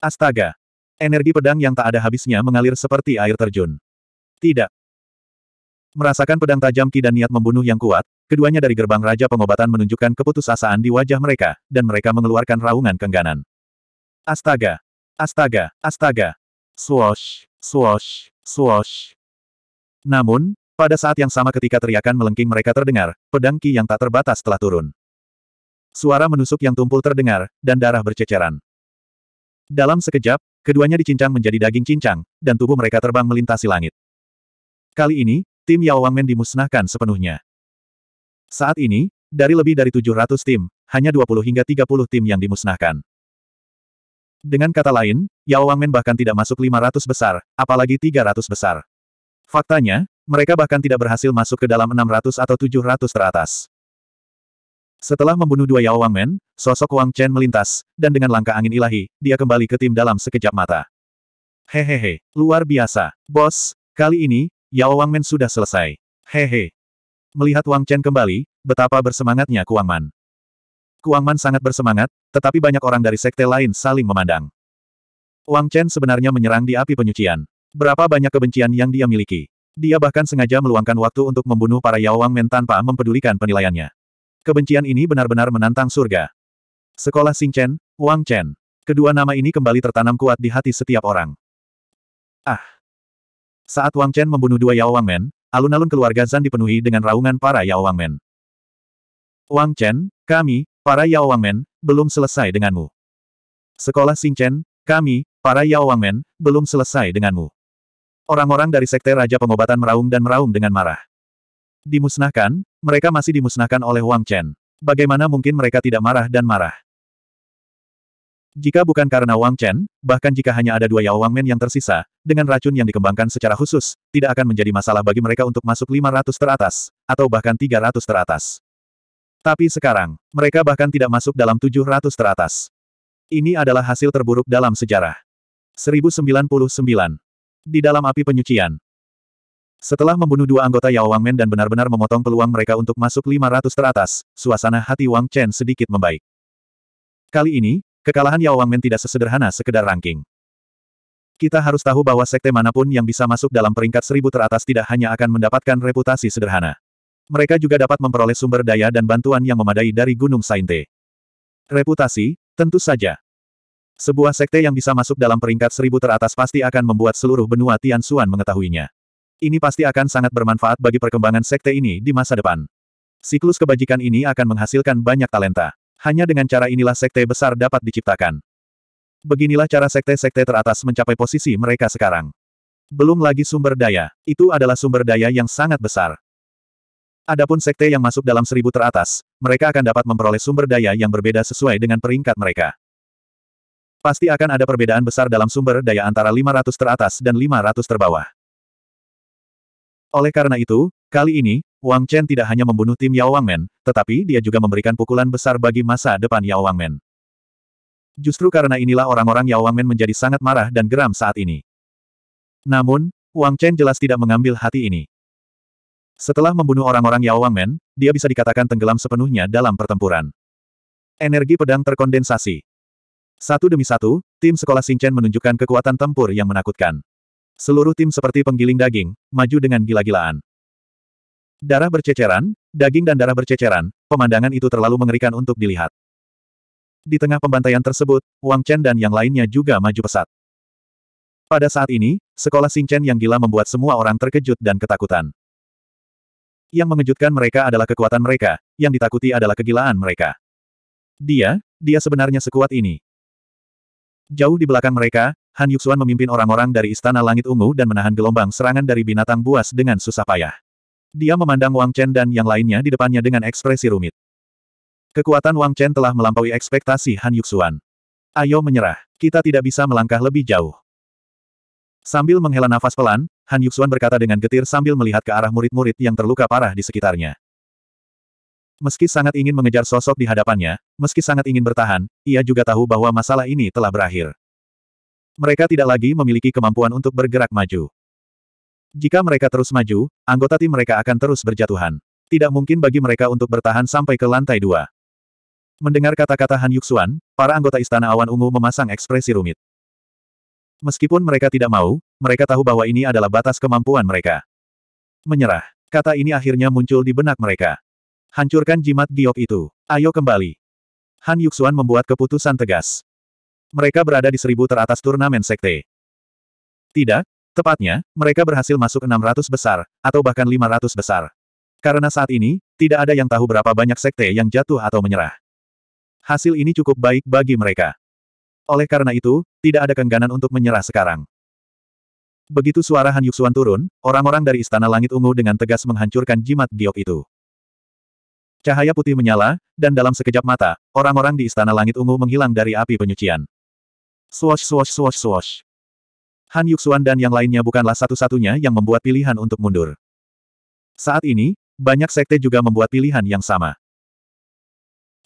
S1: Astaga! Energi pedang yang tak ada habisnya mengalir seperti air terjun. Tidak. Merasakan pedang tajam Ki dan niat membunuh yang kuat, keduanya dari gerbang Raja Pengobatan menunjukkan keputusasaan di wajah mereka, dan mereka mengeluarkan raungan kengganan. Astaga! Astaga! Astaga! Swosh! Swosh! Swosh! Namun, pada saat yang sama ketika teriakan melengking mereka terdengar, pedang Ki yang tak terbatas telah turun. Suara menusuk yang tumpul terdengar, dan darah berceceran. Dalam sekejap, keduanya dicincang menjadi daging cincang, dan tubuh mereka terbang melintasi langit. Kali ini, tim Yao Wangmen dimusnahkan sepenuhnya. Saat ini, dari lebih dari 700 tim, hanya 20 hingga 30 tim yang dimusnahkan. Dengan kata lain, Yao Wangmen bahkan tidak masuk 500 besar, apalagi 300 besar. Faktanya, mereka bahkan tidak berhasil masuk ke dalam 600 atau 700 teratas. Setelah membunuh dua Yao Wang Men, sosok Wang Chen melintas, dan dengan langkah angin ilahi, dia kembali ke tim dalam sekejap mata. Hehehe, luar biasa. Bos, kali ini, Yao Wang Men sudah selesai. Hehe. Melihat Wang Chen kembali, betapa bersemangatnya Kuang Man. Kuang Man sangat bersemangat, tetapi banyak orang dari sekte lain saling memandang. Wang Chen sebenarnya menyerang di api penyucian. Berapa banyak kebencian yang dia miliki. Dia bahkan sengaja meluangkan waktu untuk membunuh para Yao Wang Men tanpa mempedulikan penilaiannya. Kebencian ini benar-benar menantang surga. Sekolah Xing Chen, Wang Chen. Kedua nama ini kembali tertanam kuat di hati setiap orang. Ah! Saat Wang Chen membunuh dua Yao Wang Men, alun-alun keluarga Zan dipenuhi dengan raungan para Yao Wang Men. Wang Chen, kami, para Yao Wang Men, belum selesai denganmu. Sekolah Xing Chen, kami, para Yao Wang Men, belum selesai denganmu. Orang-orang dari Sekte Raja Pengobatan meraung dan meraung dengan marah. Dimusnahkan, mereka masih dimusnahkan oleh Wang Chen. Bagaimana mungkin mereka tidak marah dan marah? Jika bukan karena Wang Chen, bahkan jika hanya ada dua Yao Wang Men yang tersisa, dengan racun yang dikembangkan secara khusus, tidak akan menjadi masalah bagi mereka untuk masuk 500 teratas, atau bahkan 300 teratas. Tapi sekarang, mereka bahkan tidak masuk dalam 700 teratas. Ini adalah hasil terburuk dalam sejarah. 1099. Di dalam api penyucian, setelah membunuh dua anggota Yao Wangmen dan benar-benar memotong peluang mereka untuk masuk 500 teratas, suasana hati Wang Chen sedikit membaik. Kali ini, kekalahan Yao Wangmen tidak sesederhana sekedar ranking. Kita harus tahu bahwa sekte manapun yang bisa masuk dalam peringkat seribu teratas tidak hanya akan mendapatkan reputasi sederhana. Mereka juga dapat memperoleh sumber daya dan bantuan yang memadai dari Gunung Sainte. Reputasi, tentu saja. Sebuah sekte yang bisa masuk dalam peringkat seribu teratas pasti akan membuat seluruh benua Tian Tianxuan mengetahuinya. Ini pasti akan sangat bermanfaat bagi perkembangan sekte ini di masa depan. Siklus kebajikan ini akan menghasilkan banyak talenta. Hanya dengan cara inilah sekte besar dapat diciptakan. Beginilah cara sekte-sekte teratas mencapai posisi mereka sekarang. Belum lagi sumber daya, itu adalah sumber daya yang sangat besar. Adapun sekte yang masuk dalam seribu teratas, mereka akan dapat memperoleh sumber daya yang berbeda sesuai dengan peringkat mereka. Pasti akan ada perbedaan besar dalam sumber daya antara 500 teratas dan 500 terbawah. Oleh karena itu, kali ini, Wang Chen tidak hanya membunuh tim Yao Wang Men, tetapi dia juga memberikan pukulan besar bagi masa depan Yao Wang Men. Justru karena inilah orang-orang Yao Wang Men menjadi sangat marah dan geram saat ini. Namun, Wang Chen jelas tidak mengambil hati ini. Setelah membunuh orang-orang Yao Wang Men, dia bisa dikatakan tenggelam sepenuhnya dalam pertempuran. Energi pedang terkondensasi. Satu demi satu, tim sekolah Chen menunjukkan kekuatan tempur yang menakutkan. Seluruh tim seperti penggiling daging, maju dengan gila-gilaan. Darah berceceran, daging dan darah berceceran, pemandangan itu terlalu mengerikan untuk dilihat. Di tengah pembantaian tersebut, Wang Chen dan yang lainnya juga maju pesat. Pada saat ini, sekolah Chen yang gila membuat semua orang terkejut dan ketakutan. Yang mengejutkan mereka adalah kekuatan mereka, yang ditakuti adalah kegilaan mereka. Dia, dia sebenarnya sekuat ini. Jauh di belakang mereka, Han Yuxuan memimpin orang-orang dari Istana Langit Ungu dan menahan gelombang serangan dari binatang buas dengan susah payah. Dia memandang Wang Chen dan yang lainnya di depannya dengan ekspresi rumit. Kekuatan Wang Chen telah melampaui ekspektasi Han Yuxuan. Ayo menyerah, kita tidak bisa melangkah lebih jauh. Sambil menghela nafas pelan, Han Yuxuan berkata dengan getir sambil melihat ke arah murid-murid yang terluka parah di sekitarnya. Meski sangat ingin mengejar sosok di hadapannya, meski sangat ingin bertahan, ia juga tahu bahwa masalah ini telah berakhir mereka tidak lagi memiliki kemampuan untuk bergerak maju. Jika mereka terus maju, anggota tim mereka akan terus berjatuhan. Tidak mungkin bagi mereka untuk bertahan sampai ke lantai dua. Mendengar kata-kata Han Yuxuan, para anggota Istana Awan Ungu memasang ekspresi rumit. Meskipun mereka tidak mau, mereka tahu bahwa ini adalah batas kemampuan mereka. Menyerah. Kata ini akhirnya muncul di benak mereka. Hancurkan jimat giok itu. Ayo kembali. Han Yuxuan membuat keputusan tegas. Mereka berada di seribu teratas turnamen sekte. Tidak, tepatnya, mereka berhasil masuk 600 besar, atau bahkan 500 besar. Karena saat ini, tidak ada yang tahu berapa banyak sekte yang jatuh atau menyerah. Hasil ini cukup baik bagi mereka. Oleh karena itu, tidak ada kengganan untuk menyerah sekarang. Begitu suara Han Yuxuan turun, orang-orang dari Istana Langit Ungu dengan tegas menghancurkan jimat giok itu. Cahaya putih menyala, dan dalam sekejap mata, orang-orang di Istana Langit Ungu menghilang dari api penyucian. Swash swash swash swash. Han Yuxuan dan yang lainnya bukanlah satu-satunya yang membuat pilihan untuk mundur. Saat ini, banyak sekte juga membuat pilihan yang sama.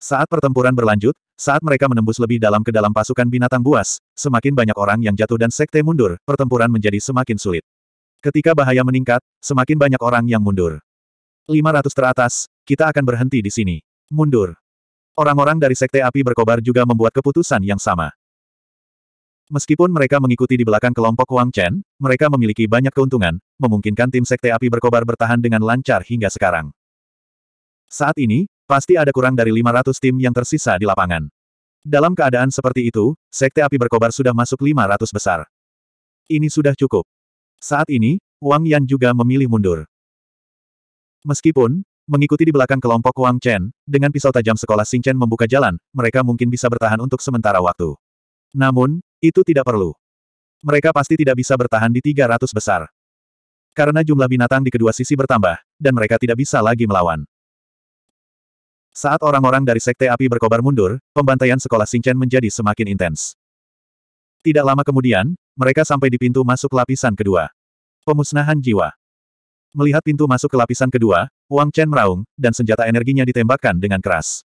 S1: Saat pertempuran berlanjut, saat mereka menembus lebih dalam ke dalam pasukan binatang buas, semakin banyak orang yang jatuh dan sekte mundur, pertempuran menjadi semakin sulit. Ketika bahaya meningkat, semakin banyak orang yang mundur. 500 teratas, kita akan berhenti di sini. Mundur. Orang-orang dari sekte api berkobar juga membuat keputusan yang sama. Meskipun mereka mengikuti di belakang kelompok Wang Chen, mereka memiliki banyak keuntungan, memungkinkan tim Sekte Api Berkobar bertahan dengan lancar hingga sekarang. Saat ini, pasti ada kurang dari 500 tim yang tersisa di lapangan. Dalam keadaan seperti itu, Sekte Api Berkobar sudah masuk 500 besar. Ini sudah cukup. Saat ini, Wang Yan juga memilih mundur. Meskipun, mengikuti di belakang kelompok Wang Chen, dengan pisau tajam sekolah Xing Chen membuka jalan, mereka mungkin bisa bertahan untuk sementara waktu. Namun, itu tidak perlu. Mereka pasti tidak bisa bertahan di 300 besar. Karena jumlah binatang di kedua sisi bertambah, dan mereka tidak bisa lagi melawan. Saat orang-orang dari Sekte Api berkobar mundur, pembantaian sekolah Singchen menjadi semakin intens. Tidak lama kemudian, mereka sampai di pintu masuk lapisan kedua. Pemusnahan jiwa. Melihat pintu masuk ke lapisan kedua, Wang Chen meraung, dan senjata energinya ditembakkan dengan keras.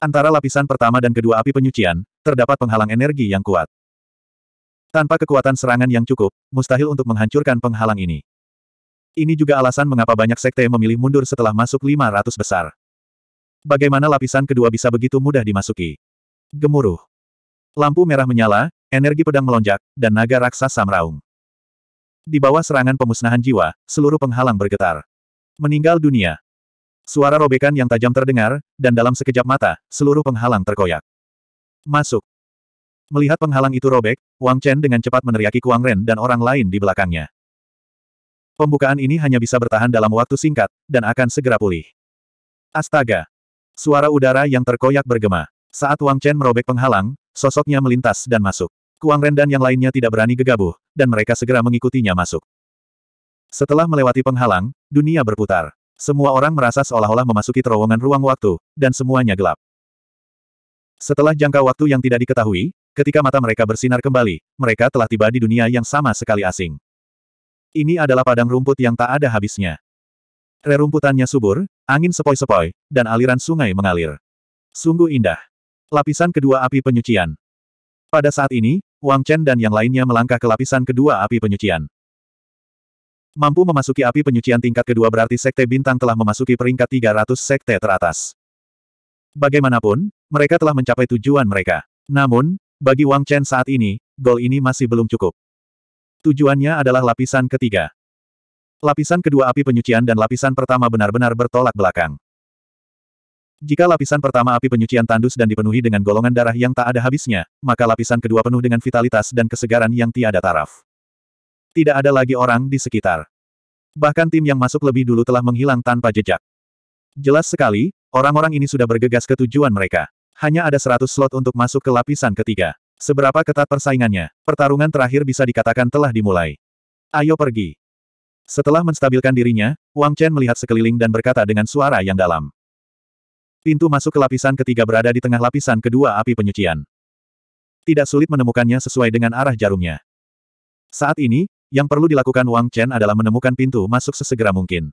S1: Antara lapisan pertama dan kedua api penyucian, terdapat penghalang energi yang kuat. Tanpa kekuatan serangan yang cukup, mustahil untuk menghancurkan penghalang ini. Ini juga alasan mengapa banyak sekte memilih mundur setelah masuk 500 besar. Bagaimana lapisan kedua bisa begitu mudah dimasuki? Gemuruh. Lampu merah menyala, energi pedang melonjak, dan naga raksasa meraung. Di bawah serangan pemusnahan jiwa, seluruh penghalang bergetar. Meninggal dunia. Suara robekan yang tajam terdengar, dan dalam sekejap mata, seluruh penghalang terkoyak. Masuk. Melihat penghalang itu robek, Wang Chen dengan cepat meneriaki Kuang Ren dan orang lain di belakangnya. Pembukaan ini hanya bisa bertahan dalam waktu singkat, dan akan segera pulih. Astaga! Suara udara yang terkoyak bergema. Saat Wang Chen merobek penghalang, sosoknya melintas dan masuk. Kuang Ren dan yang lainnya tidak berani gegabah, dan mereka segera mengikutinya masuk. Setelah melewati penghalang, dunia berputar. Semua orang merasa seolah-olah memasuki terowongan ruang waktu, dan semuanya gelap. Setelah jangka waktu yang tidak diketahui, ketika mata mereka bersinar kembali, mereka telah tiba di dunia yang sama sekali asing. Ini adalah padang rumput yang tak ada habisnya. Rerumputannya subur, angin sepoi-sepoi, dan aliran sungai mengalir. Sungguh indah. Lapisan kedua api penyucian. Pada saat ini, Wang Chen dan yang lainnya melangkah ke lapisan kedua api penyucian. Mampu memasuki api penyucian tingkat kedua berarti Sekte Bintang telah memasuki peringkat 300 Sekte teratas. Bagaimanapun, mereka telah mencapai tujuan mereka. Namun, bagi Wang Chen saat ini, gol ini masih belum cukup. Tujuannya adalah lapisan ketiga. Lapisan kedua api penyucian dan lapisan pertama benar-benar bertolak belakang. Jika lapisan pertama api penyucian tandus dan dipenuhi dengan golongan darah yang tak ada habisnya, maka lapisan kedua penuh dengan vitalitas dan kesegaran yang tiada taraf. Tidak ada lagi orang di sekitar. Bahkan tim yang masuk lebih dulu telah menghilang tanpa jejak. Jelas sekali, orang-orang ini sudah bergegas ke tujuan mereka. Hanya ada 100 slot untuk masuk ke lapisan ketiga. Seberapa ketat persaingannya, pertarungan terakhir bisa dikatakan telah dimulai. Ayo pergi. Setelah menstabilkan dirinya, Wang Chen melihat sekeliling dan berkata dengan suara yang dalam. Pintu masuk ke lapisan ketiga berada di tengah lapisan kedua api penyucian. Tidak sulit menemukannya sesuai dengan arah jarumnya. Saat ini, yang perlu dilakukan Wang Chen adalah menemukan pintu masuk sesegera mungkin.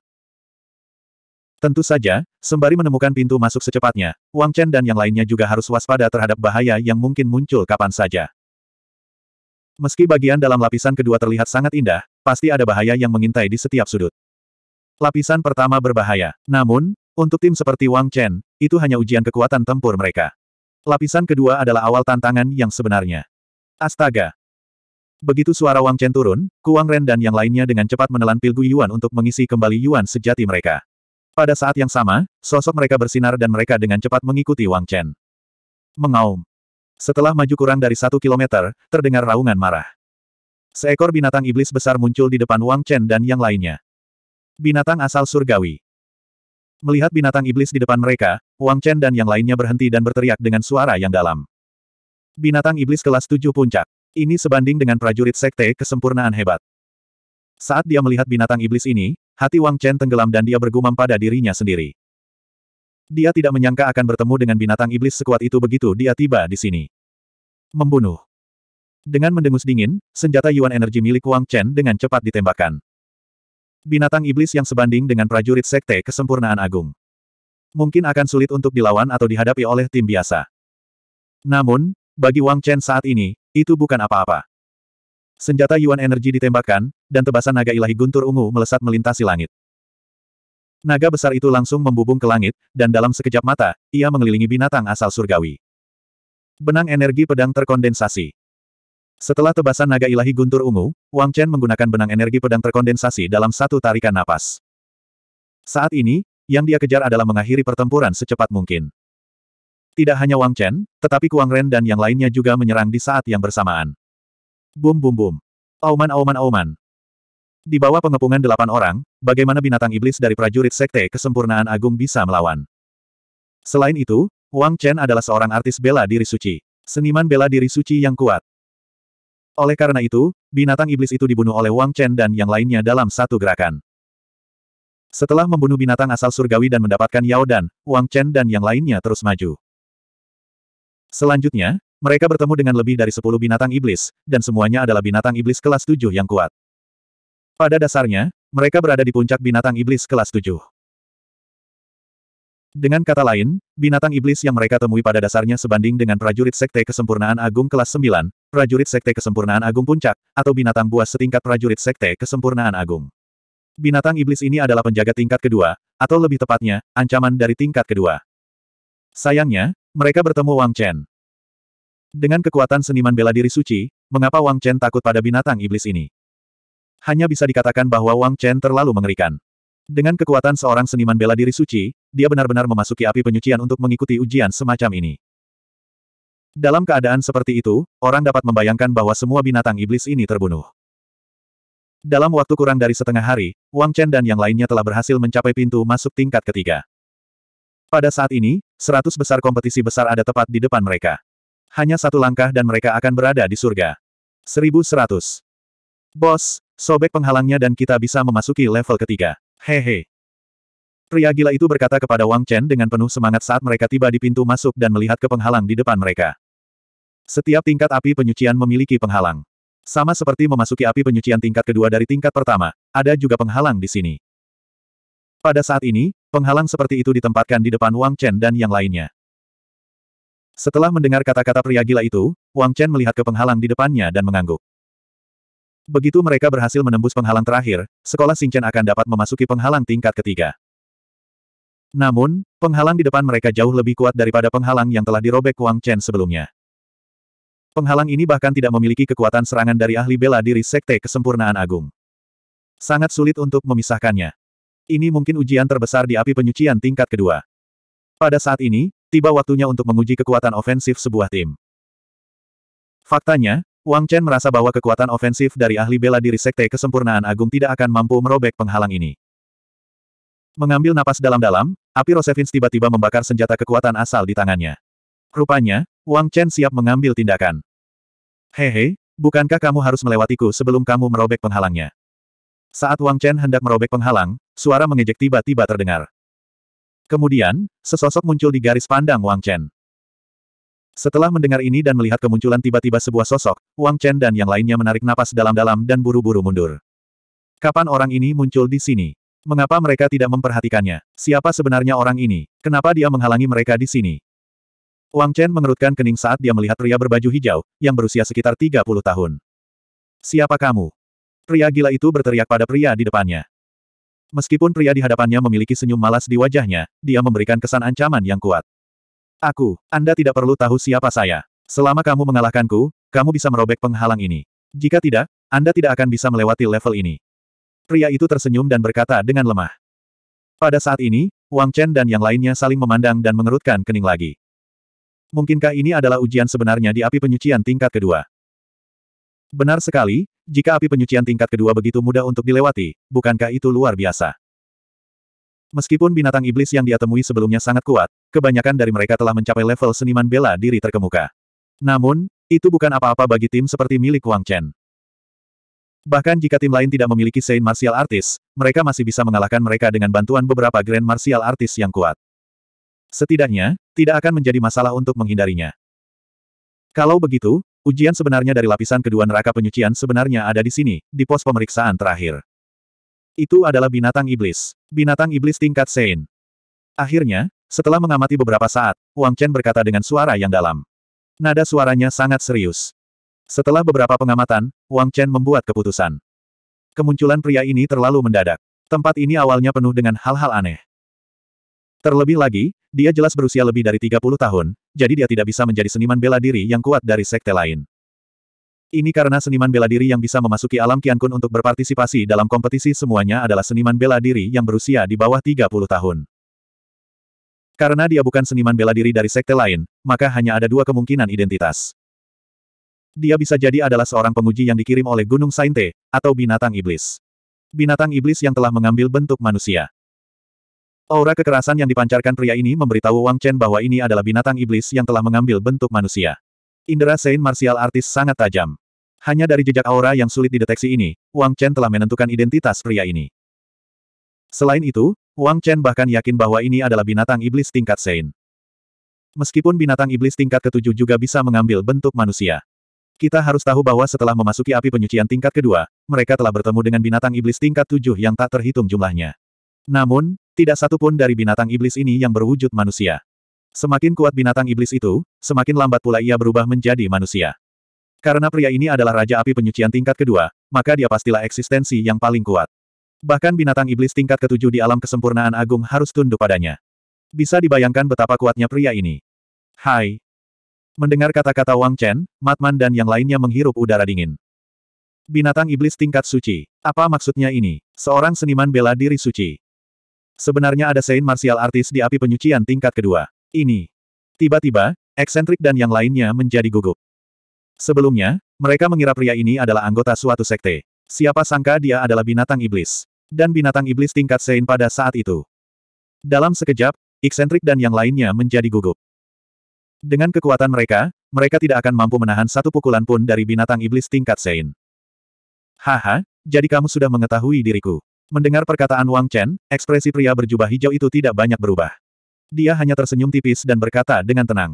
S1: Tentu saja, sembari menemukan pintu masuk secepatnya, Wang Chen dan yang lainnya juga harus waspada terhadap bahaya yang mungkin muncul kapan saja. Meski bagian dalam lapisan kedua terlihat sangat indah, pasti ada bahaya yang mengintai di setiap sudut. Lapisan pertama berbahaya. Namun, untuk tim seperti Wang Chen, itu hanya ujian kekuatan tempur mereka. Lapisan kedua adalah awal tantangan yang sebenarnya. Astaga! Begitu suara Wang Chen turun, Kuang Ren dan yang lainnya dengan cepat menelan pil Yuan untuk mengisi kembali Yuan sejati mereka. Pada saat yang sama, sosok mereka bersinar dan mereka dengan cepat mengikuti Wang Chen. Mengaum. Setelah maju kurang dari satu kilometer, terdengar raungan marah. Seekor binatang iblis besar muncul di depan Wang Chen dan yang lainnya. Binatang asal surgawi. Melihat binatang iblis di depan mereka, Wang Chen dan yang lainnya berhenti dan berteriak dengan suara yang dalam. Binatang iblis kelas tujuh puncak. Ini sebanding dengan prajurit sekte kesempurnaan hebat. Saat dia melihat binatang iblis ini, hati Wang Chen tenggelam dan dia bergumam pada dirinya sendiri. Dia tidak menyangka akan bertemu dengan binatang iblis sekuat itu begitu dia tiba di sini. Membunuh. Dengan mendengus dingin, senjata Yuan energi milik Wang Chen dengan cepat ditembakkan. Binatang iblis yang sebanding dengan prajurit sekte kesempurnaan agung. Mungkin akan sulit untuk dilawan atau dihadapi oleh tim biasa. Namun, bagi Wang Chen saat ini, itu bukan apa-apa. Senjata Yuan energi ditembakkan, dan tebasan naga ilahi guntur ungu melesat melintasi langit. Naga besar itu langsung membubung ke langit, dan dalam sekejap mata, ia mengelilingi binatang asal surgawi. Benang energi pedang terkondensasi. Setelah tebasan naga ilahi guntur ungu, Wang Chen menggunakan benang energi pedang terkondensasi dalam satu tarikan napas. Saat ini, yang dia kejar adalah mengakhiri pertempuran secepat mungkin. Tidak hanya Wang Chen, tetapi Kuang Ren dan yang lainnya juga menyerang di saat yang bersamaan. Bum bum bum. Auman auman auman. Di bawah pengepungan delapan orang, bagaimana binatang iblis dari prajurit Sekte Kesempurnaan Agung bisa melawan? Selain itu, Wang Chen adalah seorang artis bela diri suci. Seniman bela diri suci yang kuat. Oleh karena itu, binatang iblis itu dibunuh oleh Wang Chen dan yang lainnya dalam satu gerakan. Setelah membunuh binatang asal surgawi dan mendapatkan Yao Dan, Wang Chen dan yang lainnya terus maju. Selanjutnya, mereka bertemu dengan lebih dari 10 binatang iblis, dan semuanya adalah binatang iblis kelas 7 yang kuat. Pada dasarnya, mereka berada di puncak binatang iblis kelas 7. Dengan kata lain, binatang iblis yang mereka temui pada dasarnya sebanding dengan prajurit Sekte Kesempurnaan Agung kelas 9, prajurit Sekte Kesempurnaan Agung Puncak, atau binatang buas setingkat prajurit Sekte Kesempurnaan Agung. Binatang iblis ini adalah penjaga tingkat kedua, atau lebih tepatnya, ancaman dari tingkat kedua. Sayangnya, mereka bertemu Wang Chen. Dengan kekuatan seniman bela diri suci, mengapa Wang Chen takut pada binatang iblis ini? Hanya bisa dikatakan bahwa Wang Chen terlalu mengerikan. Dengan kekuatan seorang seniman bela diri suci, dia benar-benar memasuki api penyucian untuk mengikuti ujian semacam ini. Dalam keadaan seperti itu, orang dapat membayangkan bahwa semua binatang iblis ini terbunuh. Dalam waktu kurang dari setengah hari, Wang Chen dan yang lainnya telah berhasil mencapai pintu masuk tingkat ketiga. Pada saat ini, seratus besar kompetisi besar ada tepat di depan mereka. Hanya satu langkah dan mereka akan berada di surga. 1100. Bos, Sobek penghalangnya dan kita bisa memasuki level ketiga. Hehe. Pria gila itu berkata kepada Wang Chen dengan penuh semangat saat mereka tiba di pintu masuk dan melihat ke penghalang di depan mereka. Setiap tingkat api penyucian memiliki penghalang. Sama seperti memasuki api penyucian tingkat kedua dari tingkat pertama, ada juga penghalang di sini. Pada saat ini, penghalang seperti itu ditempatkan di depan Wang Chen dan yang lainnya. Setelah mendengar kata-kata pria gila itu, Wang Chen melihat ke penghalang di depannya dan mengangguk. Begitu mereka berhasil menembus penghalang terakhir, sekolah Xingchen akan dapat memasuki penghalang tingkat ketiga. Namun, penghalang di depan mereka jauh lebih kuat daripada penghalang yang telah dirobek Wang Chen sebelumnya. Penghalang ini bahkan tidak memiliki kekuatan serangan dari ahli bela diri Sekte Kesempurnaan Agung. Sangat sulit untuk memisahkannya. Ini mungkin ujian terbesar di api penyucian tingkat kedua. Pada saat ini, tiba waktunya untuk menguji kekuatan ofensif sebuah tim. Faktanya, Wang Chen merasa bahwa kekuatan ofensif dari ahli bela diri Sekte Kesempurnaan Agung tidak akan mampu merobek penghalang ini. Mengambil napas dalam-dalam, api Rosevins tiba-tiba membakar senjata kekuatan asal di tangannya. Rupanya, Wang Chen siap mengambil tindakan. Hehe, bukankah kamu harus melewatiku sebelum kamu merobek penghalangnya? Saat Wang Chen hendak merobek penghalang, suara mengejek tiba-tiba terdengar. Kemudian, sesosok muncul di garis pandang Wang Chen. Setelah mendengar ini dan melihat kemunculan tiba-tiba sebuah sosok, Wang Chen dan yang lainnya menarik napas dalam-dalam dan buru-buru mundur. Kapan orang ini muncul di sini? Mengapa mereka tidak memperhatikannya? Siapa sebenarnya orang ini? Kenapa dia menghalangi mereka di sini? Wang Chen mengerutkan kening saat dia melihat pria berbaju hijau, yang berusia sekitar 30 tahun. Siapa kamu? Pria gila itu berteriak pada pria di depannya. Meskipun pria di hadapannya memiliki senyum malas di wajahnya, dia memberikan kesan ancaman yang kuat. Aku, Anda tidak perlu tahu siapa saya. Selama kamu mengalahkanku, kamu bisa merobek penghalang ini. Jika tidak, Anda tidak akan bisa melewati level ini. Pria itu tersenyum dan berkata dengan lemah. Pada saat ini, Wang Chen dan yang lainnya saling memandang dan mengerutkan kening lagi. Mungkinkah ini adalah ujian sebenarnya di api penyucian tingkat kedua? Benar sekali, jika api penyucian tingkat kedua begitu mudah untuk dilewati, bukankah itu luar biasa? Meskipun binatang iblis yang dia temui sebelumnya sangat kuat, kebanyakan dari mereka telah mencapai level seniman bela diri terkemuka. Namun, itu bukan apa-apa bagi tim seperti milik Wang Chen. Bahkan jika tim lain tidak memiliki Saint Martial Artist, mereka masih bisa mengalahkan mereka dengan bantuan beberapa Grand Martial Artist yang kuat. Setidaknya, tidak akan menjadi masalah untuk menghindarinya. Kalau begitu, ujian sebenarnya dari lapisan kedua neraka penyucian sebenarnya ada di sini, di pos pemeriksaan terakhir. Itu adalah binatang iblis. Binatang iblis tingkat Saint. Akhirnya, setelah mengamati beberapa saat, Wang Chen berkata dengan suara yang dalam. Nada suaranya sangat serius. Setelah beberapa pengamatan, Wang Chen membuat keputusan. Kemunculan pria ini terlalu mendadak. Tempat ini awalnya penuh dengan hal-hal aneh. Terlebih lagi, dia jelas berusia lebih dari 30 tahun, jadi dia tidak bisa menjadi seniman bela diri yang kuat dari sekte lain. Ini karena seniman bela diri yang bisa memasuki alam Kiankun untuk berpartisipasi dalam kompetisi semuanya adalah seniman bela diri yang berusia di bawah 30 tahun. Karena dia bukan seniman bela diri dari sekte lain, maka hanya ada dua kemungkinan identitas. Dia bisa jadi adalah seorang penguji yang dikirim oleh Gunung Sainte, atau binatang iblis. Binatang iblis yang telah mengambil bentuk manusia. Aura kekerasan yang dipancarkan pria ini memberitahu Wang Chen bahwa ini adalah binatang iblis yang telah mengambil bentuk manusia. Indra Sein Martial Artis sangat tajam. Hanya dari jejak aura yang sulit dideteksi ini, Wang Chen telah menentukan identitas pria ini. Selain itu, Wang Chen bahkan yakin bahwa ini adalah binatang iblis tingkat Sein. Meskipun binatang iblis tingkat ketujuh juga bisa mengambil bentuk manusia. Kita harus tahu bahwa setelah memasuki api penyucian tingkat kedua, mereka telah bertemu dengan binatang iblis tingkat tujuh yang tak terhitung jumlahnya. Namun, tidak satupun dari binatang iblis ini yang berwujud manusia. Semakin kuat binatang iblis itu, semakin lambat pula ia berubah menjadi manusia. Karena pria ini adalah Raja Api Penyucian tingkat kedua, maka dia pastilah eksistensi yang paling kuat. Bahkan binatang iblis tingkat ketujuh di alam kesempurnaan agung harus tunduk padanya. Bisa dibayangkan betapa kuatnya pria ini. Hai. Mendengar kata-kata Wang Chen, Matman dan yang lainnya menghirup udara dingin. Binatang iblis tingkat suci. Apa maksudnya ini? Seorang seniman bela diri suci. Sebenarnya ada Sein Martial Artis di api penyucian tingkat kedua. Ini. Tiba-tiba, eksentrik dan yang lainnya menjadi gugup. Sebelumnya, mereka mengira pria ini adalah anggota suatu sekte. Siapa sangka dia adalah binatang iblis. Dan binatang iblis tingkat Sein pada saat itu. Dalam sekejap, eksentrik dan yang lainnya menjadi gugup. Dengan kekuatan mereka, mereka tidak akan mampu menahan satu pukulan pun dari binatang iblis tingkat Sein. Haha, jadi kamu sudah mengetahui diriku. Mendengar perkataan Wang Chen, ekspresi pria berjubah hijau itu tidak banyak berubah. Dia hanya tersenyum tipis dan berkata dengan tenang.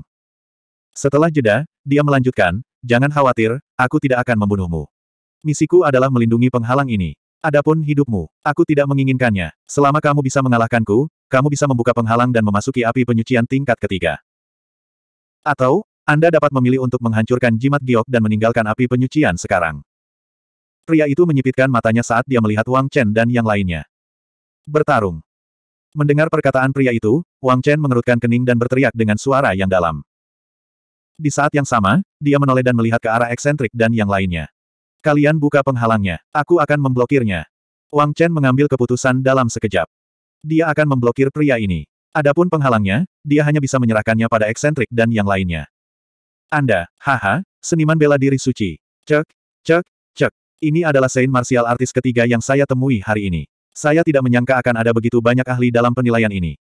S1: Setelah jeda, dia melanjutkan, jangan khawatir, aku tidak akan membunuhmu. Misiku adalah melindungi penghalang ini. Adapun hidupmu, aku tidak menginginkannya. Selama kamu bisa mengalahkanku, kamu bisa membuka penghalang dan memasuki api penyucian tingkat ketiga. Atau, Anda dapat memilih untuk menghancurkan jimat giok dan meninggalkan api penyucian sekarang. Pria itu menyipitkan matanya saat dia melihat Wang Chen dan yang lainnya. Bertarung. Mendengar perkataan pria itu, Wang Chen mengerutkan kening dan berteriak dengan suara yang dalam. Di saat yang sama, dia menoleh dan melihat ke arah eksentrik dan yang lainnya. Kalian buka penghalangnya. Aku akan memblokirnya. Wang Chen mengambil keputusan dalam sekejap. Dia akan memblokir pria ini. Adapun penghalangnya, dia hanya bisa menyerahkannya pada eksentrik dan yang lainnya. Anda, haha, seniman bela diri suci. Cek, cek, cek. Ini adalah Sein Martial Artis ketiga yang saya temui hari ini. Saya tidak menyangka akan ada begitu banyak ahli dalam penilaian ini.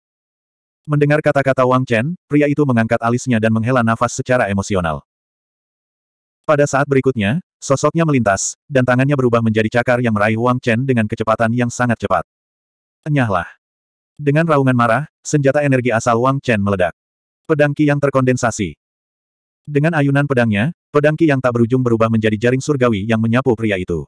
S1: Mendengar kata-kata Wang Chen, pria itu mengangkat alisnya dan menghela nafas secara emosional. Pada saat berikutnya, sosoknya melintas, dan tangannya berubah menjadi cakar yang meraih Wang Chen dengan kecepatan yang sangat cepat. Enyahlah. Dengan raungan marah, senjata energi asal Wang Chen meledak. Pedangki yang terkondensasi. Dengan ayunan pedangnya, pedangki yang tak berujung berubah menjadi jaring surgawi yang menyapu pria itu.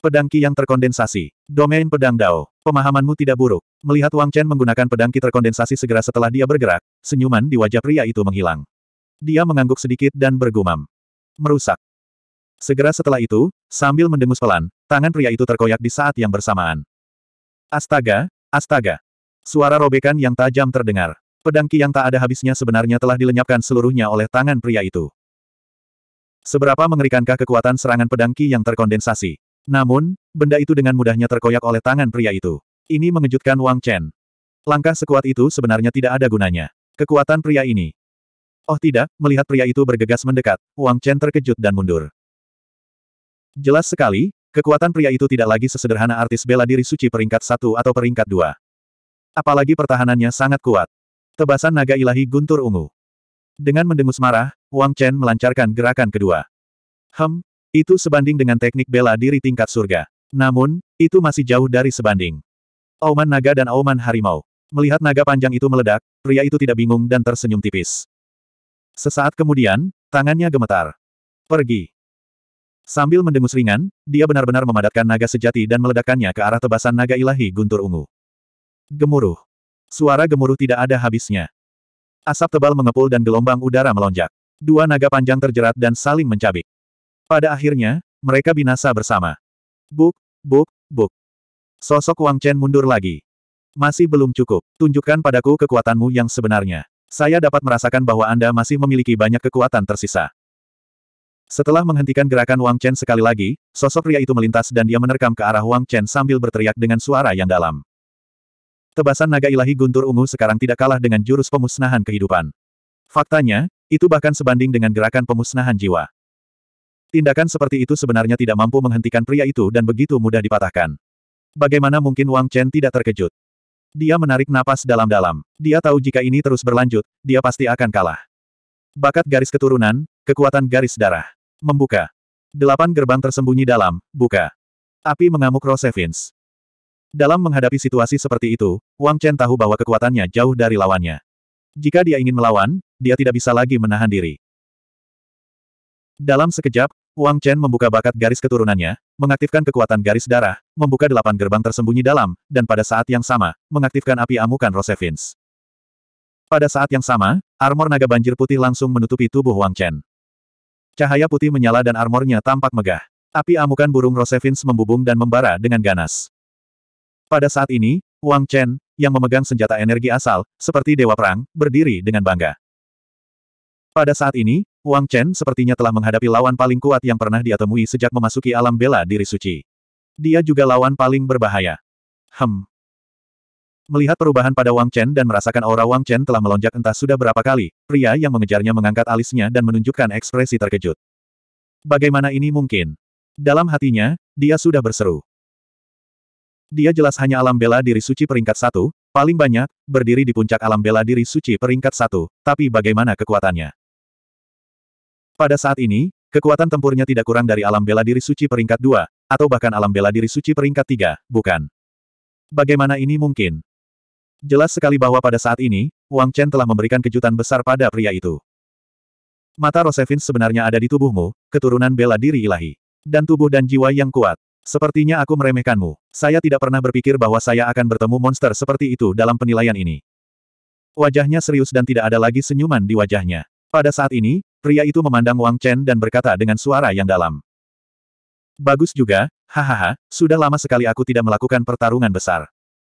S1: Pedangki yang terkondensasi. Domain pedang Dao. Pemahamanmu tidak buruk. Melihat Wang Chen menggunakan pedangki terkondensasi segera setelah dia bergerak, senyuman di wajah pria itu menghilang. Dia mengangguk sedikit dan bergumam. Merusak. Segera setelah itu, sambil mendengus pelan, tangan pria itu terkoyak di saat yang bersamaan. Astaga, astaga. Suara robekan yang tajam terdengar. Pedangki yang tak ada habisnya sebenarnya telah dilenyapkan seluruhnya oleh tangan pria itu. Seberapa mengerikankah kekuatan serangan pedangki yang terkondensasi? Namun, benda itu dengan mudahnya terkoyak oleh tangan pria itu. Ini mengejutkan Wang Chen. Langkah sekuat itu sebenarnya tidak ada gunanya. Kekuatan pria ini, Oh tidak, melihat pria itu bergegas mendekat, Wang Chen terkejut dan mundur. Jelas sekali, kekuatan pria itu tidak lagi sesederhana artis bela diri suci peringkat satu atau peringkat dua. Apalagi pertahanannya sangat kuat. Tebasan naga ilahi guntur ungu. Dengan mendengus marah, Wang Chen melancarkan gerakan kedua. Hem, itu sebanding dengan teknik bela diri tingkat surga. Namun, itu masih jauh dari sebanding. Auman naga dan auman harimau. Melihat naga panjang itu meledak, pria itu tidak bingung dan tersenyum tipis. Sesaat kemudian, tangannya gemetar. Pergi. Sambil mendengus ringan, dia benar-benar memadatkan naga sejati dan meledakkannya ke arah tebasan naga ilahi guntur ungu. Gemuruh. Suara gemuruh tidak ada habisnya. Asap tebal mengepul dan gelombang udara melonjak. Dua naga panjang terjerat dan saling mencabik. Pada akhirnya, mereka binasa bersama. Buk, buk, buk. Sosok Wang Chen mundur lagi. Masih belum cukup, tunjukkan padaku kekuatanmu yang sebenarnya. Saya dapat merasakan bahwa Anda masih memiliki banyak kekuatan tersisa. Setelah menghentikan gerakan Wang Chen sekali lagi, sosok pria itu melintas dan dia menerkam ke arah Wang Chen sambil berteriak dengan suara yang dalam. Tebasan naga ilahi guntur ungu sekarang tidak kalah dengan jurus pemusnahan kehidupan. Faktanya, itu bahkan sebanding dengan gerakan pemusnahan jiwa. Tindakan seperti itu sebenarnya tidak mampu menghentikan pria itu dan begitu mudah dipatahkan. Bagaimana mungkin Wang Chen tidak terkejut? Dia menarik napas dalam-dalam. Dia tahu jika ini terus berlanjut, dia pasti akan kalah. Bakat garis keturunan, kekuatan garis darah. Membuka. Delapan gerbang tersembunyi dalam, buka. Api mengamuk Rosevins. Dalam menghadapi situasi seperti itu, Wang Chen tahu bahwa kekuatannya jauh dari lawannya. Jika dia ingin melawan, dia tidak bisa lagi menahan diri. Dalam sekejap, Wang Chen membuka bakat garis keturunannya, mengaktifkan kekuatan garis darah, membuka delapan gerbang tersembunyi dalam, dan pada saat yang sama, mengaktifkan api amukan Rosevins. Pada saat yang sama, armor naga banjir putih langsung menutupi tubuh Wang Chen. Cahaya putih menyala dan armornya tampak megah. Api amukan burung Rosevins membubung dan membara dengan ganas. Pada saat ini, Wang Chen, yang memegang senjata energi asal, seperti dewa perang, berdiri dengan bangga. Pada saat ini, Wang Chen sepertinya telah menghadapi lawan paling kuat yang pernah dia temui sejak memasuki alam bela diri suci. Dia juga lawan paling berbahaya. Hem. Melihat perubahan pada Wang Chen dan merasakan aura Wang Chen telah melonjak entah sudah berapa kali, pria yang mengejarnya mengangkat alisnya dan menunjukkan ekspresi terkejut. Bagaimana ini mungkin? Dalam hatinya, dia sudah berseru. Dia jelas hanya alam bela diri suci peringkat satu, paling banyak, berdiri di puncak alam bela diri suci peringkat satu, tapi bagaimana kekuatannya? Pada saat ini, kekuatan tempurnya tidak kurang dari alam bela diri suci peringkat 2, atau bahkan alam bela diri suci peringkat 3, bukan? Bagaimana ini mungkin? Jelas sekali bahwa pada saat ini, Wang Chen telah memberikan kejutan besar pada pria itu. Mata Rosevin sebenarnya ada di tubuhmu, keturunan bela diri ilahi. Dan tubuh dan jiwa yang kuat. Sepertinya aku meremehkanmu. Saya tidak pernah berpikir bahwa saya akan bertemu monster seperti itu dalam penilaian ini. Wajahnya serius dan tidak ada lagi senyuman di wajahnya. Pada saat ini, Pria itu memandang Wang Chen dan berkata dengan suara yang dalam. Bagus juga, hahaha, sudah lama sekali aku tidak melakukan pertarungan besar.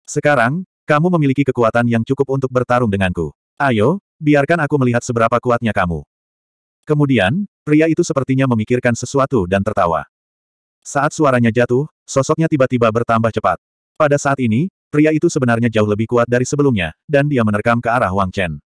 S1: Sekarang, kamu memiliki kekuatan yang cukup untuk bertarung denganku. Ayo, biarkan aku melihat seberapa kuatnya kamu. Kemudian, pria itu sepertinya memikirkan sesuatu dan tertawa. Saat suaranya jatuh, sosoknya tiba-tiba bertambah cepat. Pada saat ini, pria itu sebenarnya jauh lebih kuat dari sebelumnya, dan dia menerkam ke arah Wang Chen.